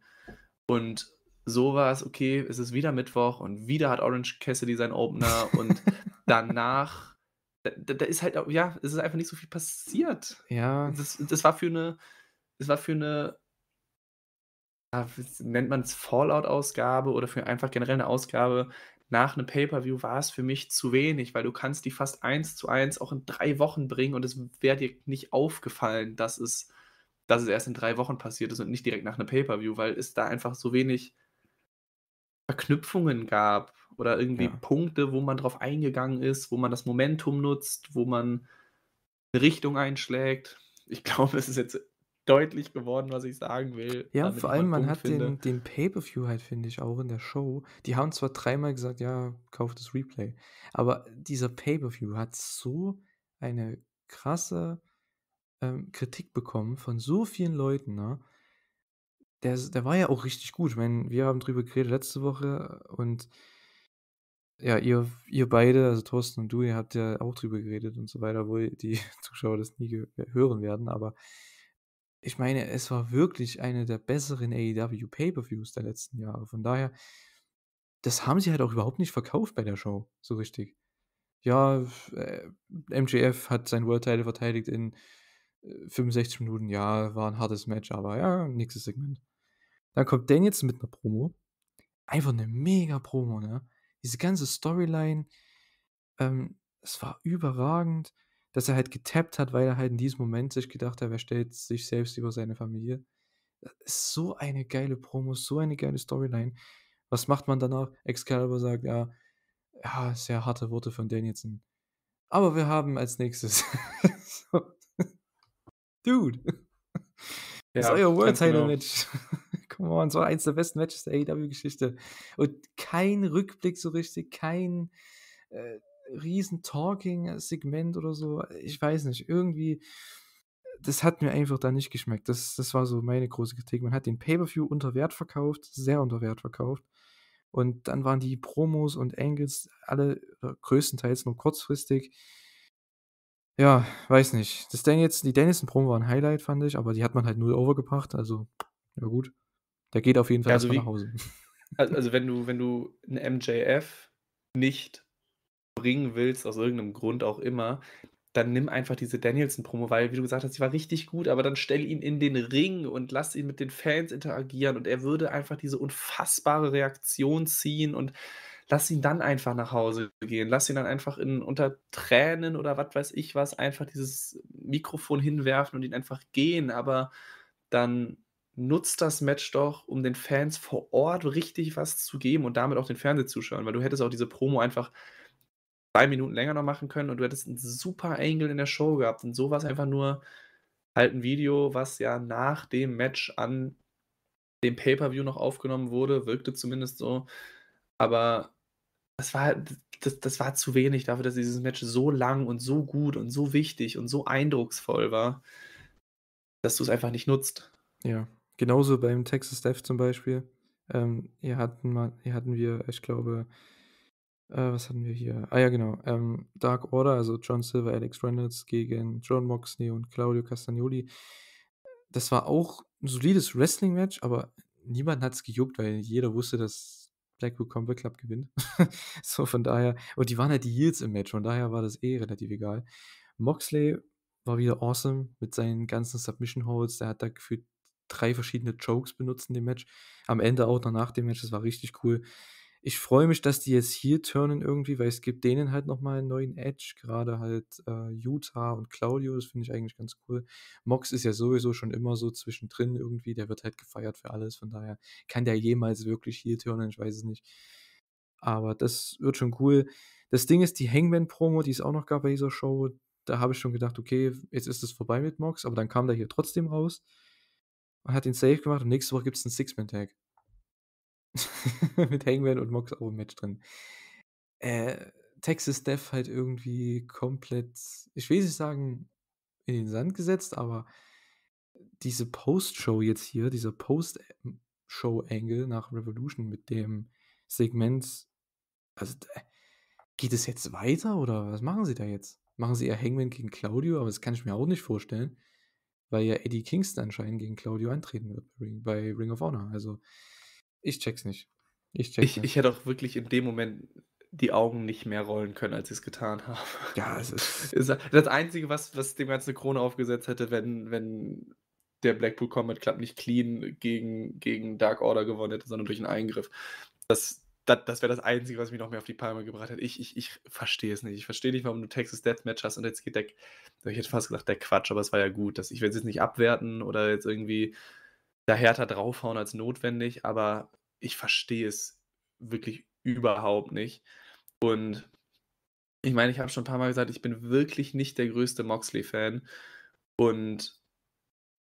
Und so war es, okay, es ist wieder Mittwoch und wieder hat Orange Cassidy seinen Opener und danach, da, da, ist halt, ja, es ist einfach nicht so viel passiert. Ja. Das, das war für eine, das war für eine, nennt man es Fallout-Ausgabe oder für einfach generell eine Ausgabe nach einem Pay-Per-View war es für mich zu wenig, weil du kannst die fast eins zu eins auch in drei Wochen bringen und es wäre dir nicht aufgefallen, dass es dass es erst in drei Wochen passiert ist und nicht direkt nach einer Pay-Per-View, weil es da einfach so wenig Verknüpfungen gab oder irgendwie ja. Punkte, wo man drauf eingegangen ist, wo man das Momentum nutzt, wo man eine Richtung einschlägt. Ich glaube, es ist jetzt deutlich geworden, was ich sagen will. Ja, vor allem, man hat finde. den, den Pay-Per-View halt, finde ich, auch in der Show. Die haben zwar dreimal gesagt, ja, kauft das Replay, aber dieser Pay-Per-View hat so eine krasse ähm, Kritik bekommen von so vielen Leuten, ne? der, der war ja auch richtig gut. Ich meine, wir haben drüber geredet letzte Woche und ja, ihr, ihr beide, also Thorsten und du, ihr habt ja auch drüber geredet und so weiter, obwohl die Zuschauer das nie äh, hören werden, aber ich meine, es war wirklich eine der besseren AEW Pay-Per-Views der letzten Jahre. Von daher, das haben sie halt auch überhaupt nicht verkauft bei der Show, so richtig. Ja, äh, MJF hat sein World-Title verteidigt in 65 äh, Minuten. Ja, war ein hartes Match, aber ja, nächstes Segment. Dann kommt Daniels mit einer Promo. Einfach eine mega Promo, ne? Diese ganze Storyline, ähm, es war überragend, dass er halt getappt hat, weil er halt in diesem Moment sich gedacht hat, er stellt sich selbst über seine Familie. Das ist so eine geile Promo, so eine geile Storyline. Was macht man danach? Excalibur sagt, ja, ja sehr harte Worte von Danielson. Aber wir haben als nächstes. Dude. Ja, das ist euer genau. World Title Match. Mann, so eins der besten Matches der AEW-Geschichte. Und kein Rückblick so richtig, kein äh, riesen Talking-Segment oder so. Ich weiß nicht, irgendwie, das hat mir einfach da nicht geschmeckt. Das, das war so meine große Kritik. Man hat den Pay-Per-View unter Wert verkauft, sehr unter Wert verkauft. Und dann waren die Promos und Angles alle äh, größtenteils nur kurzfristig. Ja, weiß nicht. Das denn jetzt, die Dennison-Promo war ein Highlight, fand ich, aber die hat man halt null overgebracht, also ja gut. Der geht auf jeden Fall ja, also wie, nach Hause. Also wenn du, wenn du einen MJF nicht bringen willst, aus irgendeinem Grund auch immer, dann nimm einfach diese Danielson-Promo, weil, wie du gesagt hast, sie war richtig gut, aber dann stell ihn in den Ring und lass ihn mit den Fans interagieren und er würde einfach diese unfassbare Reaktion ziehen und lass ihn dann einfach nach Hause gehen. Lass ihn dann einfach in, unter Tränen oder was weiß ich was einfach dieses Mikrofon hinwerfen und ihn einfach gehen, aber dann nutzt das Match doch, um den Fans vor Ort richtig was zu geben und damit auch den Fernsehzuschauern, weil du hättest auch diese Promo einfach zwei Minuten länger noch machen können und du hättest einen super Angle in der Show gehabt. Und so war es einfach nur halt ein Video, was ja nach dem Match an dem Pay-Per-View noch aufgenommen wurde, wirkte zumindest so. Aber das war, halt, das, das war zu wenig dafür, dass dieses Match so lang und so gut und so wichtig und so eindrucksvoll war, dass du es einfach nicht nutzt. Ja, Genauso beim Texas Dev zum Beispiel. Ähm, hier, hatten wir, hier hatten wir, ich glaube, äh, was hatten wir hier? Ah ja, genau. Ähm, Dark Order, also John Silver, Alex Reynolds gegen John Moxley und Claudio Castagnoli. Das war auch ein solides Wrestling-Match, aber niemand hat es gejuckt, weil jeder wusste, dass Blackwood Combat Club gewinnt. so, von daher. Und die waren halt die Heels im Match, von daher war das eh relativ egal. Moxley war wieder awesome mit seinen ganzen Submission Holds. Der hat da gefühlt drei verschiedene Jokes benutzt in dem Match. Am Ende auch noch nach dem Match, das war richtig cool. Ich freue mich, dass die jetzt hier turnen irgendwie, weil es gibt denen halt nochmal einen neuen Edge, gerade halt äh, Utah und Claudio, das finde ich eigentlich ganz cool. Mox ist ja sowieso schon immer so zwischendrin irgendwie, der wird halt gefeiert für alles, von daher kann der jemals wirklich hier turnen, ich weiß es nicht. Aber das wird schon cool. Das Ding ist, die Hangman-Promo, die es auch noch gab bei dieser Show, da habe ich schon gedacht, okay, jetzt ist es vorbei mit Mox, aber dann kam der hier trotzdem raus hat den safe gemacht und nächste Woche gibt es einen Six-Man-Tag. mit Hangman und Mox auch im Match drin. Äh, Texas Death halt irgendwie komplett, ich will nicht sagen, in den Sand gesetzt, aber diese Post-Show jetzt hier, dieser Post-Show-Angle nach Revolution mit dem Segment, also geht es jetzt weiter oder was machen sie da jetzt? Machen sie eher Hangman gegen Claudio, aber das kann ich mir auch nicht vorstellen weil ja Eddie Kingston anscheinend gegen Claudio antreten wird bei Ring, of Honor. Also ich check's nicht. Ich, check's ich, nicht. ich hätte auch wirklich in dem Moment die Augen nicht mehr rollen können, als ich es getan habe. Ja, es ist. Das Einzige, was, was dem Ganzen eine Krone aufgesetzt hätte, wenn, wenn der Blackpool Combat Club nicht clean gegen, gegen Dark Order gewonnen hätte, sondern durch einen Eingriff. Das, das, das wäre das Einzige, was mich noch mehr auf die Palme gebracht hat. Ich, ich, ich verstehe es nicht. Ich verstehe nicht, warum du Texas Deathmatch hast und jetzt geht der, ich hätte fast gesagt, der Quatsch, aber es war ja gut. Dass, ich will es jetzt nicht abwerten oder jetzt irgendwie da härter draufhauen als notwendig, aber ich verstehe es wirklich überhaupt nicht. Und ich meine, ich habe schon ein paar Mal gesagt, ich bin wirklich nicht der größte Moxley-Fan und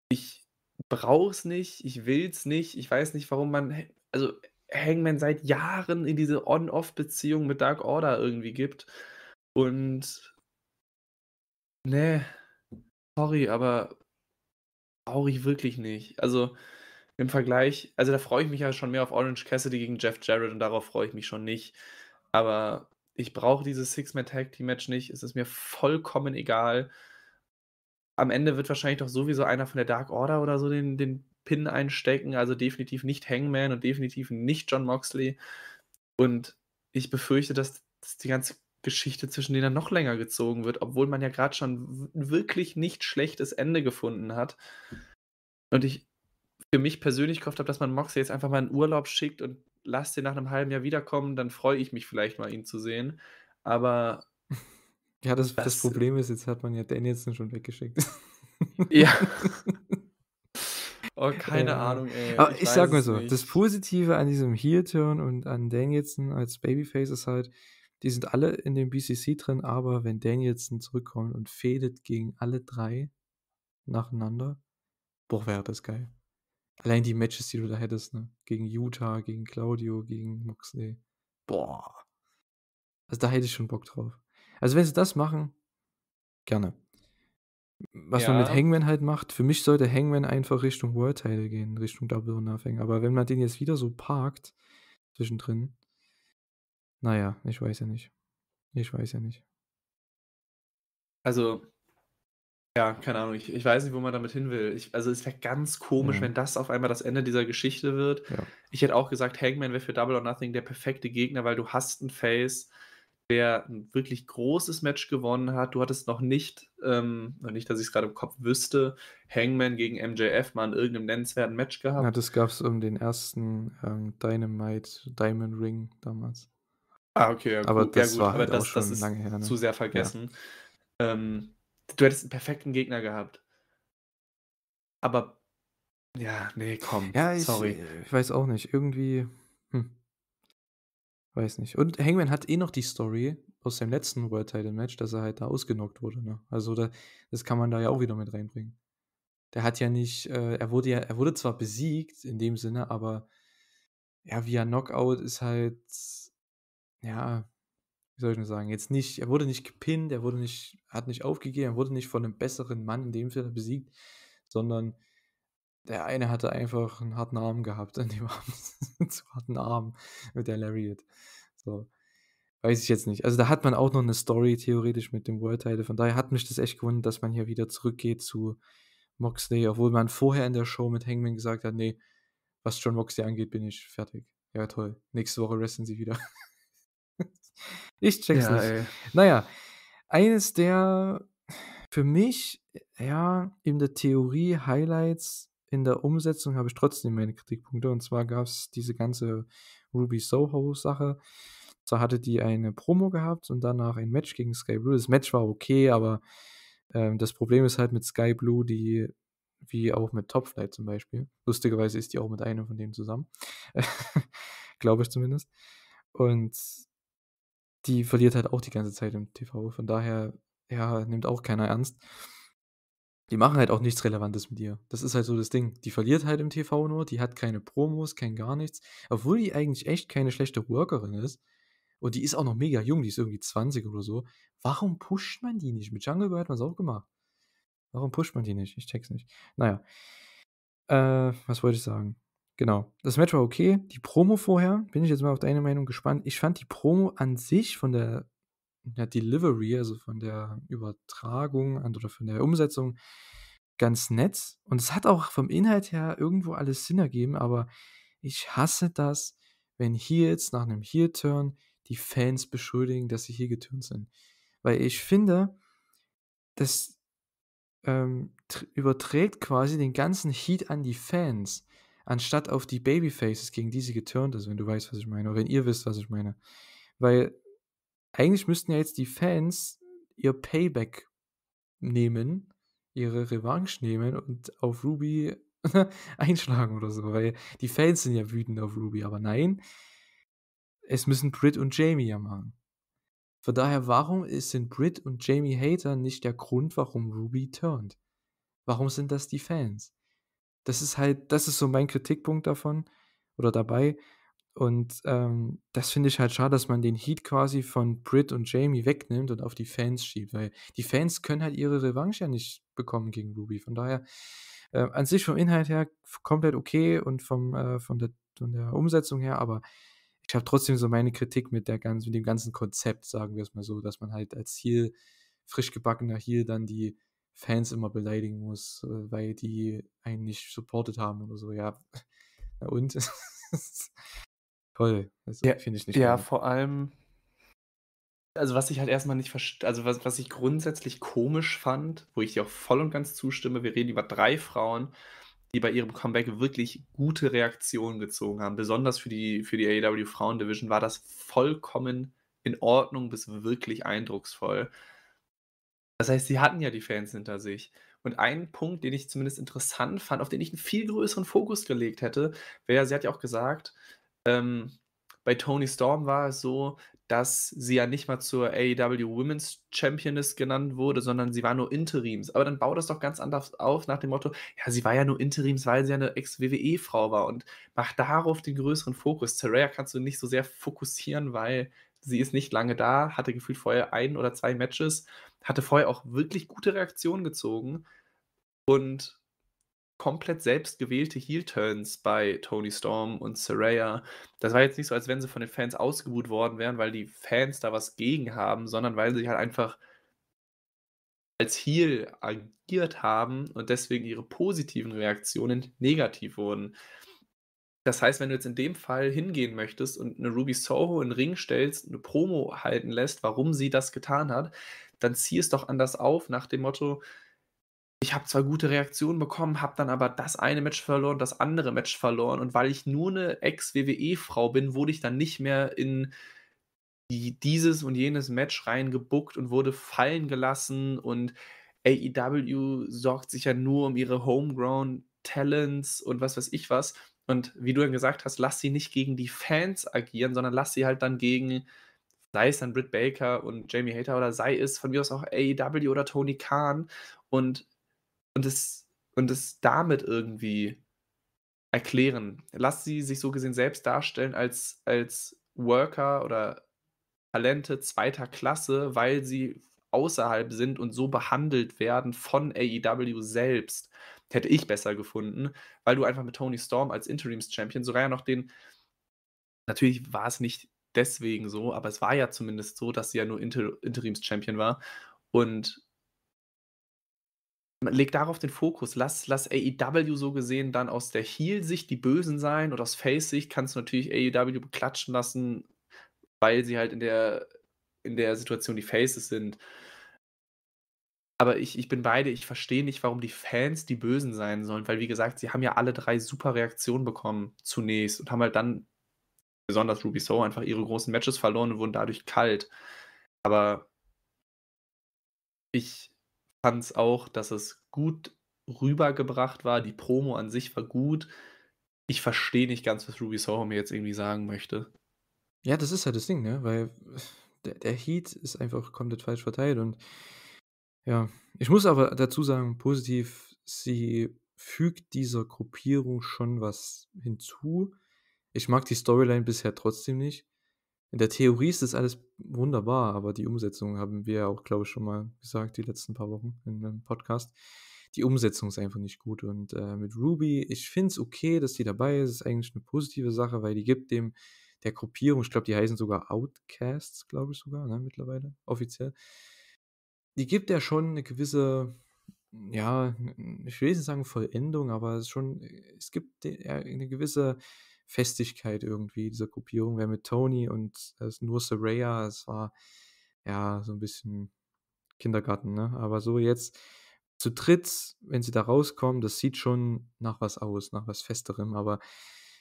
ich brauche es nicht, ich will es nicht, ich weiß nicht, warum man, also Hangman seit Jahren in diese On-Off-Beziehung mit Dark Order irgendwie gibt. Und nee, sorry, aber brauche ich wirklich nicht. Also im Vergleich, also da freue ich mich ja schon mehr auf Orange Cassidy gegen Jeff Jarrett und darauf freue ich mich schon nicht. Aber ich brauche dieses Six-Man-Tag-Team-Match nicht. Es ist mir vollkommen egal. Am Ende wird wahrscheinlich doch sowieso einer von der Dark Order oder so den, den Pin einstecken, also definitiv nicht Hangman und definitiv nicht John Moxley. Und ich befürchte, dass, die ganze Geschichte zwischen denen noch länger gezogen wird, obwohl man ja gerade schon wirklich nicht schlechtes Ende gefunden hat. Und ich für mich persönlich gehofft habe, dass man Moxley jetzt einfach mal in Urlaub schickt und lasst ihn nach einem halben Jahr wiederkommen, dann freue ich mich vielleicht mal, ihn zu sehen. Aber. Ja, das, das, das Problem ist, jetzt hat man ja Danielson schon weggeschickt. Ja. Oh, keine äh, Ahnung, ey. Aber ich, ich sag mal so, nicht. das Positive an diesem Heel-Turn und an Danielson als Babyface ist halt, die sind alle in dem BCC drin, aber wenn Danielson zurückkommt und fädet gegen alle drei nacheinander, boah, wäre das geil. Allein die Matches, die du da hättest, ne? Gegen Utah, gegen Claudio, gegen Moxley. Boah. Also da hätte ich schon Bock drauf. Also wenn sie das machen, gerne was ja. man mit Hangman halt macht. Für mich sollte Hangman einfach Richtung World Title gehen, Richtung Double or Nothing. Aber wenn man den jetzt wieder so parkt zwischendrin, naja, ich weiß ja nicht. Ich weiß ja nicht. Also, ja, keine Ahnung. Ich, ich weiß nicht, wo man damit hin will. Ich, also, es wäre ganz komisch, ja. wenn das auf einmal das Ende dieser Geschichte wird. Ja. Ich hätte auch gesagt, Hangman wäre für Double or Nothing der perfekte Gegner, weil du hast einen Face, der ein wirklich großes Match gewonnen hat. Du hattest noch nicht ähm, nicht, dass ich es gerade im Kopf wüsste, Hangman gegen MJF mal in irgendeinem nennenswerten Match gehabt. Ja, das gab es um den ersten ähm, Dynamite Diamond Ring damals. Ah, okay, ja, gut. aber das ja, gut, war halt das, auch schon das lange her, ne? zu sehr vergessen. Ja. Ähm, du hättest einen perfekten Gegner gehabt. Aber ja, nee, komm. Ja, ich, sorry. Ich weiß auch nicht. Irgendwie. Hm. Weiß nicht. Und Hangman hat eh noch die Story, aus seinem letzten World Title Match, dass er halt da ausgenockt wurde. Ne? Also da, das kann man da ja auch wieder mit reinbringen. Der hat ja nicht, äh, er wurde ja, er wurde zwar besiegt in dem Sinne, aber ja, via Knockout ist halt, ja, wie soll ich nur sagen, jetzt nicht, er wurde nicht gepinnt, er wurde nicht, hat nicht aufgegeben, er wurde nicht von einem besseren Mann in dem Fall besiegt, sondern der eine hatte einfach einen harten Arm gehabt an dem Abend, zu harten Arm mit der Lariat. So. Weiß ich jetzt nicht. Also da hat man auch noch eine Story theoretisch mit dem World-Title. Von daher hat mich das echt gewundert, dass man hier wieder zurückgeht zu Moxley, obwohl man vorher in der Show mit Hangman gesagt hat, nee, was John Moxley angeht, bin ich fertig. Ja, toll. Nächste Woche resten sie wieder. ich check's ja, nicht. Ey. Naja, eines der für mich, ja, in der Theorie Highlights, in der Umsetzung habe ich trotzdem meine Kritikpunkte. Und zwar gab es diese ganze Ruby Soho-Sache. So hatte die eine Promo gehabt und danach ein Match gegen Sky Blue. Das Match war okay, aber ähm, das Problem ist halt mit Sky Blue, die wie auch mit Topflight zum Beispiel. Lustigerweise ist die auch mit einem von denen zusammen. Glaube ich zumindest. Und die verliert halt auch die ganze Zeit im TV. Von daher, ja, nimmt auch keiner ernst. Die machen halt auch nichts Relevantes mit ihr. Das ist halt so das Ding. Die verliert halt im TV nur, die hat keine Promos, kein gar nichts. Obwohl die eigentlich echt keine schlechte Workerin ist. Und die ist auch noch mega jung, die ist irgendwie 20 oder so. Warum pusht man die nicht? Mit Jungle Boy hat man es auch gemacht. Warum pusht man die nicht? Ich check's nicht. Naja. Äh, was wollte ich sagen? Genau. Das Match war okay. Die Promo vorher, bin ich jetzt mal auf deine Meinung gespannt. Ich fand die Promo an sich von der, der Delivery, also von der Übertragung oder von der Umsetzung, ganz nett. Und es hat auch vom Inhalt her irgendwo alles Sinn ergeben, aber ich hasse das, wenn hier jetzt nach einem Heel-Turn die Fans beschuldigen, dass sie hier getürnt sind. Weil ich finde, das ähm, überträgt quasi den ganzen Heat an die Fans, anstatt auf die Babyfaces, gegen die sie getürnt ist, wenn du weißt, was ich meine, oder wenn ihr wisst, was ich meine. Weil eigentlich müssten ja jetzt die Fans ihr Payback nehmen, ihre Revanche nehmen und auf Ruby einschlagen oder so, weil die Fans sind ja wütend auf Ruby, aber nein, es müssen Brit und Jamie ja machen. Von daher, warum sind Brit und Jamie Hater nicht der Grund, warum Ruby turnt? Warum sind das die Fans? Das ist halt, das ist so mein Kritikpunkt davon oder dabei. Und ähm, das finde ich halt schade, dass man den Heat quasi von Brit und Jamie wegnimmt und auf die Fans schiebt, weil die Fans können halt ihre Revanche ja nicht bekommen gegen Ruby. Von daher, äh, an sich vom Inhalt her komplett okay und vom, äh, von, der, von der Umsetzung her, aber ich habe trotzdem so meine Kritik mit, der ganzen, mit dem ganzen Konzept, sagen wir es mal so, dass man halt als Heel, frisch gebackener Heel, dann die Fans immer beleidigen muss, äh, weil die einen nicht supportet haben oder so. Ja, na und? Toll, das ja, finde ich nicht. Ja, gut. vor allem, also was ich halt erstmal nicht verstehe, also was, was ich grundsätzlich komisch fand, wo ich dir auch voll und ganz zustimme, wir reden über drei Frauen die bei ihrem Comeback wirklich gute Reaktionen gezogen haben. Besonders für die, für die AEW Frauen Division war das vollkommen in Ordnung bis wirklich eindrucksvoll. Das heißt, sie hatten ja die Fans hinter sich. Und ein Punkt, den ich zumindest interessant fand, auf den ich einen viel größeren Fokus gelegt hätte, wäre, sie hat ja auch gesagt, ähm, bei Tony Storm war es so, dass sie ja nicht mal zur AEW Women's Championess genannt wurde, sondern sie war nur Interims. Aber dann baut das doch ganz anders auf nach dem Motto, ja, sie war ja nur Interims, weil sie ja eine Ex-WWE-Frau war und macht darauf den größeren Fokus. Terrea kannst du nicht so sehr fokussieren, weil sie ist nicht lange da, hatte gefühlt vorher ein oder zwei Matches, hatte vorher auch wirklich gute Reaktionen gezogen und komplett selbst gewählte Heel-Turns bei Tony Storm und Saraya. Das war jetzt nicht so, als wenn sie von den Fans ausgebuht worden wären, weil die Fans da was gegen haben, sondern weil sie halt einfach als Heel agiert haben und deswegen ihre positiven Reaktionen negativ wurden. Das heißt, wenn du jetzt in dem Fall hingehen möchtest und eine Ruby Soho in den Ring stellst, eine Promo halten lässt, warum sie das getan hat, dann zieh es doch anders auf nach dem Motto, ich habe zwar gute Reaktionen bekommen, habe dann aber das eine Match verloren, das andere Match verloren. Und weil ich nur eine Ex-WWE-Frau bin, wurde ich dann nicht mehr in die, dieses und jenes Match reingebuckt und wurde fallen gelassen. Und AEW sorgt sich ja nur um ihre Homegrown Talents und was weiß ich was. Und wie du dann gesagt hast, lass sie nicht gegen die Fans agieren, sondern lass sie halt dann gegen, sei es dann Britt Baker und Jamie Hater oder sei es von mir aus auch AEW oder Tony Khan. Und und es, und es damit irgendwie erklären. Lass sie sich so gesehen selbst darstellen als, als Worker oder Talente zweiter Klasse, weil sie außerhalb sind und so behandelt werden von AEW selbst. Hätte ich besser gefunden, weil du einfach mit Tony Storm als Interims-Champion sogar ja noch den. Natürlich war es nicht deswegen so, aber es war ja zumindest so, dass sie ja nur Inter Interims-Champion war und leg darauf den Fokus. Lass, lass AEW so gesehen dann aus der Heel-Sicht die Bösen sein oder aus Face-Sicht kannst du natürlich AEW beklatschen lassen, weil sie halt in der, in der Situation die Faces sind. Aber ich, ich bin beide, ich verstehe nicht, warum die Fans die Bösen sein sollen, weil wie gesagt, sie haben ja alle drei super Reaktionen bekommen zunächst und haben halt dann, besonders Ruby So, einfach ihre großen Matches verloren und wurden dadurch kalt. Aber ich, fand es auch, dass es gut rübergebracht war. Die Promo an sich war gut. Ich verstehe nicht ganz, was Ruby Soho mir jetzt irgendwie sagen möchte. Ja, das ist halt das Ding, ne? Weil der, der Heat ist einfach komplett falsch verteilt und ja, ich muss aber dazu sagen, positiv, sie fügt dieser Gruppierung schon was hinzu. Ich mag die Storyline bisher trotzdem nicht in der Theorie ist das alles wunderbar, aber die Umsetzung haben wir ja auch, glaube ich, schon mal gesagt, die letzten paar Wochen in einem Podcast. Die Umsetzung ist einfach nicht gut. Und äh, mit Ruby, ich finde es okay, dass die dabei ist. Das ist eigentlich eine positive Sache, weil die gibt dem der Gruppierung, ich glaube, die heißen sogar Outcasts, glaube ich sogar, ne, mittlerweile, offiziell. Die gibt ja schon eine gewisse, ja, ich will nicht sagen Vollendung, aber es schon, es gibt eine gewisse Festigkeit irgendwie dieser Gruppierung. Wer mit Tony und äh, nur Saraya, es war ja so ein bisschen Kindergarten, ne? Aber so jetzt zu dritt, wenn sie da rauskommen, das sieht schon nach was aus, nach was Festerem, aber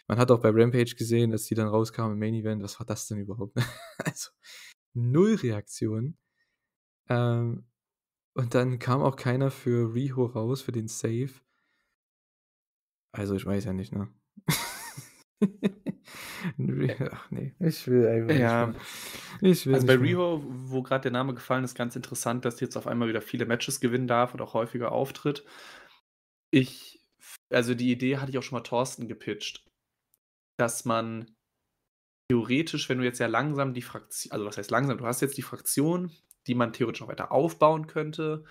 man hat auch bei Rampage gesehen, dass sie dann rauskamen im Main Event, was war das denn überhaupt? Ne? also null Reaktion. Ähm, und dann kam auch keiner für Riho raus, für den Save. Also ich weiß ja nicht, ne? Ach nee, ich will einfach ja. nicht. Mehr. Ich will also bei Riho, wo gerade der Name gefallen ist, ganz interessant, dass jetzt auf einmal wieder viele Matches gewinnen darf und auch häufiger auftritt. Ich, also die Idee hatte ich auch schon mal Thorsten gepitcht, dass man theoretisch, wenn du jetzt ja langsam die Fraktion, also was heißt langsam, du hast jetzt die Fraktion, die man theoretisch noch weiter aufbauen könnte,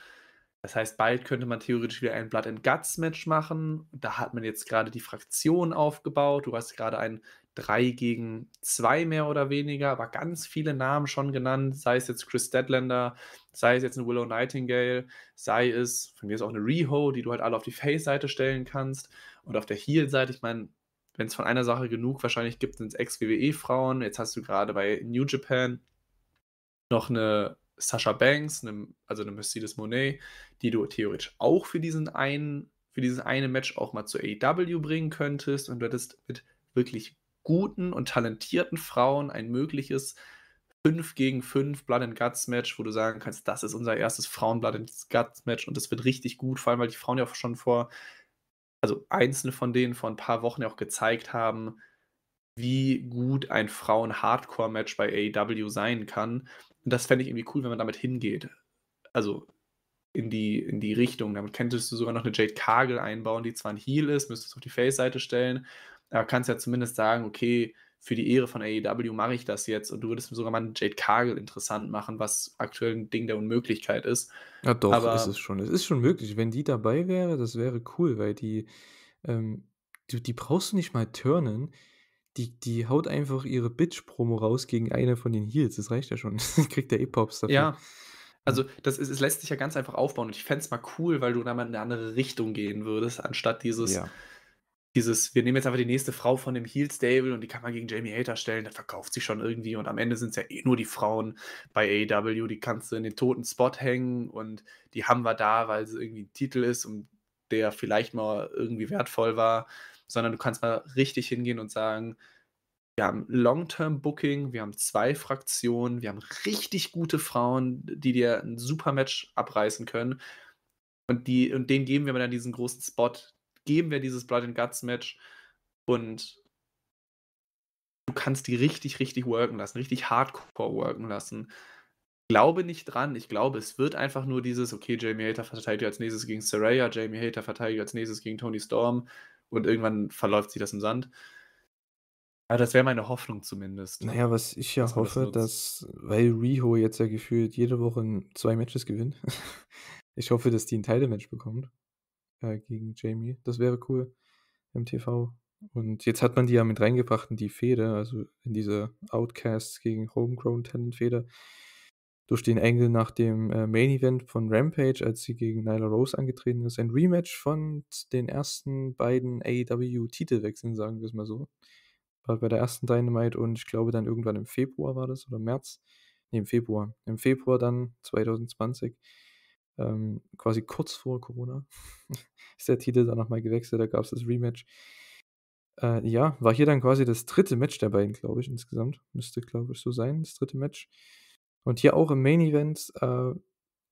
das heißt, bald könnte man theoretisch wieder ein Blood and Guts Match machen. Da hat man jetzt gerade die Fraktion aufgebaut. Du hast gerade ein 3 gegen 2 mehr oder weniger, aber ganz viele Namen schon genannt, sei es jetzt Chris Deadlander, sei es jetzt eine Willow Nightingale, sei es, von mir ist auch eine Reho, die du halt alle auf die Face-Seite stellen kannst und auf der Heel-Seite, ich meine, wenn es von einer Sache genug wahrscheinlich gibt, sind es Ex-WWE-Frauen, jetzt hast du gerade bei New Japan noch eine Sasha Banks, einem, also eine Mercedes Monet, die du theoretisch auch für diesen einen, für dieses eine Match auch mal zur AEW bringen könntest und du hättest mit wirklich guten und talentierten Frauen ein mögliches 5 gegen 5 Blood and Guts Match, wo du sagen kannst, das ist unser erstes Frauen Blood and Guts Match und das wird richtig gut, vor allem weil die Frauen ja auch schon vor, also einzelne von denen vor ein paar Wochen ja auch gezeigt haben, wie gut ein Frauen-Hardcore-Match bei AEW sein kann. Und das fände ich irgendwie cool, wenn man damit hingeht. Also in die, in die Richtung. Damit könntest du sogar noch eine Jade Kagel einbauen, die zwar ein Heal ist, müsstest du auf die Face-Seite stellen, aber kannst ja zumindest sagen, okay, für die Ehre von AEW mache ich das jetzt und du würdest sogar mal einen Jade Kagel interessant machen, was aktuell ein Ding der Unmöglichkeit ist. Ja, doch, aber ist es schon. Es ist schon möglich. Wenn die dabei wäre, das wäre cool, weil die, ähm, die, die brauchst du nicht mal turnen die, die haut einfach ihre Bitch-Promo raus gegen eine von den Heels. Das reicht ja schon. Kriegt der E-Pops dafür. Ja. Also, das ist, es lässt sich ja ganz einfach aufbauen. Und ich fände es mal cool, weil du da mal in eine andere Richtung gehen würdest, anstatt dieses, ja. dieses, wir nehmen jetzt einfach die nächste Frau von dem heels stable und die kann man gegen Jamie Hater stellen, da verkauft sich schon irgendwie. Und am Ende sind es ja eh nur die Frauen bei AEW, die kannst du in den toten Spot hängen und die haben wir da, weil es irgendwie ein Titel ist und der vielleicht mal irgendwie wertvoll war sondern du kannst mal richtig hingehen und sagen, wir haben Long-Term-Booking, wir haben zwei Fraktionen, wir haben richtig gute Frauen, die dir ein super Match abreißen können. Und, die, und denen geben wir dann diesen großen Spot, geben wir dieses Blood and Guts Match und du kannst die richtig, richtig worken lassen, richtig hardcore worken lassen. glaube nicht dran. Ich glaube, es wird einfach nur dieses, okay, Jamie Hater verteidigt als nächstes gegen Saraya, Jamie Hater verteidigt als nächstes gegen Tony Storm und irgendwann verläuft sich das im Sand. Aber das wäre meine Hoffnung zumindest. Ne? Naja, was ich ja dass hoffe, das dass, weil Riho jetzt ja gefühlt jede Woche zwei Matches gewinnt, ich hoffe, dass die ein Teil-Match der bekommt äh, gegen Jamie. Das wäre cool im TV. Und jetzt hat man die ja mit reingebracht in die Feder, also in diese Outcasts gegen Homegrown Talent Feder durch den Engel nach dem äh, Main Event von Rampage, als sie gegen Nyla Rose angetreten ist. Ein Rematch von den ersten beiden AEW-Titelwechseln, sagen wir es mal so. War bei der ersten Dynamite und ich glaube dann irgendwann im Februar war das oder März. Ne, im Februar. Im Februar dann 2020. Ähm, quasi kurz vor Corona ist der Titel dann nochmal gewechselt, da gab es das Rematch. Äh, ja, war hier dann quasi das dritte Match der beiden, glaube ich, insgesamt. Müsste, glaube ich, so sein, das dritte Match. Und hier auch im Main Event, äh,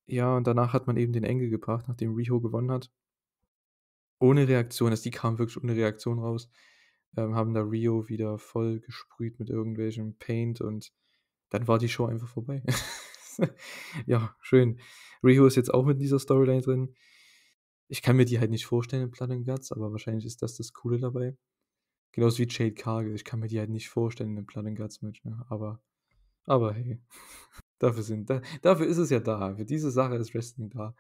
ja, und danach hat man eben den Engel gebracht, nachdem Riho gewonnen hat. Ohne Reaktion, also die kamen wirklich ohne Reaktion raus. Ähm, haben da Rio wieder voll gesprüht mit irgendwelchem Paint und dann war die Show einfach vorbei. ja, schön. Rio ist jetzt auch mit dieser Storyline drin. Ich kann mir die halt nicht vorstellen in Blood and Guts, aber wahrscheinlich ist das das Coole dabei. Genauso wie Jade Cargill. Ich kann mir die halt nicht vorstellen in einem Blood and Guts Match, ne? aber aber hey, dafür, sind, da, dafür ist es ja da. Für diese Sache ist Wrestling da.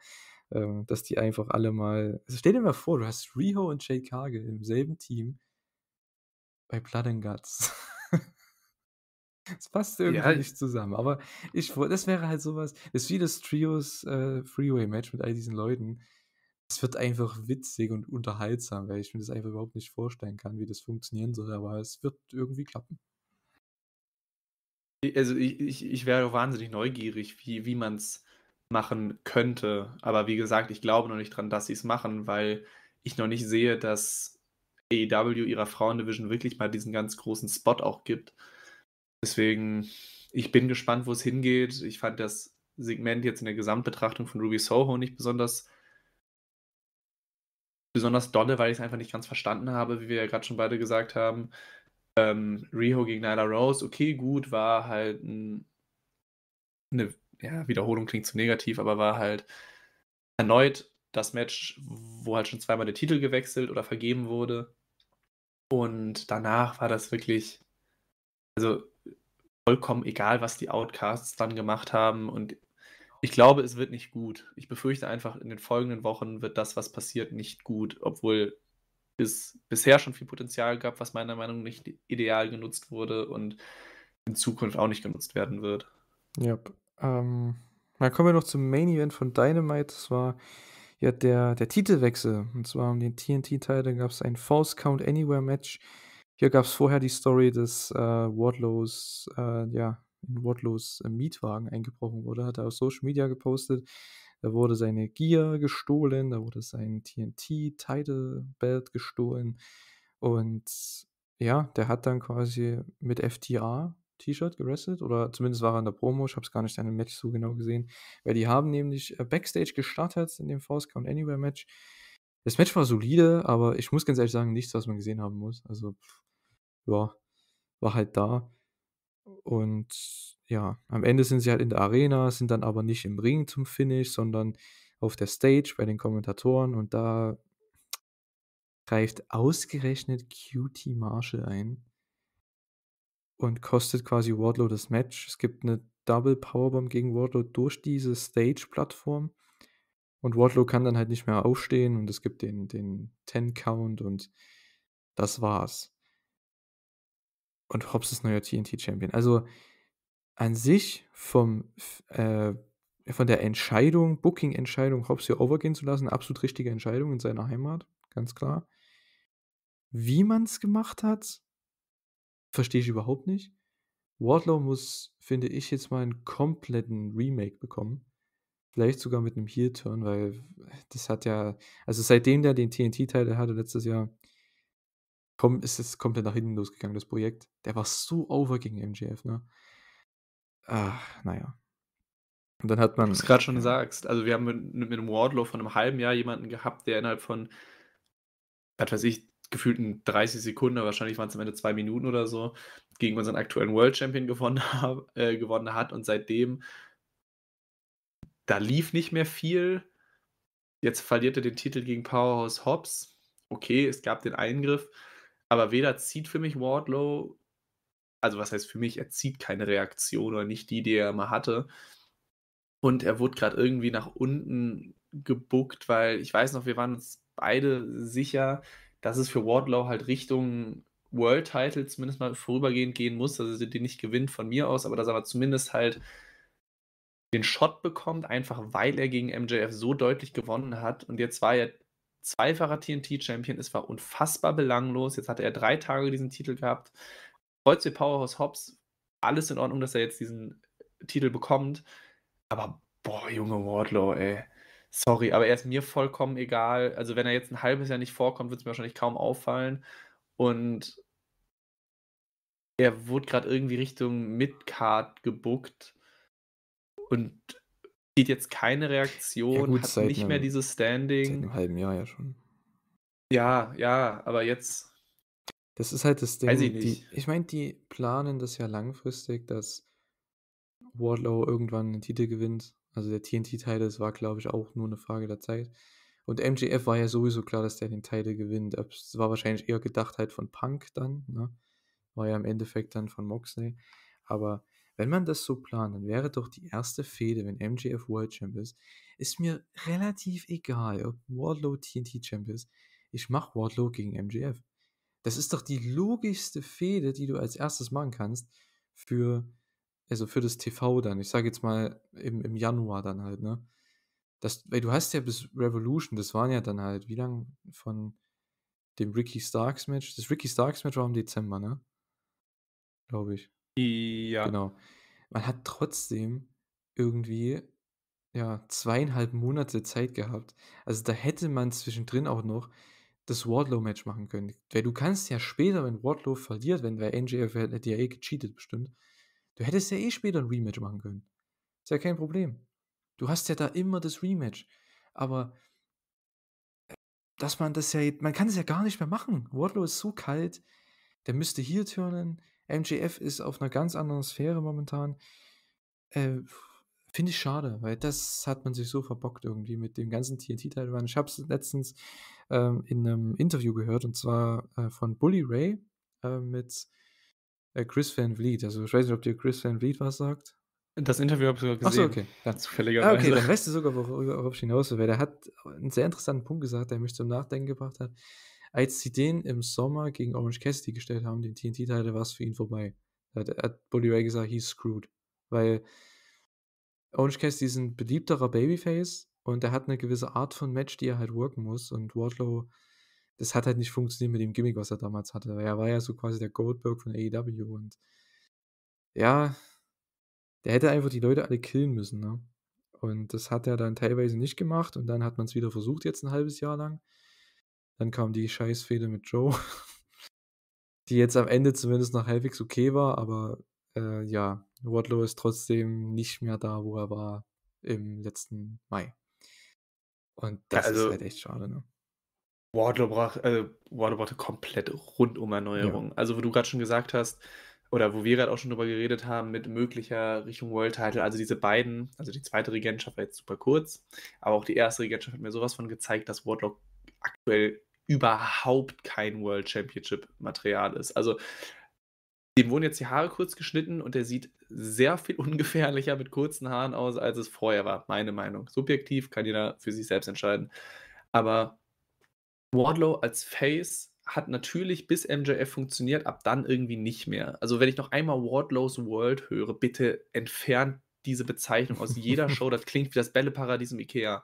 Ähm, dass die einfach alle mal. Also stell dir mal vor, du hast Riho und Jay Kage im selben Team bei Blood and Guts. Es passt irgendwie ja, nicht zusammen. Aber ich, das wäre halt sowas. Es ist wie das Trios äh, Freeway-Match mit all diesen Leuten. Es wird einfach witzig und unterhaltsam, weil ich mir das einfach überhaupt nicht vorstellen kann, wie das funktionieren soll. Aber es wird irgendwie klappen also ich, ich, ich wäre wahnsinnig neugierig, wie, wie man es machen könnte. Aber wie gesagt, ich glaube noch nicht dran, dass sie es machen, weil ich noch nicht sehe, dass AEW ihrer Frauendivision wirklich mal diesen ganz großen Spot auch gibt. Deswegen, ich bin gespannt, wo es hingeht. Ich fand das Segment jetzt in der Gesamtbetrachtung von Ruby Soho nicht besonders besonders dolle, weil ich es einfach nicht ganz verstanden habe, wie wir ja gerade schon beide gesagt haben. Ähm, Riho gegen Nyla Rose, okay, gut, war halt ein, eine ja, Wiederholung klingt zu negativ, aber war halt erneut das Match, wo halt schon zweimal der Titel gewechselt oder vergeben wurde. Und danach war das wirklich, also vollkommen egal, was die Outcasts dann gemacht haben. Und ich glaube, es wird nicht gut. Ich befürchte einfach, in den folgenden Wochen wird das, was passiert, nicht gut, obwohl bis, bisher schon viel Potenzial gab, was meiner Meinung nach nicht ideal genutzt wurde und in Zukunft auch nicht genutzt werden wird. Ja, ähm, dann kommen wir noch zum Main Event von Dynamite. Das war ja der, der Titelwechsel. Und zwar um den TNT-Teil, da gab es ein False Count Anywhere Match. Hier gab es vorher die Story, dass äh, Wardlows, äh, ja, in Wardlows äh, Mietwagen eingebrochen wurde, hat er auf Social Media gepostet. Da wurde seine Gear gestohlen, da wurde sein TNT Title Belt gestohlen. Und ja, der hat dann quasi mit FTA T-Shirt gewrestelt oder zumindest war er in der Promo. Ich habe es gar nicht in einem Match so genau gesehen, weil die haben nämlich äh, Backstage gestartet in dem Force Count Anywhere Match. Das Match war solide, aber ich muss ganz ehrlich sagen, nichts, was man gesehen haben muss. Also, pff, ja, war halt da. Und ja, am Ende sind sie halt in der Arena, sind dann aber nicht im Ring zum Finish, sondern auf der Stage bei den Kommentatoren und da greift ausgerechnet Cutie Marshall ein und kostet quasi Wardlow das Match. Es gibt eine Double Powerbomb gegen Wardlow durch diese Stage-Plattform und Wardlow kann dann halt nicht mehr aufstehen und es gibt den, den 10-Count und das war's und Hobbs ist neuer TNT-Champion. Also an sich vom, äh, von der Entscheidung, Booking-Entscheidung, Hobbs hier overgehen zu lassen, absolut richtige Entscheidung in seiner Heimat, ganz klar. Wie man es gemacht hat, verstehe ich überhaupt nicht. Wardlow muss, finde ich, jetzt mal einen kompletten Remake bekommen. Vielleicht sogar mit einem Heel-Turn, weil das hat ja, also seitdem der den TNT-Teil hatte letztes Jahr, komm, ist es komplett nach hinten losgegangen, das Projekt. Der war so over gegen MJF, ne? Ach, naja. Und dann hat man. Du gerade schon ja. sagst, also wir haben mit, mit einem Wardlow von einem halben Jahr jemanden gehabt, der innerhalb von, was weiß ich, gefühlten 30 Sekunden, wahrscheinlich waren es am Ende zwei Minuten oder so, gegen unseren aktuellen World Champion gewonnen, äh, gewonnen hat und seitdem da lief nicht mehr viel. Jetzt verliert er den Titel gegen Powerhouse Hobbs. Okay, es gab den Eingriff, aber weder zieht für mich Wardlow, also was heißt für mich, er zieht keine Reaktion oder nicht die, die er mal hatte. Und er wurde gerade irgendwie nach unten gebuckt, weil ich weiß noch, wir waren uns beide sicher, dass es für Wardlow halt Richtung World Title zumindest mal vorübergehend gehen muss, dass er den nicht gewinnt von mir aus, aber dass er aber zumindest halt den Shot bekommt, einfach weil er gegen MJF so deutlich gewonnen hat. Und jetzt war er zweifacher TNT-Champion Es war unfassbar belanglos. Jetzt hatte er drei Tage diesen Titel gehabt. Kreuz wie Powerhouse Hobbs, alles in Ordnung, dass er jetzt diesen Titel bekommt. Aber boah, Junge Wardlow, ey. Sorry, aber er ist mir vollkommen egal. Also, wenn er jetzt ein halbes Jahr nicht vorkommt, wird es mir wahrscheinlich kaum auffallen. Und er wurde gerade irgendwie Richtung Midcard gebuckt. Und sieht jetzt keine Reaktion, ja gut, hat nicht einem, mehr dieses Standing. Seit einem halben Jahr ja schon. Ja, ja, aber jetzt. Das ist halt das Ding. Weiß ich nicht. Die, ich meine, die planen das ja langfristig, dass Wardlow irgendwann einen Titel gewinnt. Also der TNT-Teil, das war, glaube ich, auch nur eine Frage der Zeit. Und MGF war ja sowieso klar, dass der den Titel gewinnt. Es war wahrscheinlich eher gedacht halt von Punk dann. Ne? War ja im Endeffekt dann von Moxley. Aber wenn man das so plant, dann wäre doch die erste Fehde, wenn MJF World Champ ist, ist mir relativ egal, ob Wardlow TNT Champ ist. Ich mache Wardlow gegen MJF. Das ist doch die logischste Fehde, die du als erstes machen kannst für, also für das TV dann. Ich sage jetzt mal im, im Januar dann halt, ne? Das, weil du hast ja bis Revolution, das waren ja dann halt, wie lange von dem Ricky Starks Match? Das Ricky Starks Match war im Dezember, ne? Glaube ich. Ja. Genau. Man hat trotzdem irgendwie ja, zweieinhalb Monate Zeit gehabt. Also da hätte man zwischendrin auch noch das Wardlow-Match machen können. Weil du kannst ja später, wenn Wardlow verliert, wenn der NJF hätte äh, ja eh gecheatet bestimmt, du hättest ja eh später ein Rematch machen können. Ist ja kein Problem. Du hast ja da immer das Rematch. Aber dass man das ja, man kann es ja gar nicht mehr machen. Wardlow ist so kalt, der müsste hier turnen, MGF ist auf einer ganz anderen Sphäre momentan. Äh, Finde ich schade, weil das hat man sich so verbockt irgendwie mit dem ganzen TNT-Teil. Ich habe es letztens ähm, in einem Interview gehört und zwar äh, von Bully Ray ähm, äh, mit Chris Van Vliet. Also ich weiß nicht, ob dir Chris Van Vliet was sagt. Das Interview habe ich sogar gesehen. Achso, okay. Dann, zufälligerweise. Ah, okay, dann weißt du sogar, worauf ich hinaus will, weil der hat einen sehr interessanten Punkt gesagt, der mich zum Nachdenken gebracht hat als sie den im Sommer gegen Orange Cassidy gestellt haben, den TNT-Teil, war es für ihn vorbei. Da hat, hat Bully Ray gesagt, he's screwed. Weil Orange Cassidy ist ein beliebterer Babyface und er hat eine gewisse Art von Match, die er halt worken muss. Und Wardlow, das hat halt nicht funktioniert mit dem Gimmick, was er damals hatte. Er war ja so quasi der Goldberg von AEW und ja, der hätte einfach die Leute alle killen müssen, ne? Und das hat er dann teilweise nicht gemacht und dann hat man es wieder versucht, jetzt ein halbes Jahr lang. Dann kam die Scheißfehde mit Joe, die jetzt am Ende zumindest noch halbwegs okay war, aber äh, ja, Wardlow ist trotzdem nicht mehr da, wo er war im letzten Mai. Und das also, ist halt echt schade, ne? Wardlow braucht, also äh, Wardlow brauchte komplett Rundumerneuerung. Ja. Also, wo du gerade schon gesagt hast, oder wo wir gerade auch schon drüber geredet haben, mit möglicher Richtung World Title, also diese beiden, also die zweite Regentschaft war jetzt super kurz, aber auch die erste Regentschaft hat mir sowas von gezeigt, dass Wardlock aktuell überhaupt kein World Championship Material ist. Also dem wurden jetzt die Haare kurz geschnitten und der sieht sehr viel ungefährlicher mit kurzen Haaren aus, als es vorher war. Meine Meinung. Subjektiv kann jeder für sich selbst entscheiden. Aber Wardlow als Face hat natürlich bis MJF funktioniert, ab dann irgendwie nicht mehr. Also wenn ich noch einmal Wardlows World höre, bitte entfernt diese Bezeichnung aus jeder Show. Das klingt wie das Bälleparadies im Ikea.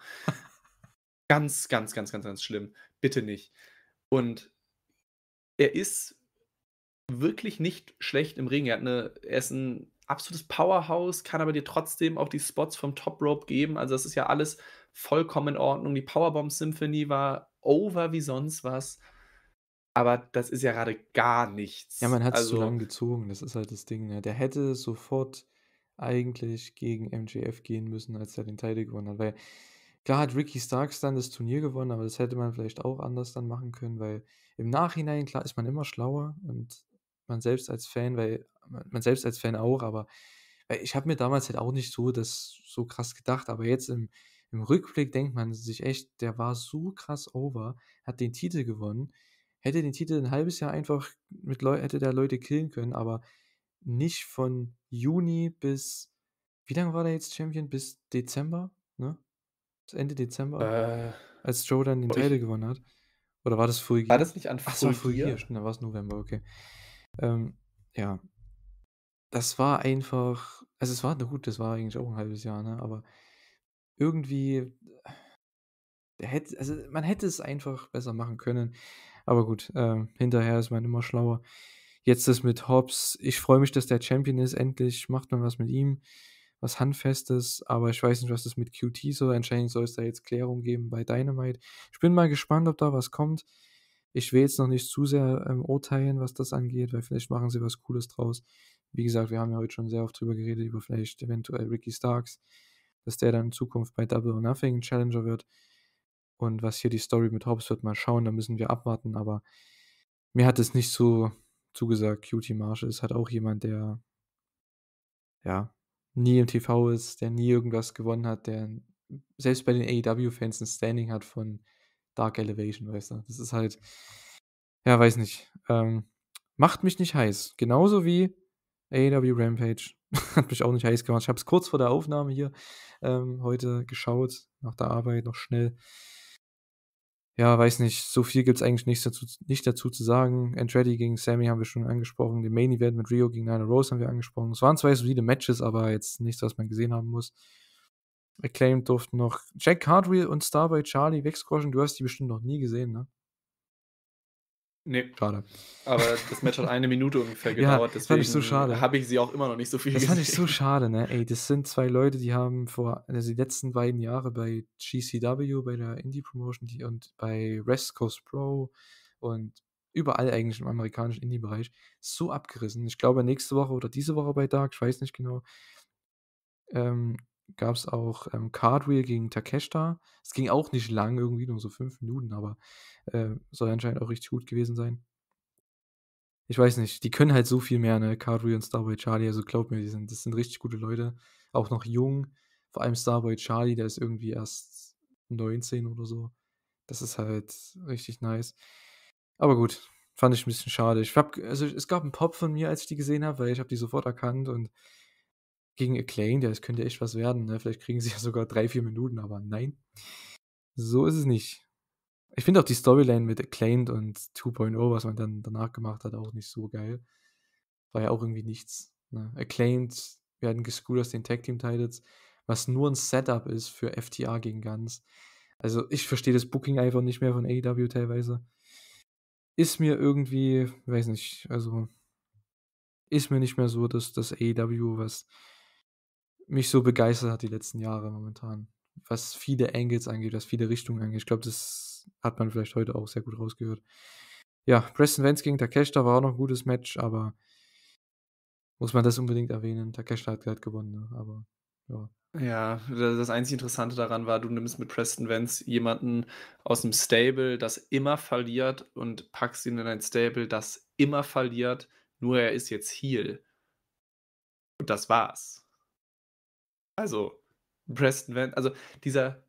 Ganz, ganz, ganz, ganz, ganz schlimm. Bitte nicht. Und er ist wirklich nicht schlecht im Ring. Er, hat eine, er ist ein absolutes Powerhouse, kann aber dir trotzdem auch die Spots vom Top Rope geben. Also das ist ja alles vollkommen in Ordnung. Die Powerbomb Symphony war over wie sonst was. Aber das ist ja gerade gar nichts. Ja, man hat es also, zu lang gezogen. Das ist halt das Ding. Ne? Der hätte sofort eigentlich gegen MJF gehen müssen, als er den Titel gewonnen hat. Weil Klar hat Ricky Starks dann das Turnier gewonnen, aber das hätte man vielleicht auch anders dann machen können, weil im Nachhinein, klar, ist man immer schlauer und man selbst als Fan, weil man selbst als Fan auch, aber ich habe mir damals halt auch nicht so das so krass gedacht, aber jetzt im, im Rückblick denkt man sich echt, der war so krass over, hat den Titel gewonnen, hätte den Titel ein halbes Jahr einfach mit Leuten, hätte der Leute killen können, aber nicht von Juni bis wie lange war der jetzt Champion bis Dezember, ne? Ende Dezember, äh, als Joe dann den Titel gewonnen hat. Oder war das Fugier? War das nicht an Ach, so, Fugier, stimmt, dann war es November, okay. Ähm, ja. Das war einfach, also es war, na gut, das war eigentlich auch ein halbes Jahr, ne, aber irgendwie, hätte, also man hätte es einfach besser machen können. Aber gut, ähm, hinterher ist man immer schlauer. Jetzt das mit Hobbs. Ich freue mich, dass der Champion ist. Endlich macht man was mit ihm was Handfestes, aber ich weiß nicht, was das mit QT so. Anscheinend soll es da jetzt Klärung geben bei Dynamite. Ich bin mal gespannt, ob da was kommt. Ich will jetzt noch nicht zu sehr ähm, urteilen, was das angeht, weil vielleicht machen sie was Cooles draus. Wie gesagt, wir haben ja heute schon sehr oft drüber geredet, über vielleicht eventuell Ricky Starks, dass der dann in Zukunft bei Double or Nothing Challenger wird. Und was hier die Story mit Hobbs wird, mal schauen, da müssen wir abwarten. Aber mir hat es nicht so zugesagt. QT Marshall ist halt auch jemand, der ja nie im TV ist, der nie irgendwas gewonnen hat, der selbst bei den AEW-Fans ein Standing hat von Dark Elevation, weißt du. Das ist halt, ja, weiß nicht. Ähm, macht mich nicht heiß. Genauso wie AEW Rampage. hat mich auch nicht heiß gemacht. Ich habe es kurz vor der Aufnahme hier ähm, heute geschaut, nach der Arbeit noch schnell ja, weiß nicht, so viel gibt es eigentlich nichts dazu, nicht dazu zu sagen. Andretti gegen Sammy haben wir schon angesprochen, den Main Event mit Rio gegen Nina Rose haben wir angesprochen. Es waren zwei solide Matches, aber jetzt nichts, was man gesehen haben muss. Acclaimed durften noch Jack Hardwheel und Starboy Charlie wegsquashen. Du hast die bestimmt noch nie gesehen, ne? Nee. Schade. Aber das Match hat eine Minute ungefähr gedauert, ja, deswegen fand ich so schade. habe ich sie auch immer noch nicht so viel das gesehen. Das fand ich so schade, ne? Ey, das sind zwei Leute, die haben vor, also die letzten beiden Jahre bei GCW, bei der Indie-Promotion und bei Rest Coast Pro und überall eigentlich im amerikanischen Indie-Bereich so abgerissen. Ich glaube, nächste Woche oder diese Woche bei Dark, ich weiß nicht genau, ähm, gab es auch ähm, Cardwheel gegen Takeshita. Es ging auch nicht lang, irgendwie nur so fünf Minuten, aber äh, soll anscheinend auch richtig gut gewesen sein. Ich weiß nicht, die können halt so viel mehr, ne? Cardwheel und Starboy Charlie, also glaub mir, die sind, das sind richtig gute Leute. Auch noch jung. Vor allem Starboy Charlie, der ist irgendwie erst 19 oder so. Das ist halt richtig nice. Aber gut, fand ich ein bisschen schade. Ich hab, also es gab einen Pop von mir, als ich die gesehen habe, weil ich habe die sofort erkannt und gegen Acclaim, der das könnte echt was werden. Ne? Vielleicht kriegen sie ja sogar drei, vier Minuten, aber nein. So ist es nicht. Ich finde auch die Storyline mit Acclaimed und 2.0, was man dann danach gemacht hat, auch nicht so geil. War ja auch irgendwie nichts. Ne? Acclaimed werden gescrewt aus den Tag Team Titles, was nur ein Setup ist für FTA gegen Guns. Also ich verstehe das Booking einfach nicht mehr von AEW teilweise. Ist mir irgendwie, weiß nicht, also ist mir nicht mehr so, dass das AEW was mich so begeistert hat die letzten Jahre momentan. Was viele Angles angeht, was viele Richtungen angeht. Ich glaube, das hat man vielleicht heute auch sehr gut rausgehört. Ja, Preston Vance gegen Takeshita war auch noch ein gutes Match, aber muss man das unbedingt erwähnen. Takeshita hat gerade gewonnen, ne? aber ja. Ja, das einzige Interessante daran war, du nimmst mit Preston Vance jemanden aus dem Stable, das immer verliert und packst ihn in ein Stable, das immer verliert, nur er ist jetzt Heal. Und das war's. Also, Preston Van, also dieser,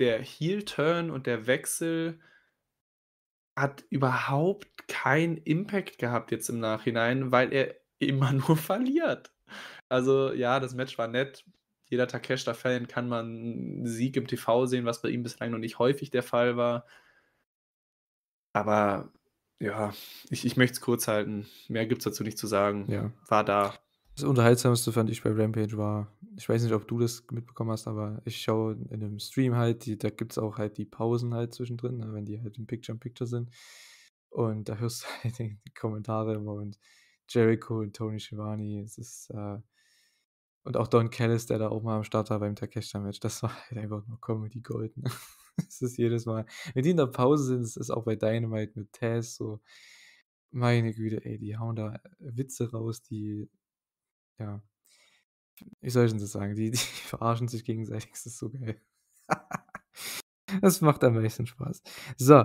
der Heel-Turn und der Wechsel hat überhaupt keinen Impact gehabt jetzt im Nachhinein, weil er immer nur verliert. Also ja, das Match war nett. Jeder Takeshita-Fan kann man einen Sieg im TV sehen, was bei ihm bislang noch nicht häufig der Fall war. Aber ja, ich, ich möchte es kurz halten. Mehr gibt es dazu nicht zu sagen. Ja. War da. Das Unterhaltsamste fand ich bei Rampage war, ich weiß nicht, ob du das mitbekommen hast, aber ich schaue in einem Stream halt, die, da gibt es auch halt die Pausen halt zwischendrin, ne, wenn die halt im Picture-in-Picture sind. Und da hörst du halt die Kommentare immer und Jericho und Tony Schiavone, es ist, äh, und auch Don Callis, der da auch mal am Start war beim Takeshita-Match, das war halt einfach nur Comedy Golden. Ne. Es ist jedes Mal, wenn die in der Pause sind, es ist auch bei Dynamite mit Taz so, meine Güte, ey, die hauen da Witze raus, die ja, wie soll ich denn das sagen? Die, die verarschen sich gegenseitig, das ist so geil. das macht am meisten Spaß. So,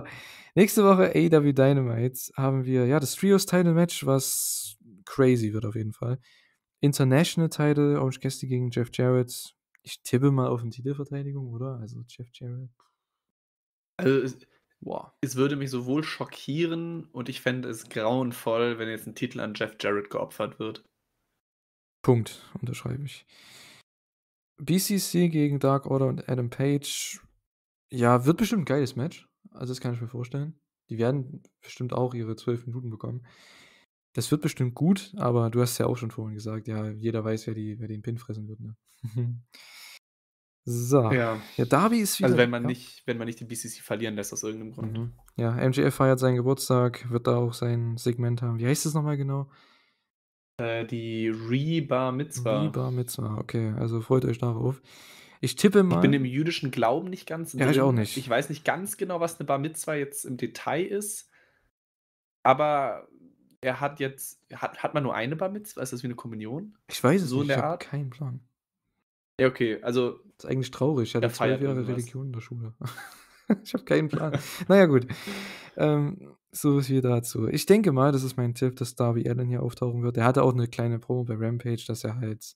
nächste Woche AW e Dynamite haben wir, ja, das Trios Title Match, was crazy wird auf jeden Fall. International Title, Orange Cassidy gegen Jeff Jarrett. Ich tippe mal auf eine Titelverteidigung, oder? Also Jeff Jarrett. Also, wow. es würde mich sowohl schockieren und ich fände es grauenvoll, wenn jetzt ein Titel an Jeff Jarrett geopfert wird. Punkt, unterschreibe ich. BCC gegen Dark Order und Adam Page. Ja, wird bestimmt ein geiles Match. Also, das kann ich mir vorstellen. Die werden bestimmt auch ihre zwölf Minuten bekommen. Das wird bestimmt gut, aber du hast es ja auch schon vorhin gesagt, ja, jeder weiß, wer, die, wer den Pin fressen wird. Ne? so. Ja. ja, Darby ist also wieder. Also wenn man ja. nicht, wenn man nicht den BCC verlieren lässt aus irgendeinem Grund. Mhm. Ja, MGF feiert seinen Geburtstag, wird da auch sein Segment haben. Wie heißt es nochmal genau? Äh, die Reba Mitzvah. Reba Mitzvah, okay. Also freut euch darauf. Ich tippe mal. Ich bin im jüdischen Glauben nicht ganz. Ja, ich auch nicht. Ich weiß nicht ganz genau, was eine Bar Mitzvah jetzt im Detail ist. Aber er hat jetzt. Hat, hat man nur eine Bar Mitzvah? Ist das wie eine Kommunion? Ich weiß es so nicht. ich habe keinen Plan. Ja, okay. Also. Das ist eigentlich traurig. Ich hatte zwölf Jahre irgendwas. Religion in der Schule. ich habe keinen Plan. naja, gut. Ähm, so viel dazu. Ich denke mal, das ist mein Tipp, dass Darby Allen hier auftauchen wird. Er hatte auch eine kleine Promo bei Rampage, dass er halt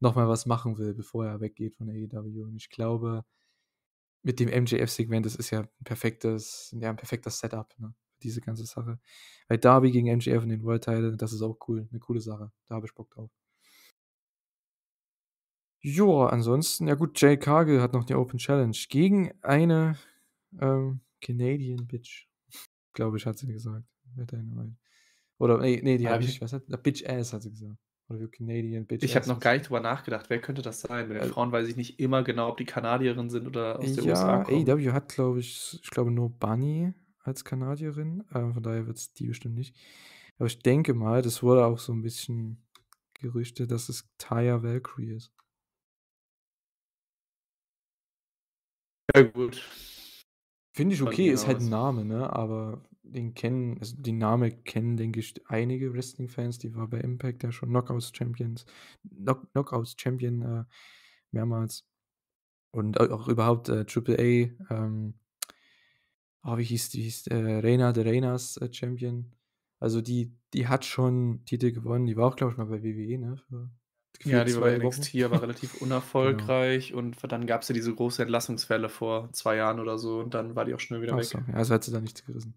nochmal was machen will, bevor er weggeht von der EW. Und ich glaube, mit dem MJF-Segment, das ist ja ein perfektes, ja, ein perfektes Setup, ne? Diese ganze Sache. Weil Darby gegen MJF und den World Title, das ist auch cool, eine coole Sache. Da habe ich Bock drauf. Joa, ansonsten, ja gut, Jay Cargill hat noch die Open Challenge gegen eine ähm, Canadian Bitch, glaube ich, hat sie gesagt. Oder, nee, nee die habe ich, was hat, Bitch Ass hat sie gesagt. Oder Canadian Bitch Ich habe noch gar nicht drüber nachgedacht, wer könnte das sein? Bei den äh, Frauen weiß ich nicht immer genau, ob die Kanadierinnen sind oder aus der ja, USA Ja, AEW hat, glaube ich, ich glaube nur Bunny als Kanadierin, äh, von daher wird es die bestimmt nicht. Aber ich denke mal, das wurde auch so ein bisschen Gerüchte, dass es Taya Valkyrie ist. Ja, gut. Finde ich okay, ist halt ein Name, ne? Aber den kennen, also den Name kennen, denke ich, einige Wrestling-Fans, die war bei Impact ja schon Knockouts Champions, Knock Knockouts Champion äh, mehrmals. Und auch, überhaupt äh, Triple A, ähm, oh, wie hieß die, hieß, äh, Reina de Reinas äh, Champion. Also die, die hat schon Titel gewonnen, die war auch, glaube ich, mal bei WWE, ne? Für Gefühl, ja, die war bei NXT aber relativ genau. unerfolgreich genau. und dann gab es ja diese große Entlassungswelle vor zwei Jahren oder so und dann war die auch schnell wieder Ach weg. So. also hat sie da nichts gerissen.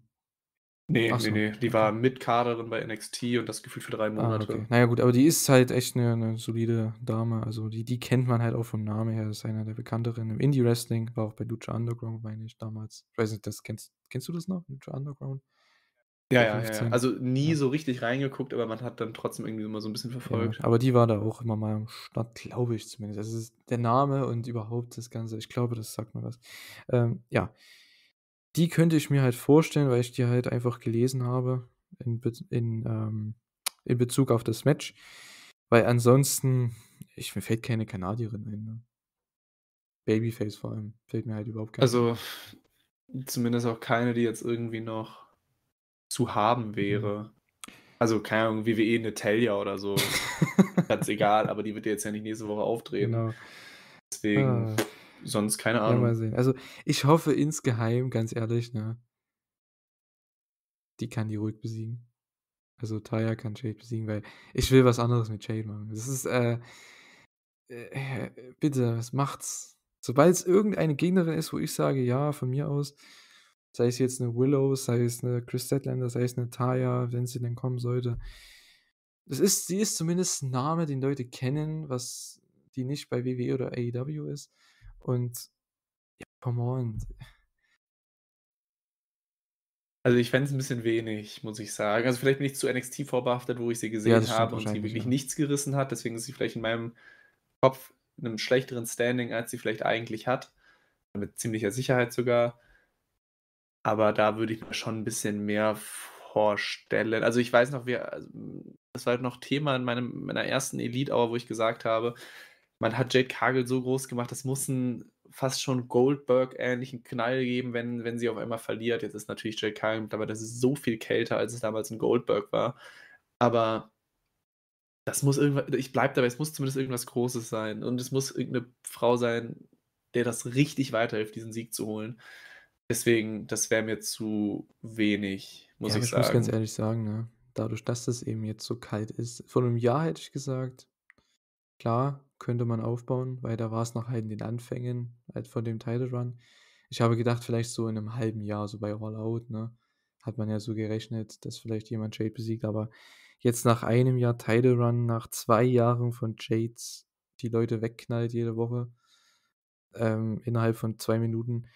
Nee, Ach nee, so. nee. Die okay. war Mitkaderin bei NXT und das Gefühl für drei ah, Monate. Ah, okay. Naja, gut, aber die ist halt echt eine, eine, solide Dame. Also die, die kennt man halt auch vom Namen her. Das ist einer der bekannteren im Indie-Wrestling. War auch bei Lucha Underground, meine ich, damals. Ich weiß nicht, das kennst, kennst du das noch? Lucha Underground? Ja, ja, ja, also nie ja. so richtig reingeguckt, aber man hat dann trotzdem irgendwie immer so ein bisschen verfolgt. Ja, aber die war da auch immer mal am Start, glaube ich zumindest. Also der Name und überhaupt das Ganze, ich glaube, das sagt mir was. Ähm, ja, die könnte ich mir halt vorstellen, weil ich die halt einfach gelesen habe in, Be in, ähm, in Bezug auf das Match. Weil ansonsten, ich, mir fällt keine Kanadierin ein. Ne? Babyface vor allem, fällt mir halt überhaupt keine. Also zumindest auch keine, die jetzt irgendwie noch zu haben wäre. Mhm. Also, keine Ahnung, WWE Natalia oder so. Ganz egal, aber die wird jetzt ja nicht nächste Woche auftreten. Genau. Deswegen, ah. sonst keine Ahnung. Ja, mal sehen. Also, ich hoffe insgeheim, ganz ehrlich, ne? Die kann die ruhig besiegen. Also, Taya kann Jade besiegen, weil ich will was anderes mit Jade machen. Das ist, äh, äh bitte, was macht's? Sobald es irgendeine Gegnerin ist, wo ich sage, ja, von mir aus, sei es jetzt eine Willow, sei es eine Chris Zetlander, sei es eine Taya, wenn sie denn kommen sollte. Das ist, sie ist zumindest ein Name, den Leute kennen, was die nicht bei WWE oder AEW ist. Und ja, come on. Also ich fände es ein bisschen wenig, muss ich sagen. Also vielleicht bin ich zu NXT vorbehaftet, wo ich sie gesehen ja, habe und sie wirklich ja. nichts gerissen hat. Deswegen ist sie vielleicht in meinem Kopf in einem schlechteren Standing, als sie vielleicht eigentlich hat. Mit ziemlicher Sicherheit sogar. Aber da würde ich mir schon ein bisschen mehr vorstellen. Also ich weiß noch, wir, also, das war halt noch Thema in meinem, meiner ersten Elite Hour, wo ich gesagt habe, man hat Jade Kagel so groß gemacht, das muss einen fast schon Goldberg-ähnlichen Knall geben, wenn, wenn sie auf einmal verliert. Jetzt ist natürlich Jade Kagel mittlerweile, das ist so viel kälter, als es damals in Goldberg war. Aber das muss irgendwas, ich bleibe dabei, es muss zumindest irgendwas Großes sein. Und es muss irgendeine Frau sein, der das richtig weiterhilft, diesen Sieg zu holen. Deswegen, das wäre mir zu wenig, muss ja, ich, ich sagen. Ich muss ganz ehrlich sagen, ne? dadurch, dass das eben jetzt so kalt ist, vor einem Jahr hätte ich gesagt, klar, könnte man aufbauen, weil da war es noch halt in den Anfängen halt von dem Title Run. Ich habe gedacht, vielleicht so in einem halben Jahr, so bei Rollout, ne, hat man ja so gerechnet, dass vielleicht jemand Jade besiegt, aber jetzt nach einem Jahr Title Run, nach zwei Jahren von Jades, die Leute wegknallt jede Woche, ähm, innerhalb von zwei Minuten,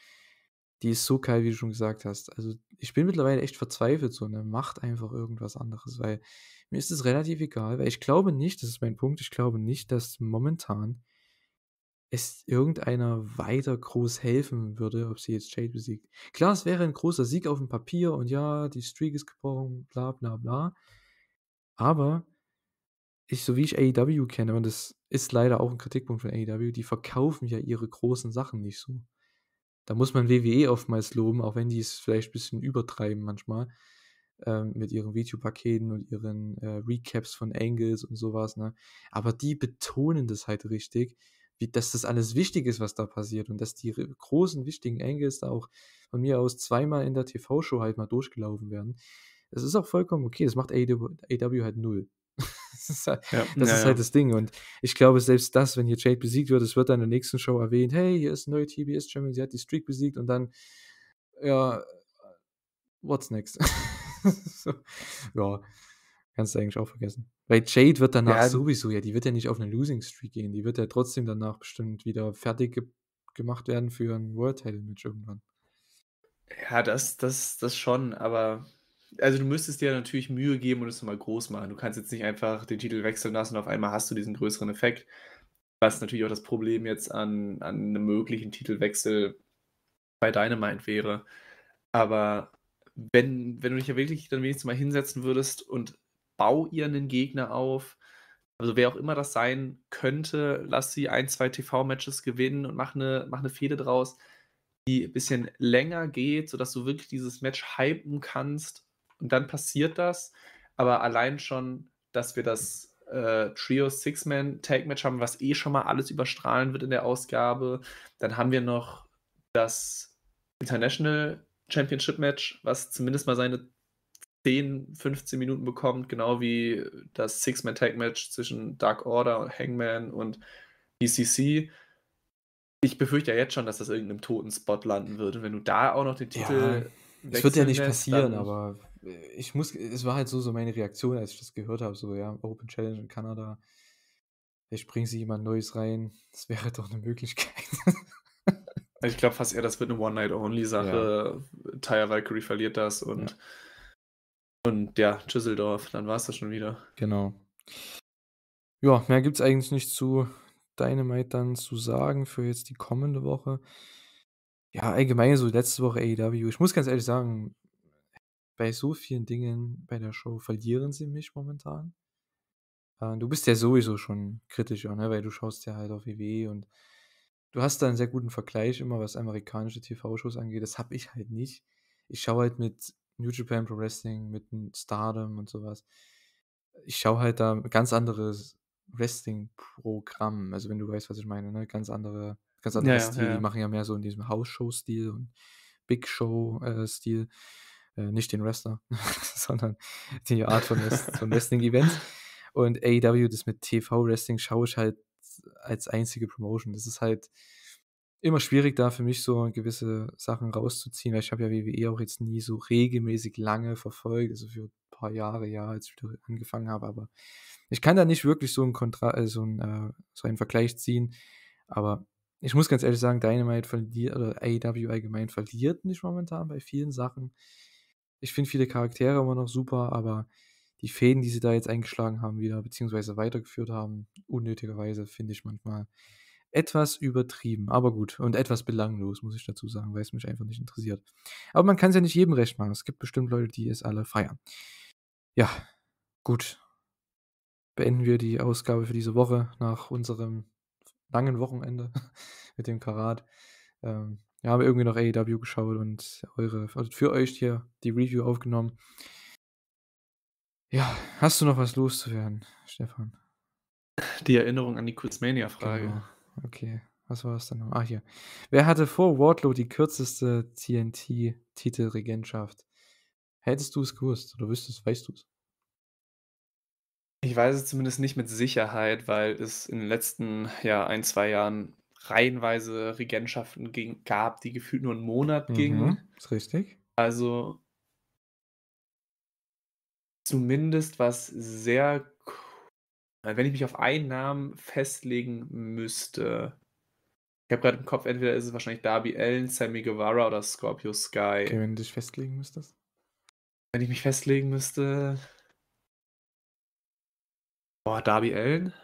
die ist so geil, wie du schon gesagt hast. Also ich bin mittlerweile echt verzweifelt, so, ne? Macht einfach irgendwas anderes, weil mir ist es relativ egal, weil ich glaube nicht, das ist mein Punkt, ich glaube nicht, dass momentan es irgendeiner weiter groß helfen würde, ob sie jetzt Jade besiegt. Klar, es wäre ein großer Sieg auf dem Papier und ja, die Streak ist gebrochen, bla bla bla. Aber ich, so wie ich AEW kenne, und das ist leider auch ein Kritikpunkt von AEW, die verkaufen ja ihre großen Sachen nicht so da muss man WWE oftmals loben, auch wenn die es vielleicht ein bisschen übertreiben manchmal ähm, mit ihren Videopaketen und ihren äh, Recaps von Angles und sowas. Ne? Aber die betonen das halt richtig, wie, dass das alles wichtig ist, was da passiert und dass die großen, wichtigen Angles da auch von mir aus zweimal in der TV-Show halt mal durchgelaufen werden. Das ist auch vollkommen okay, das macht AW halt null. Das ist halt, ja. das, ja, ist halt das Ding. Und ich glaube, selbst das, wenn hier Jade besiegt wird, es wird dann in der nächsten Show erwähnt, hey, hier ist eine neue TBS-Champion, sie hat die Streak besiegt und dann, ja, what's next? so, ja, kannst du eigentlich auch vergessen. Weil Jade wird danach ja, sowieso, ja, die wird ja nicht auf eine Losing Streak gehen, die wird ja trotzdem danach bestimmt wieder fertig ge gemacht werden für ein World Title Match irgendwann. Ja, das, das, das schon, aber also du müsstest dir natürlich Mühe geben und es nochmal groß machen. Du kannst jetzt nicht einfach den Titel wechseln lassen und auf einmal hast du diesen größeren Effekt. Was natürlich auch das Problem jetzt an, an einem möglichen Titelwechsel bei Dynamite wäre. Aber wenn, wenn du dich ja wirklich dann wenigstens mal hinsetzen würdest und bau ihr einen Gegner auf, also wer auch immer das sein könnte, lass sie ein, zwei TV-Matches gewinnen und mach eine, mach eine Fehde draus, die ein bisschen länger geht, sodass du wirklich dieses Match hypen kannst und dann passiert das. Aber allein schon, dass wir das äh, Trio Six-Man-Tag-Match haben, was eh schon mal alles überstrahlen wird in der Ausgabe. Dann haben wir noch das International Championship-Match, was zumindest mal seine 10, 15 Minuten bekommt, genau wie das Six-Man-Tag-Match zwischen Dark Order und Hangman und ECC. Ich befürchte ja jetzt schon, dass das irgendeinem toten Spot landen würde. Und wenn du da auch noch den Titel. Ja, das wird ja nicht passieren, aber ich muss, es war halt so, so meine Reaktion, als ich das gehört habe, so, ja, Open Challenge in Kanada, ich bringe sie jemand Neues rein, das wäre doch eine Möglichkeit. ich glaube fast eher, das wird eine One-Night-Only-Sache, ja. Tyre Valkyrie verliert das und ja. und ja, Düsseldorf, dann war es das schon wieder. Genau. Ja, mehr gibt es eigentlich nicht zu Dynamite dann zu sagen für jetzt die kommende Woche. Ja, allgemein so letzte Woche AEW. Ich muss ganz ehrlich sagen, bei so vielen Dingen bei der Show verlieren sie mich momentan. Äh, du bist ja sowieso schon kritischer, ne? weil du schaust ja halt auf WWE und du hast da einen sehr guten Vergleich immer, was amerikanische TV-Shows angeht. Das habe ich halt nicht. Ich schaue halt mit New Japan Pro Wrestling, mit Stardom und sowas. Ich schaue halt da ganz anderes Wrestling-Programm. Also wenn du weißt, was ich meine, ne? Ganz andere, ganz andere ja, Stil. Ja, ja. Die machen ja mehr so in diesem House-Show-Stil und Big Show-Stil. Äh, äh, nicht den Wrestler, sondern die Art von, von Wrestling-Events. Und AEW, das mit TV-Wrestling, schaue ich halt als einzige Promotion. Das ist halt immer schwierig, da für mich so gewisse Sachen rauszuziehen, weil ich habe ja WWE auch jetzt nie so regelmäßig lange verfolgt, also für ein paar Jahre, ja, als ich wieder angefangen habe, aber ich kann da nicht wirklich so einen, Kontra äh, einen, äh, so einen Vergleich ziehen, aber ich muss ganz ehrlich sagen, Dynamite verliert, oder AEW allgemein verliert nicht momentan bei vielen Sachen. Ich finde viele Charaktere immer noch super, aber die Fäden, die sie da jetzt eingeschlagen haben, wieder, beziehungsweise weitergeführt haben, unnötigerweise, finde ich manchmal etwas übertrieben, aber gut und etwas belanglos, muss ich dazu sagen, weil es mich einfach nicht interessiert. Aber man kann es ja nicht jedem recht machen. Es gibt bestimmt Leute, die es alle feiern. Ja, gut. Beenden wir die Ausgabe für diese Woche nach unserem langen Wochenende mit dem Karat. Ähm, ja, haben irgendwie noch AEW geschaut und eure, also für euch hier die Review aufgenommen. Ja, hast du noch was loszuwerden, Stefan? Die Erinnerung an die Kurzmania-Frage. Genau. Okay, was war es dann noch? Ah, hier. Wer hatte vor Wardlow die kürzeste TNT-Titelregentschaft? Hättest du es gewusst oder wüsstest, weißt du es? Ich weiß es zumindest nicht mit Sicherheit, weil es in den letzten ja, ein, zwei Jahren reihenweise Regentschaften ging, gab, die gefühlt nur einen Monat mhm, gingen. Ist richtig. Also zumindest was sehr, äh, wenn ich mich auf einen Namen festlegen müsste, ich habe gerade im Kopf, entweder ist es wahrscheinlich Darby Allen, Sammy Guevara oder Scorpio Sky. Okay, wenn du dich festlegen müsstest. Wenn ich mich festlegen müsste. Boah, Darby Allen?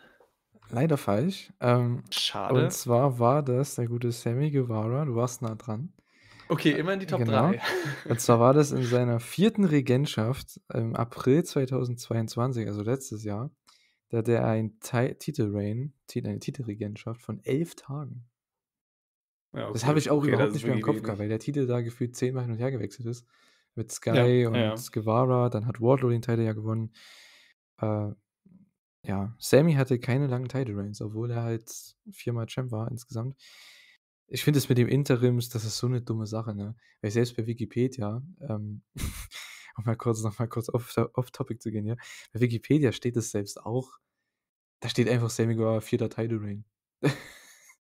leider falsch. Ähm, Schade. Und zwar war das der gute Sammy Guevara, du warst nah dran. Okay, äh, immer in die Top genau. 3. und zwar war das in seiner vierten Regentschaft im April 2022, also letztes Jahr, da hat er ein Titelreign, eine Titelregentschaft von elf Tagen. Ja, okay. Das habe ich auch okay, überhaupt nicht mehr im Kopf gehabt, weil der Titel da gefühlt zehnmal hin und her gewechselt ist. Mit Sky ja, und ja. Guevara, dann hat Wardlow den Titel ja gewonnen. Äh, ja, Sammy hatte keine langen Title Reigns, obwohl er halt viermal Champ war insgesamt. Ich finde es mit dem Interims, das ist so eine dumme Sache, ne? Weil selbst bei Wikipedia, ähm, um mal kurz nochmal kurz off-topic zu gehen, ja, bei Wikipedia steht es selbst auch, da steht einfach Sammy Guevara vierter Title Reign.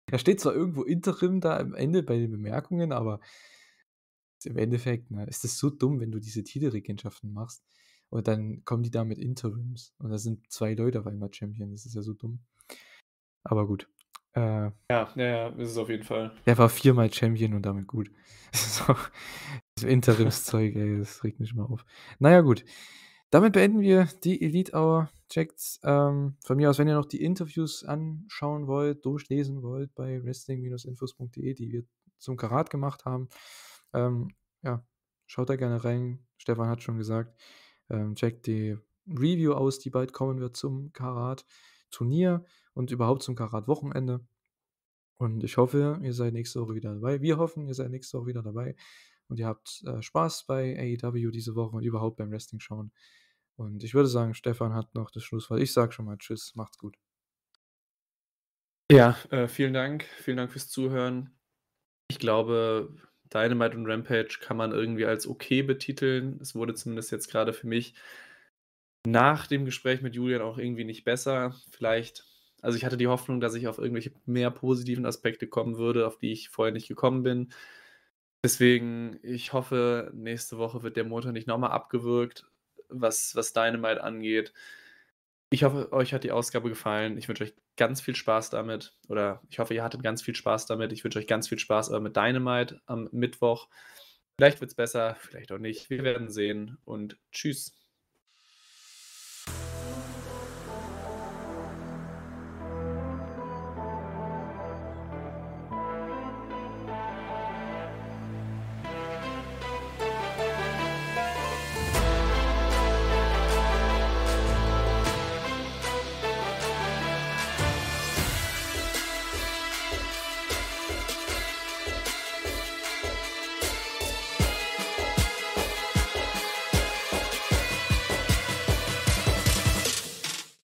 da steht zwar irgendwo Interim da am Ende bei den Bemerkungen, aber im Endeffekt ne, ist es so dumm, wenn du diese Titelregentschaften machst. Und dann kommen die da mit Interims. Und da sind zwei Leute auf einmal Champion. Das ist ja so dumm. Aber gut. Äh, ja, ja, ja, ist es auf jeden Fall. Er war viermal Champion und damit gut. so, das Interimszeug, ey, das regt mich mal auf. Naja, gut. Damit beenden wir die Elite Hour. Checkt ähm, von mir aus, wenn ihr noch die Interviews anschauen wollt, durchlesen wollt, bei wrestling-infos.de, die wir zum Karat gemacht haben. Ähm, ja, schaut da gerne rein. Stefan hat schon gesagt. Ähm, checkt die Review aus, die bald kommen wird zum Karat-Turnier und überhaupt zum Karat-Wochenende. Und ich hoffe, ihr seid nächste Woche wieder dabei. Wir hoffen, ihr seid nächste Woche wieder dabei und ihr habt äh, Spaß bei AEW diese Woche und überhaupt beim Wrestling schauen. Und ich würde sagen, Stefan hat noch das Schlusswort. Ich sage schon mal Tschüss, macht's gut. Ja, äh, vielen Dank. Vielen Dank fürs Zuhören. Ich glaube, Dynamite und Rampage kann man irgendwie als okay betiteln. Es wurde zumindest jetzt gerade für mich nach dem Gespräch mit Julian auch irgendwie nicht besser. Vielleicht, also ich hatte die Hoffnung, dass ich auf irgendwelche mehr positiven Aspekte kommen würde, auf die ich vorher nicht gekommen bin. Deswegen, ich hoffe, nächste Woche wird der Motor nicht nochmal abgewürgt, was, was Dynamite angeht. Ich hoffe, euch hat die Ausgabe gefallen. Ich wünsche euch ganz viel Spaß damit. Oder ich hoffe, ihr hattet ganz viel Spaß damit. Ich wünsche euch ganz viel Spaß äh, mit Dynamite am Mittwoch. Vielleicht wird es besser, vielleicht auch nicht. Wir werden sehen und tschüss.